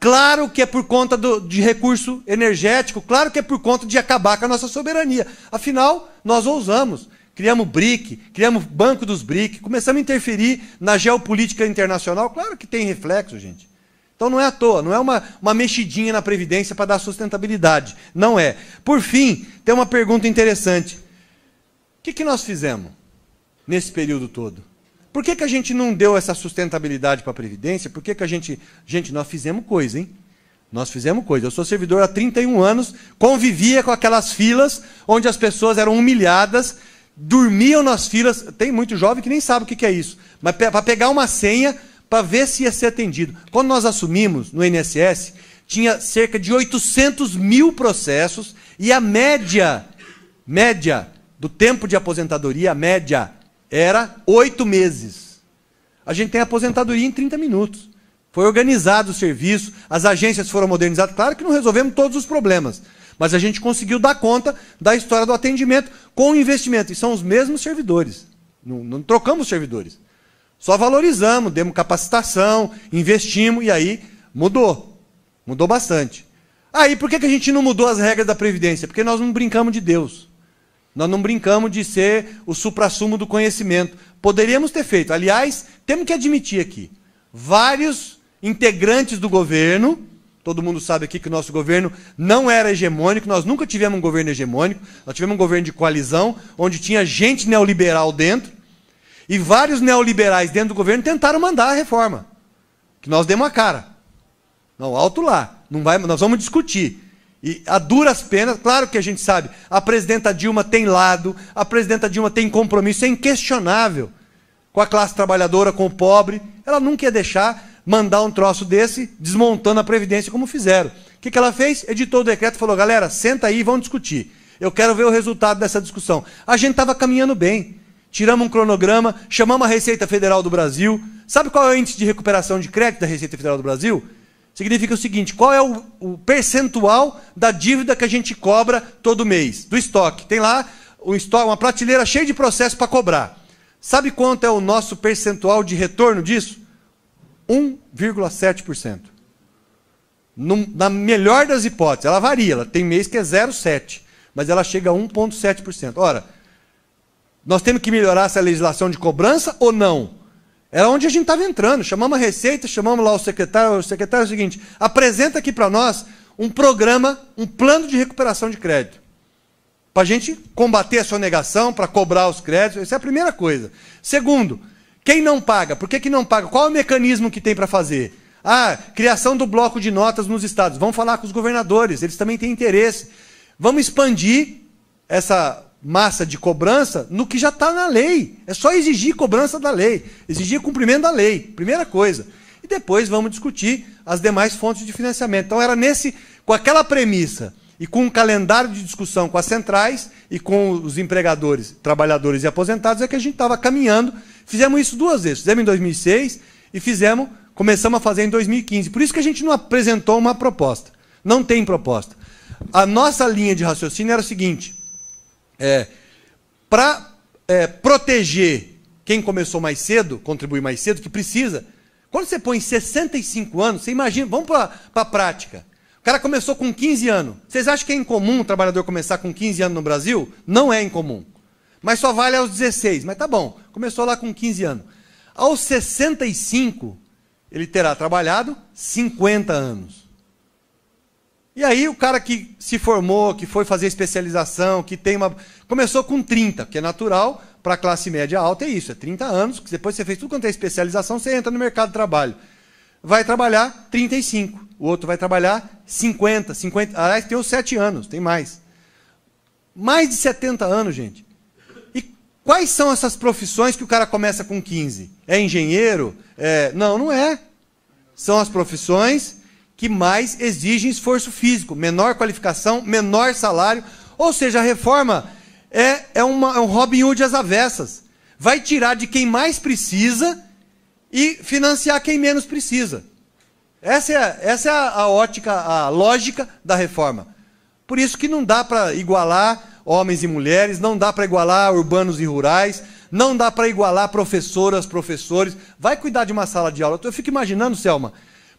claro que é por conta do, de recurso energético, claro que é por conta de acabar com a nossa soberania. Afinal, nós ousamos. Criamos BRIC, criamos Banco dos BRIC, começamos a interferir na geopolítica internacional. Claro que tem reflexo, gente. Então não é à toa, não é uma, uma mexidinha na Previdência para dar sustentabilidade. Não é. Por fim, tem uma pergunta interessante. O que, que nós fizemos nesse período todo? Por que, que a gente não deu essa sustentabilidade para a Previdência? Por que, que a gente. Gente, nós fizemos coisa, hein? Nós fizemos coisa. Eu sou servidor há 31 anos, convivia com aquelas filas onde as pessoas eram humilhadas, dormiam nas filas. Tem muito jovem que nem sabe o que é isso. Mas para pegar uma senha, para ver se ia ser atendido. Quando nós assumimos no INSS, tinha cerca de 800 mil processos e a média, média do tempo de aposentadoria, a média era oito meses. A gente tem aposentadoria em 30 minutos. Foi organizado o serviço, as agências foram modernizadas. Claro que não resolvemos todos os problemas, mas a gente conseguiu dar conta da história do atendimento com o investimento. E são os mesmos servidores. Não, não trocamos servidores. Só valorizamos, demos capacitação, investimos e aí mudou. Mudou bastante. Aí por que, que a gente não mudou as regras da Previdência? Porque nós não brincamos de Deus. Nós não brincamos de ser o suprassumo do conhecimento. Poderíamos ter feito. Aliás, temos que admitir aqui: vários integrantes do governo, todo mundo sabe aqui que o nosso governo não era hegemônico, nós nunca tivemos um governo hegemônico, nós tivemos um governo de coalizão, onde tinha gente neoliberal dentro, e vários neoliberais dentro do governo tentaram mandar a reforma. Que nós demos a cara. Não, alto lá. Não vai, nós vamos discutir. E a duras penas, claro que a gente sabe, a presidenta Dilma tem lado, a presidenta Dilma tem compromisso, é inquestionável. Com a classe trabalhadora, com o pobre. Ela nunca ia deixar mandar um troço desse, desmontando a Previdência como fizeram. O que, que ela fez? Editou o decreto e falou: galera, senta aí e vamos discutir. Eu quero ver o resultado dessa discussão. A gente estava caminhando bem tiramos um cronograma, chamamos a Receita Federal do Brasil. Sabe qual é o índice de recuperação de crédito da Receita Federal do Brasil? Significa o seguinte: qual é o, o percentual da dívida que a gente cobra todo mês, do estoque? Tem lá um estoque, uma prateleira cheia de processos para cobrar. Sabe quanto é o nosso percentual de retorno disso? 1,7%. Na melhor das hipóteses, ela varia, ela tem mês que é 0,7%, mas ela chega a 1,7%. Ora, nós temos que melhorar essa legislação de cobrança ou não? Era é onde a gente estava entrando. Chamamos a Receita, chamamos lá o secretário. O secretário é o seguinte: apresenta aqui para nós um programa, um plano de recuperação de crédito. Para a gente combater a sonegação, para cobrar os créditos. Essa é a primeira coisa. Segundo, quem não paga? Por que, que não paga? Qual é o mecanismo que tem para fazer? Ah, criação do bloco de notas nos estados. Vamos falar com os governadores, eles também têm interesse. Vamos expandir essa massa de cobrança no que já está na lei. É só exigir cobrança da lei, exigir cumprimento da lei, primeira coisa. E depois vamos discutir as demais fontes de financiamento. Então era nesse, com aquela premissa e com um calendário de discussão com as centrais e com os empregadores, trabalhadores e aposentados é que a gente estava caminhando. Fizemos isso duas vezes, fizemos em 2006 e fizemos, começamos a fazer em 2015. Por isso que a gente não apresentou uma proposta. Não tem proposta. A nossa linha de raciocínio era o seguinte: é, para é, proteger quem começou mais cedo, contribuir mais cedo, que precisa. Quando você põe 65 anos, você imagina, vamos para a prática. O cara começou com 15 anos. Vocês acham que é incomum o trabalhador começar com 15 anos no Brasil? Não é incomum. Mas só vale aos 16. Mas tá bom, começou lá com 15 anos. Aos 65, ele terá trabalhado 50 anos. E aí o cara que se formou, que foi fazer especialização, que tem uma. Começou com 30, que é natural, para a classe média alta é isso, é 30 anos, que depois você fez tudo quanto é especialização, você entra no mercado de trabalho. Vai trabalhar 35, o outro vai trabalhar 50, 50. Aliás, tem os 7 anos, tem mais. Mais de 70 anos, gente. E quais são essas profissões que o cara começa com 15? É engenheiro? É... Não, não é. São as profissões que mais exigem esforço físico, menor qualificação, menor salário. Ou seja, a reforma é, é, uma, é um Robin Hood às avessas. Vai tirar de quem mais precisa e financiar quem menos precisa. Essa é, essa é a, a ótica, a lógica da reforma. Por isso que não dá para igualar homens e mulheres, não dá para igualar urbanos e rurais, não dá para igualar professoras, professores. Vai cuidar de uma sala de aula. Eu fico imaginando, Selma,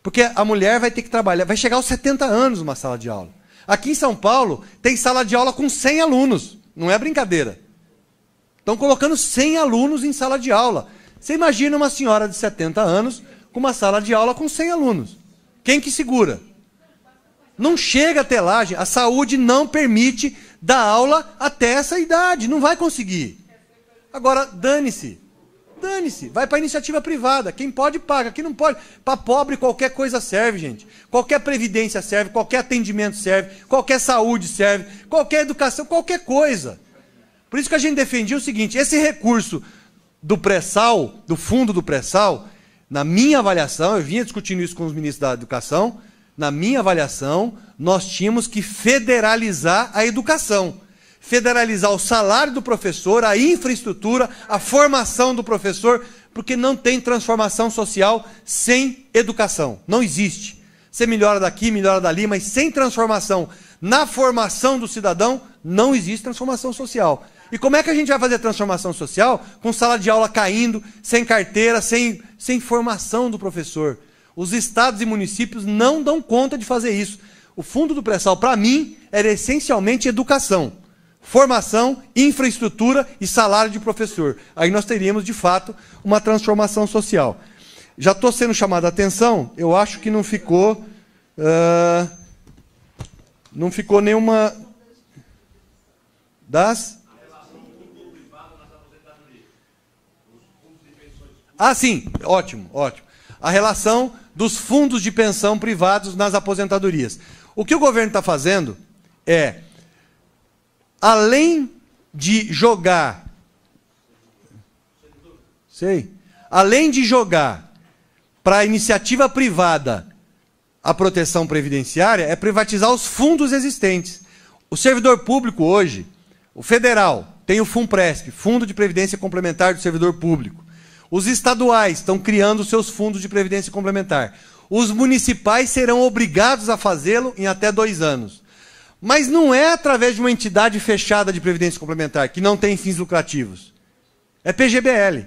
porque a mulher vai ter que trabalhar, vai chegar aos 70 anos numa sala de aula. Aqui em São Paulo, tem sala de aula com 100 alunos. Não é brincadeira. Estão colocando 100 alunos em sala de aula. Você imagina uma senhora de 70 anos com uma sala de aula com 100 alunos. Quem que segura? Não chega até lá, a saúde não permite dar aula até essa idade, não vai conseguir. Agora, dane-se. Dane-se, vai para iniciativa privada. Quem pode paga, quem não pode. Para pobre qualquer coisa serve, gente. Qualquer previdência serve, qualquer atendimento serve, qualquer saúde serve, qualquer educação, qualquer coisa. Por isso que a gente defendia o seguinte: esse recurso do pré-sal, do fundo do pré-sal, na minha avaliação, eu vinha discutindo isso com os ministros da educação, na minha avaliação, nós tínhamos que federalizar a educação federalizar o salário do professor, a infraestrutura, a formação do professor, porque não tem transformação social sem educação. Não existe. Você melhora daqui, melhora dali, mas sem transformação na formação do cidadão, não existe transformação social. E como é que a gente vai fazer transformação social com sala de aula caindo, sem carteira, sem, sem formação do professor? Os estados e municípios não dão conta de fazer isso. O fundo do pré-sal, para mim, era essencialmente educação formação, infraestrutura e salário de professor. Aí nós teríamos, de fato, uma transformação social. Já estou sendo chamado a atenção, eu acho que não ficou. Uh, não ficou nenhuma. Das. Ah, sim, ótimo, ótimo. A relação dos fundos de pensão privados nas aposentadorias. O que o governo está fazendo é além de jogar, sei, além de jogar para a iniciativa privada a proteção previdenciária, é privatizar os fundos existentes. O servidor público hoje, o federal, tem o FUNPRESP, Fundo de Previdência Complementar do Servidor Público. Os estaduais estão criando seus fundos de previdência complementar. Os municipais serão obrigados a fazê-lo em até dois anos. Mas não é através de uma entidade fechada de previdência complementar, que não tem fins lucrativos. É PGBL.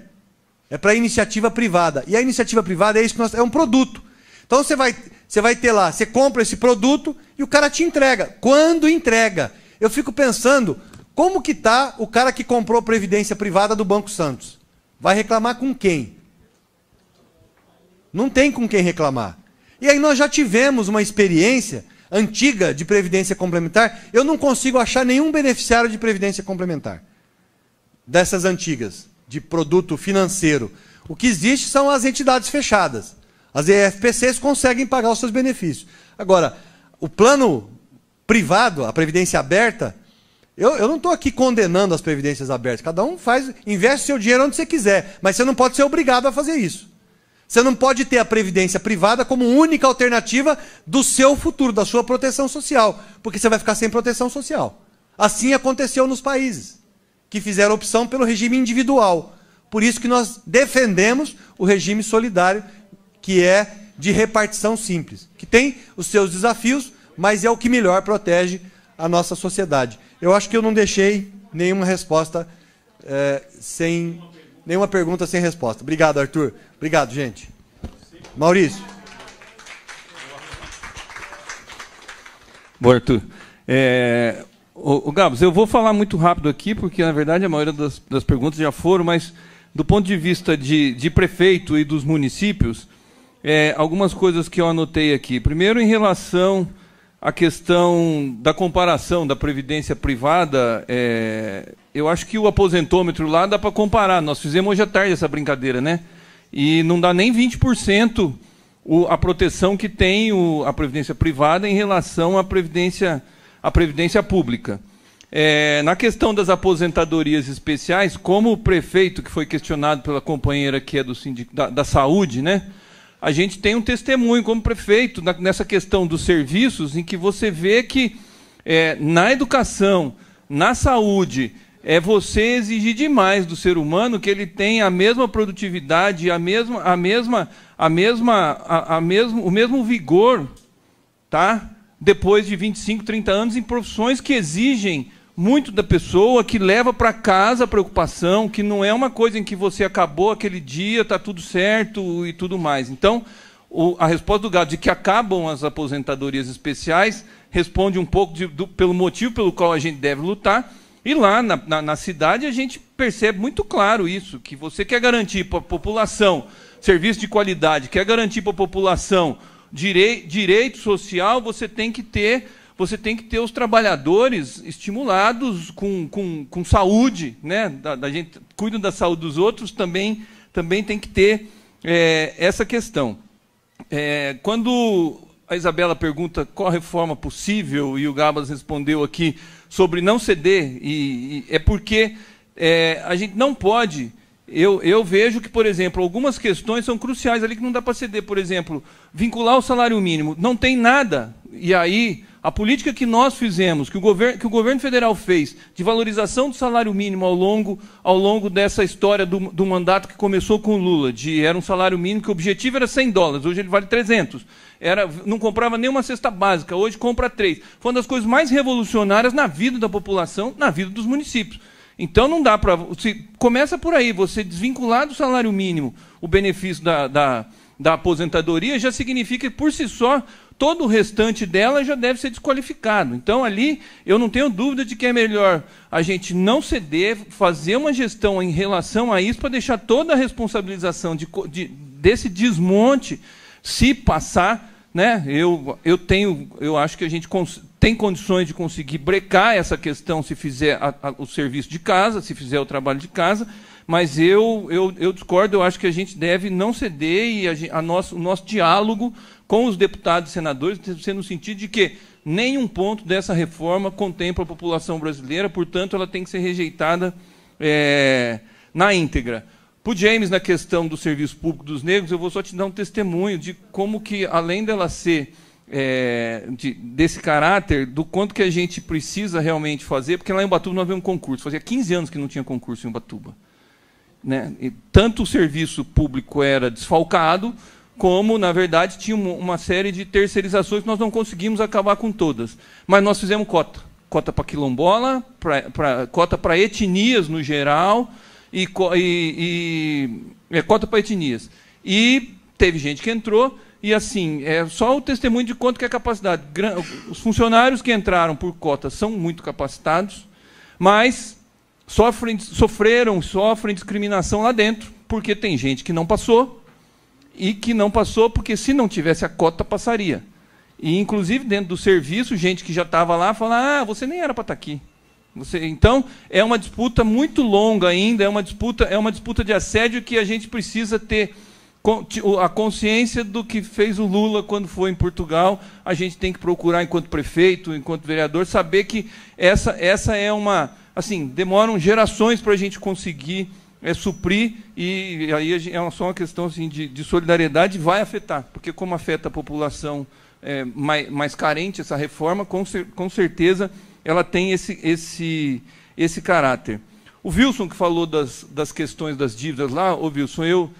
É para iniciativa privada. E a iniciativa privada é isso que nós, é um produto. Então você vai, você vai ter lá, você compra esse produto e o cara te entrega. Quando entrega? Eu fico pensando, como que tá o cara que comprou previdência privada do Banco Santos? Vai reclamar com quem? Não tem com quem reclamar. E aí nós já tivemos uma experiência antiga de previdência complementar, eu não consigo achar nenhum beneficiário de previdência complementar dessas antigas de produto financeiro. O que existe são as entidades fechadas. As EFPCs conseguem pagar os seus benefícios. Agora, o plano privado, a previdência aberta, eu, eu não estou aqui condenando as previdências abertas. Cada um faz, investe seu dinheiro onde você quiser, mas você não pode ser obrigado a fazer isso. Você não pode ter a previdência privada como única alternativa do seu futuro, da sua proteção social, porque você vai ficar sem proteção social. Assim aconteceu nos países que fizeram opção pelo regime individual. Por isso que nós defendemos o regime solidário, que é de repartição simples, que tem os seus desafios, mas é o que melhor protege a nossa sociedade. Eu acho que eu não deixei nenhuma resposta é, sem nenhuma pergunta sem resposta. Obrigado, Arthur. Obrigado, gente. Maurício. Boa Arthur. É, o, o Gabos, eu vou falar muito rápido aqui, porque na verdade a maioria das, das perguntas já foram, mas do ponto de vista de, de prefeito e dos municípios, é, algumas coisas que eu anotei aqui. Primeiro, em relação a questão da comparação da previdência privada, é, eu acho que o aposentômetro lá dá para comparar. Nós fizemos hoje à tarde essa brincadeira, né? E não dá nem 20% o, a proteção que tem o, a previdência privada em relação à previdência, à previdência pública. É, na questão das aposentadorias especiais, como o prefeito, que foi questionado pela companheira que é do sindic, da, da saúde, né? a gente tem um testemunho como prefeito na, nessa questão dos serviços, em que você vê que é, na educação, na saúde, é você exigir demais do ser humano que ele tenha a mesma produtividade, a mesma, a mesma, a mesma, a, a mesmo, o mesmo vigor, tá? Depois de 25, 30 anos em profissões que exigem muito da pessoa que leva para casa a preocupação, que não é uma coisa em que você acabou aquele dia, está tudo certo e tudo mais. Então, o, a resposta do gado de que acabam as aposentadorias especiais responde um pouco de, do, pelo motivo pelo qual a gente deve lutar. E lá na, na, na cidade a gente percebe muito claro isso, que você quer garantir para a população serviço de qualidade, quer garantir para a população direi, direito social, você tem que ter você tem que ter os trabalhadores estimulados com, com, com saúde, né? Da, da gente cuida da saúde dos outros, também, também tem que ter é, essa questão. É, quando a Isabela pergunta qual a reforma possível, e o Gabas respondeu aqui sobre não ceder, e, e é porque é, a gente não pode. Eu, eu, vejo que, por exemplo, algumas questões são cruciais ali que não dá para ceder. Por exemplo, vincular o salário mínimo. Não tem nada. E aí a política que nós fizemos, que o, governo, que o governo federal fez, de valorização do salário mínimo ao longo, ao longo dessa história do, do mandato que começou com o Lula, de era um salário mínimo que o objetivo era 100 dólares, hoje ele vale 300. Era, não comprava nenhuma cesta básica, hoje compra três. Foi uma das coisas mais revolucionárias na vida da população, na vida dos municípios. Então não dá para. Começa por aí, você desvincular do salário mínimo o benefício da, da da aposentadoria já significa, por si só, todo o restante dela já deve ser desqualificado. Então, ali, eu não tenho dúvida de que é melhor a gente não ceder, fazer uma gestão em relação a isso, para deixar toda a responsabilização de, de, desse desmonte se passar. Né? Eu, eu tenho, eu acho que a gente tem condições de conseguir brecar essa questão se fizer a, a, o serviço de casa, se fizer o trabalho de casa, mas eu, eu, eu discordo, eu acho que a gente deve não ceder e a, a nosso, o nosso diálogo com os deputados e senadores, no sentido de que nenhum ponto dessa reforma contempla a população brasileira, portanto, ela tem que ser rejeitada é, na íntegra. Para o James, na questão do serviço público dos negros, eu vou só te dar um testemunho de como que, além dela ser é, de, desse caráter, do quanto que a gente precisa realmente fazer, porque lá em Ubatuba não havia um concurso. Fazia 15 anos que não tinha concurso em Ubatuba. Né? tanto o serviço público era desfalcado, como, na verdade, tinha uma série de terceirizações que nós não conseguimos acabar com todas. Mas nós fizemos cota. Cota para quilombola, pra, pra, cota para etnias no geral, e, e, e é, cota para etnias. E teve gente que entrou, e assim, é só o testemunho de quanto que é a capacidade. Os funcionários que entraram por cota são muito capacitados, mas sofrem, sofreram, sofrem discriminação lá dentro, porque tem gente que não passou e que não passou porque se não tivesse a cota passaria. E inclusive dentro do serviço, gente que já estava lá fala: "Ah, você nem era para estar tá aqui". Você, então, é uma disputa muito longa ainda, é uma disputa, é uma disputa de assédio que a gente precisa ter a consciência do que fez o Lula quando foi em Portugal, a gente tem que procurar enquanto prefeito, enquanto vereador, saber que essa essa é uma assim, demoram gerações para a gente conseguir é, suprir, e aí é só uma questão assim, de, de solidariedade, vai afetar, porque como afeta a população é, mais, mais, carente essa reforma, com, cer com certeza ela tem esse, esse, esse caráter. O Wilson que falou das, das questões das dívidas lá, ô Wilson, eu,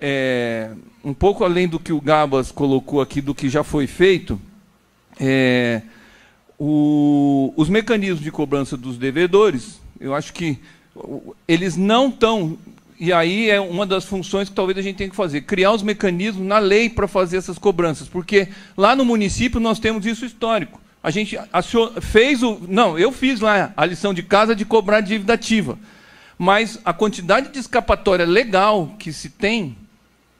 é, um pouco além do que o Gabas colocou aqui, do que já foi feito, é, o, os mecanismos de cobrança dos devedores, eu acho que eles não estão. E aí é uma das funções que talvez a gente tenha que fazer, criar os mecanismos na lei para fazer essas cobranças, porque lá no município nós temos isso histórico. A gente fez o. Não, eu fiz lá a lição de casa de cobrar dívida ativa. Mas a quantidade de escapatória legal que se tem,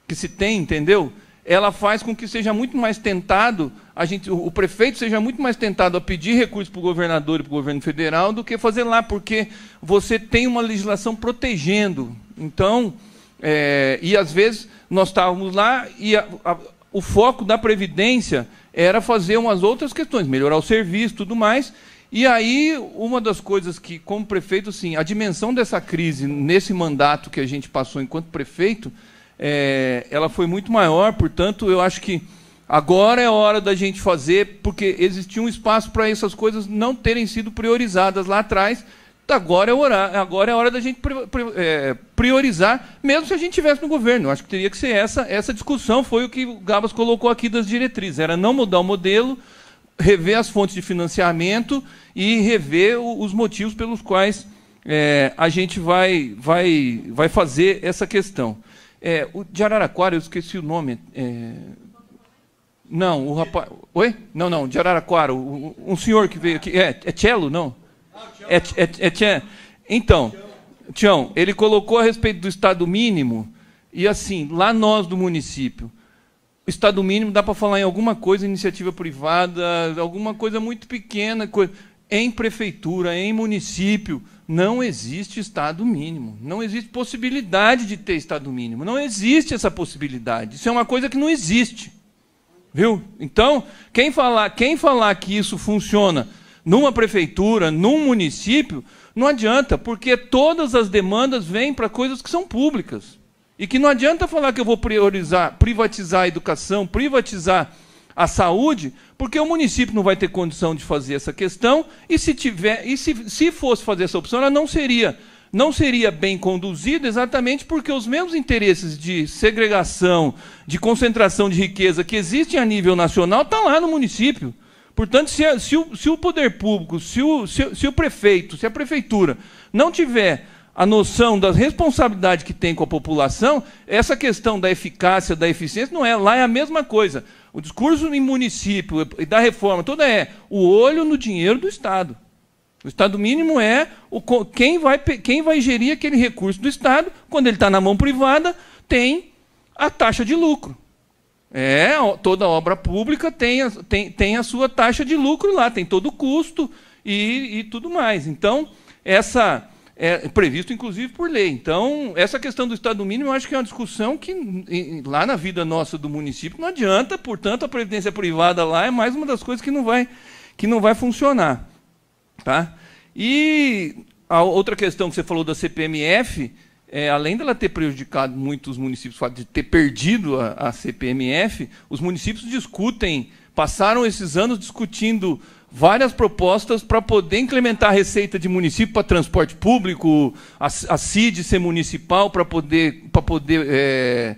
que se tem, entendeu? ela faz com que seja muito mais tentado, a gente, o prefeito seja muito mais tentado a pedir recursos para o governador e para o governo federal do que fazer lá, porque você tem uma legislação protegendo. Então, é, e às vezes nós estávamos lá e a, a, o foco da Previdência era fazer umas outras questões, melhorar o serviço tudo mais. E aí, uma das coisas que, como prefeito, sim, a dimensão dessa crise nesse mandato que a gente passou enquanto prefeito é, ela foi muito maior, portanto, eu acho que agora é hora da gente fazer, porque existia um espaço para essas coisas não terem sido priorizadas lá atrás. Agora é, hora agora é hora da gente é, priorizar, mesmo se a gente estivesse no governo. Eu acho que teria que ser essa. Essa discussão foi o que o Gabas colocou aqui das diretrizes. Era não mudar o modelo, rever as fontes de financiamento e rever os motivos pelos quais é, a gente vai, vai, vai fazer essa questão. É, o de Araraquara, eu esqueci o nome. É... Não, o rapaz. Oi? Não, não, de Araraquara. O, um senhor que veio aqui. É, é Cello, não? É, é, é, Então, Tião, ele colocou a respeito do Estado mínimo, e assim, lá nós do município. O Estado mínimo dá para falar em alguma coisa, iniciativa privada, alguma coisa muito pequena. Coisa em prefeitura, em município, não existe Estado mínimo. Não existe possibilidade de ter Estado mínimo. Não existe essa possibilidade. Isso é uma coisa que não existe. Viu? Então, quem falar, quem falar que isso funciona numa prefeitura, num município, não adianta, porque todas as demandas vêm para coisas que são públicas. E que não adianta falar que eu vou priorizar, privatizar a educação, privatizar a saúde, porque o município não vai ter condição de fazer essa questão, e se tiver, e se, se fosse fazer essa opção, ela não seria, não seria bem conduzida exatamente porque os mesmos interesses de segregação, de concentração de riqueza que existem a nível nacional, estão tá lá no município. Portanto, se, se, o, se o, poder público, se o, se o prefeito, se a prefeitura não tiver a noção da responsabilidade que tem com a população, essa questão da eficácia, da eficiência, não é. Lá é a mesma coisa. O discurso em município e da reforma toda é o olho no dinheiro do Estado. O Estado mínimo é o, quem, vai, quem vai gerir aquele recurso do Estado, quando ele está na mão privada, tem a taxa de lucro. É, toda obra pública tem, tem, tem a sua taxa de lucro lá, tem todo o custo e, e tudo mais. Então, essa é previsto, inclusive, por lei. Então, essa questão do Estado mínimo, eu acho que é uma discussão que, lá na vida nossa do município, não adianta, portanto, a previdência privada lá é mais uma das coisas que não vai, que não vai funcionar. Tá? E a outra questão que você falou da CPMF, é, além dela ter prejudicado muitos municípios, o fato de ter perdido a, a CPMF, os municípios discutem, passaram esses anos discutindo várias propostas para poder incrementar a receita de município para transporte público, a, a CID ser municipal para poder, para poder é, eh,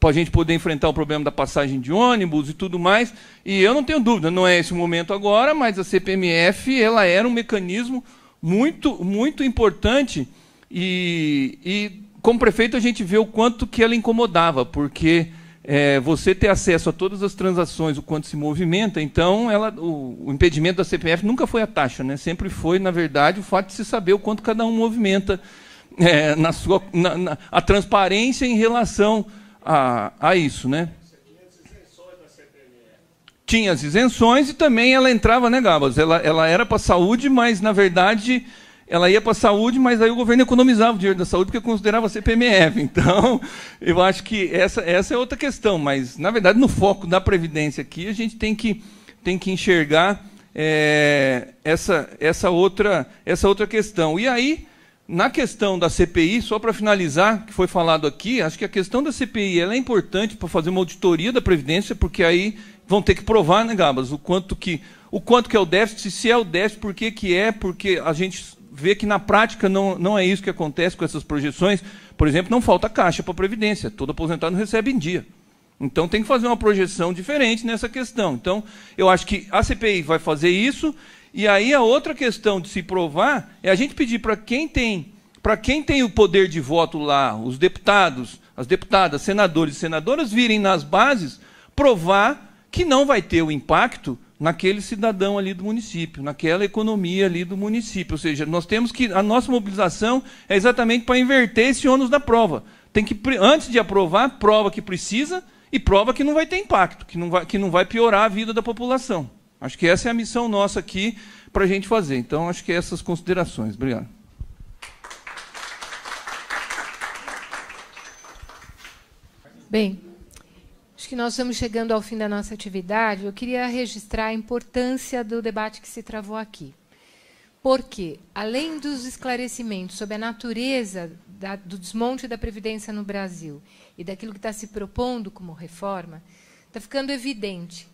para a gente poder enfrentar o problema da passagem de ônibus e tudo mais. E eu não tenho dúvida, não é esse o momento agora, mas a CPMF ela era um mecanismo muito, muito importante e, e como prefeito a gente vê o quanto que ela incomodava, porque é, você ter acesso a todas as transações, o quanto se movimenta, então ela, o, o, impedimento da CPF nunca foi a taxa, né? sempre foi, na verdade, o fato de se saber o quanto cada um movimenta, é, na sua, na, na, a transparência em relação a, a isso. Né? Tinha as isenções e também ela entrava, né, Gabas? Ela, ela era para a saúde, mas, na verdade, ela ia para a saúde, mas aí o governo economizava o dinheiro da saúde porque considerava CPMF. Então, eu acho que essa, essa é outra questão, mas, na verdade, no foco da Previdência aqui, a gente tem que, tem que enxergar é, essa, essa, outra, essa outra questão. E aí, na questão da CPI, só para finalizar, que foi falado aqui, acho que a questão da CPI é importante para fazer uma auditoria da Previdência, porque aí vão ter que provar, né, Gabas, o quanto que. O quanto que é o déficit, se é o déficit, por que, que é, porque a gente vê que na prática não, não é isso que acontece com essas projeções. Por exemplo, não falta caixa para a Previdência. Todo aposentado recebe em dia. Então tem que fazer uma projeção diferente nessa questão. Então, eu acho que a CPI vai fazer isso, e aí a outra questão de se provar é a gente pedir para quem tem, para quem tem o poder de voto lá, os deputados, as deputadas, senadores e senadoras virem nas bases provar que não vai ter o impacto naquele cidadão ali do município, naquela economia ali do município. Ou seja, nós temos que. A nossa mobilização é exatamente para inverter esse ônus da prova. Tem que, antes de aprovar, prova que precisa e prova que não vai ter impacto, que não vai, que não vai piorar a vida da população. Acho que essa é a missão nossa aqui para a gente fazer. Então, acho que é essas considerações. Obrigado. Bem, que nós estamos chegando ao fim da nossa atividade, eu queria registrar a importância do debate que se travou aqui. Porque, além dos esclarecimentos sobre a natureza da, do desmonte da Previdência no Brasil e daquilo que está se propondo como reforma, está ficando evidente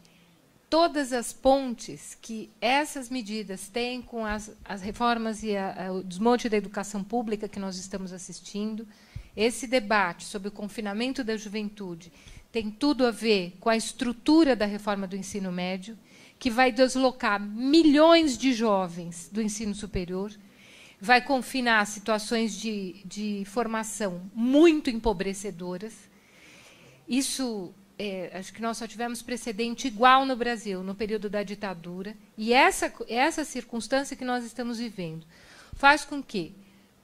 todas as pontes que essas medidas têm com as, as reformas e a, a, o desmonte da educação pública que nós estamos assistindo, esse debate sobre o confinamento da juventude tem tudo a ver com a estrutura da reforma do ensino médio, que vai deslocar milhões de jovens do ensino superior, vai confinar situações de, de formação muito empobrecedoras. Isso, é, acho que nós só tivemos precedente igual no Brasil, no período da ditadura, e essa, essa circunstância que nós estamos vivendo faz com que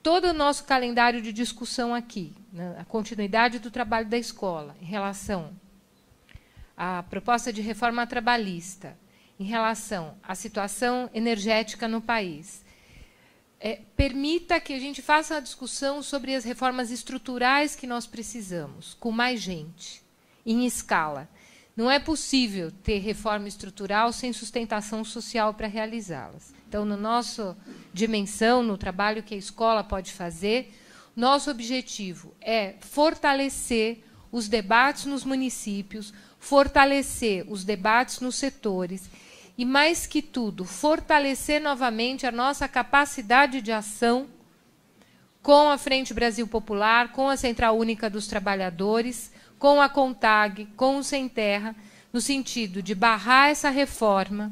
todo o nosso calendário de discussão aqui, né, a continuidade do trabalho da escola em relação à proposta de reforma trabalhista, em relação à situação energética no país, é, permita que a gente faça a discussão sobre as reformas estruturais que nós precisamos, com mais gente, em escala. Não é possível ter reforma estrutural sem sustentação social para realizá-las. Então, na no nossa dimensão, no trabalho que a escola pode fazer, nosso objetivo é fortalecer os debates nos municípios, fortalecer os debates nos setores e, mais que tudo, fortalecer novamente a nossa capacidade de ação com a Frente Brasil Popular, com a Central Única dos Trabalhadores, com a CONTAG, com o Sem Terra, no sentido de barrar essa reforma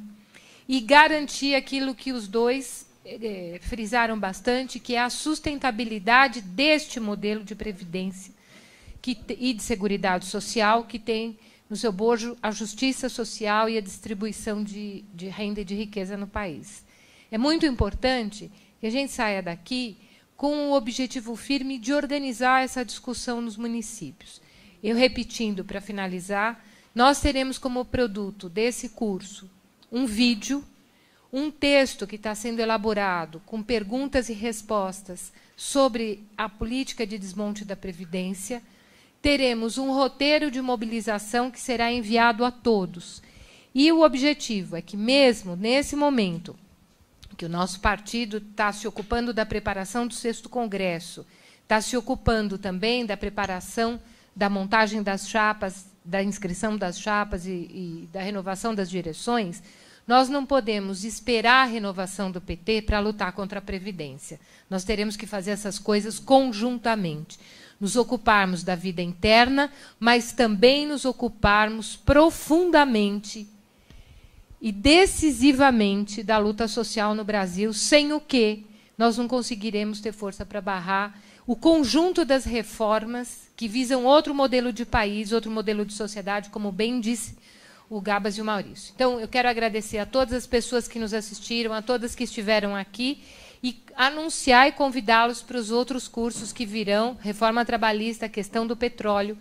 e garantir aquilo que os dois é, frisaram bastante, que é a sustentabilidade deste modelo de previdência que, e de segurança social, que tem no seu bojo a justiça social e a distribuição de, de renda e de riqueza no país. É muito importante que a gente saia daqui com o objetivo firme de organizar essa discussão nos municípios. Eu repetindo para finalizar, nós teremos como produto desse curso um vídeo, um texto que está sendo elaborado com perguntas e respostas sobre a política de desmonte da Previdência. Teremos um roteiro de mobilização que será enviado a todos. E o objetivo é que, mesmo nesse momento, que o nosso partido está se ocupando da preparação do sexto congresso, está se ocupando também da preparação da montagem das chapas, da inscrição das chapas e, e da renovação das direções, nós não podemos esperar a renovação do PT para lutar contra a Previdência. Nós teremos que fazer essas coisas conjuntamente. Nos ocuparmos da vida interna, mas também nos ocuparmos profundamente e decisivamente da luta social no Brasil, sem o que nós não conseguiremos ter força para barrar o conjunto das reformas que visam outro modelo de país, outro modelo de sociedade, como bem disse o Gabas e o Maurício. Então, eu quero agradecer a todas as pessoas que nos assistiram, a todas que estiveram aqui e anunciar e convidá-los para os outros cursos que virão: reforma trabalhista, a questão do petróleo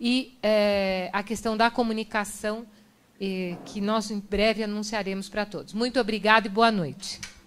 e é, a questão da comunicação, é, que nós em breve anunciaremos para todos. Muito obrigado e boa noite.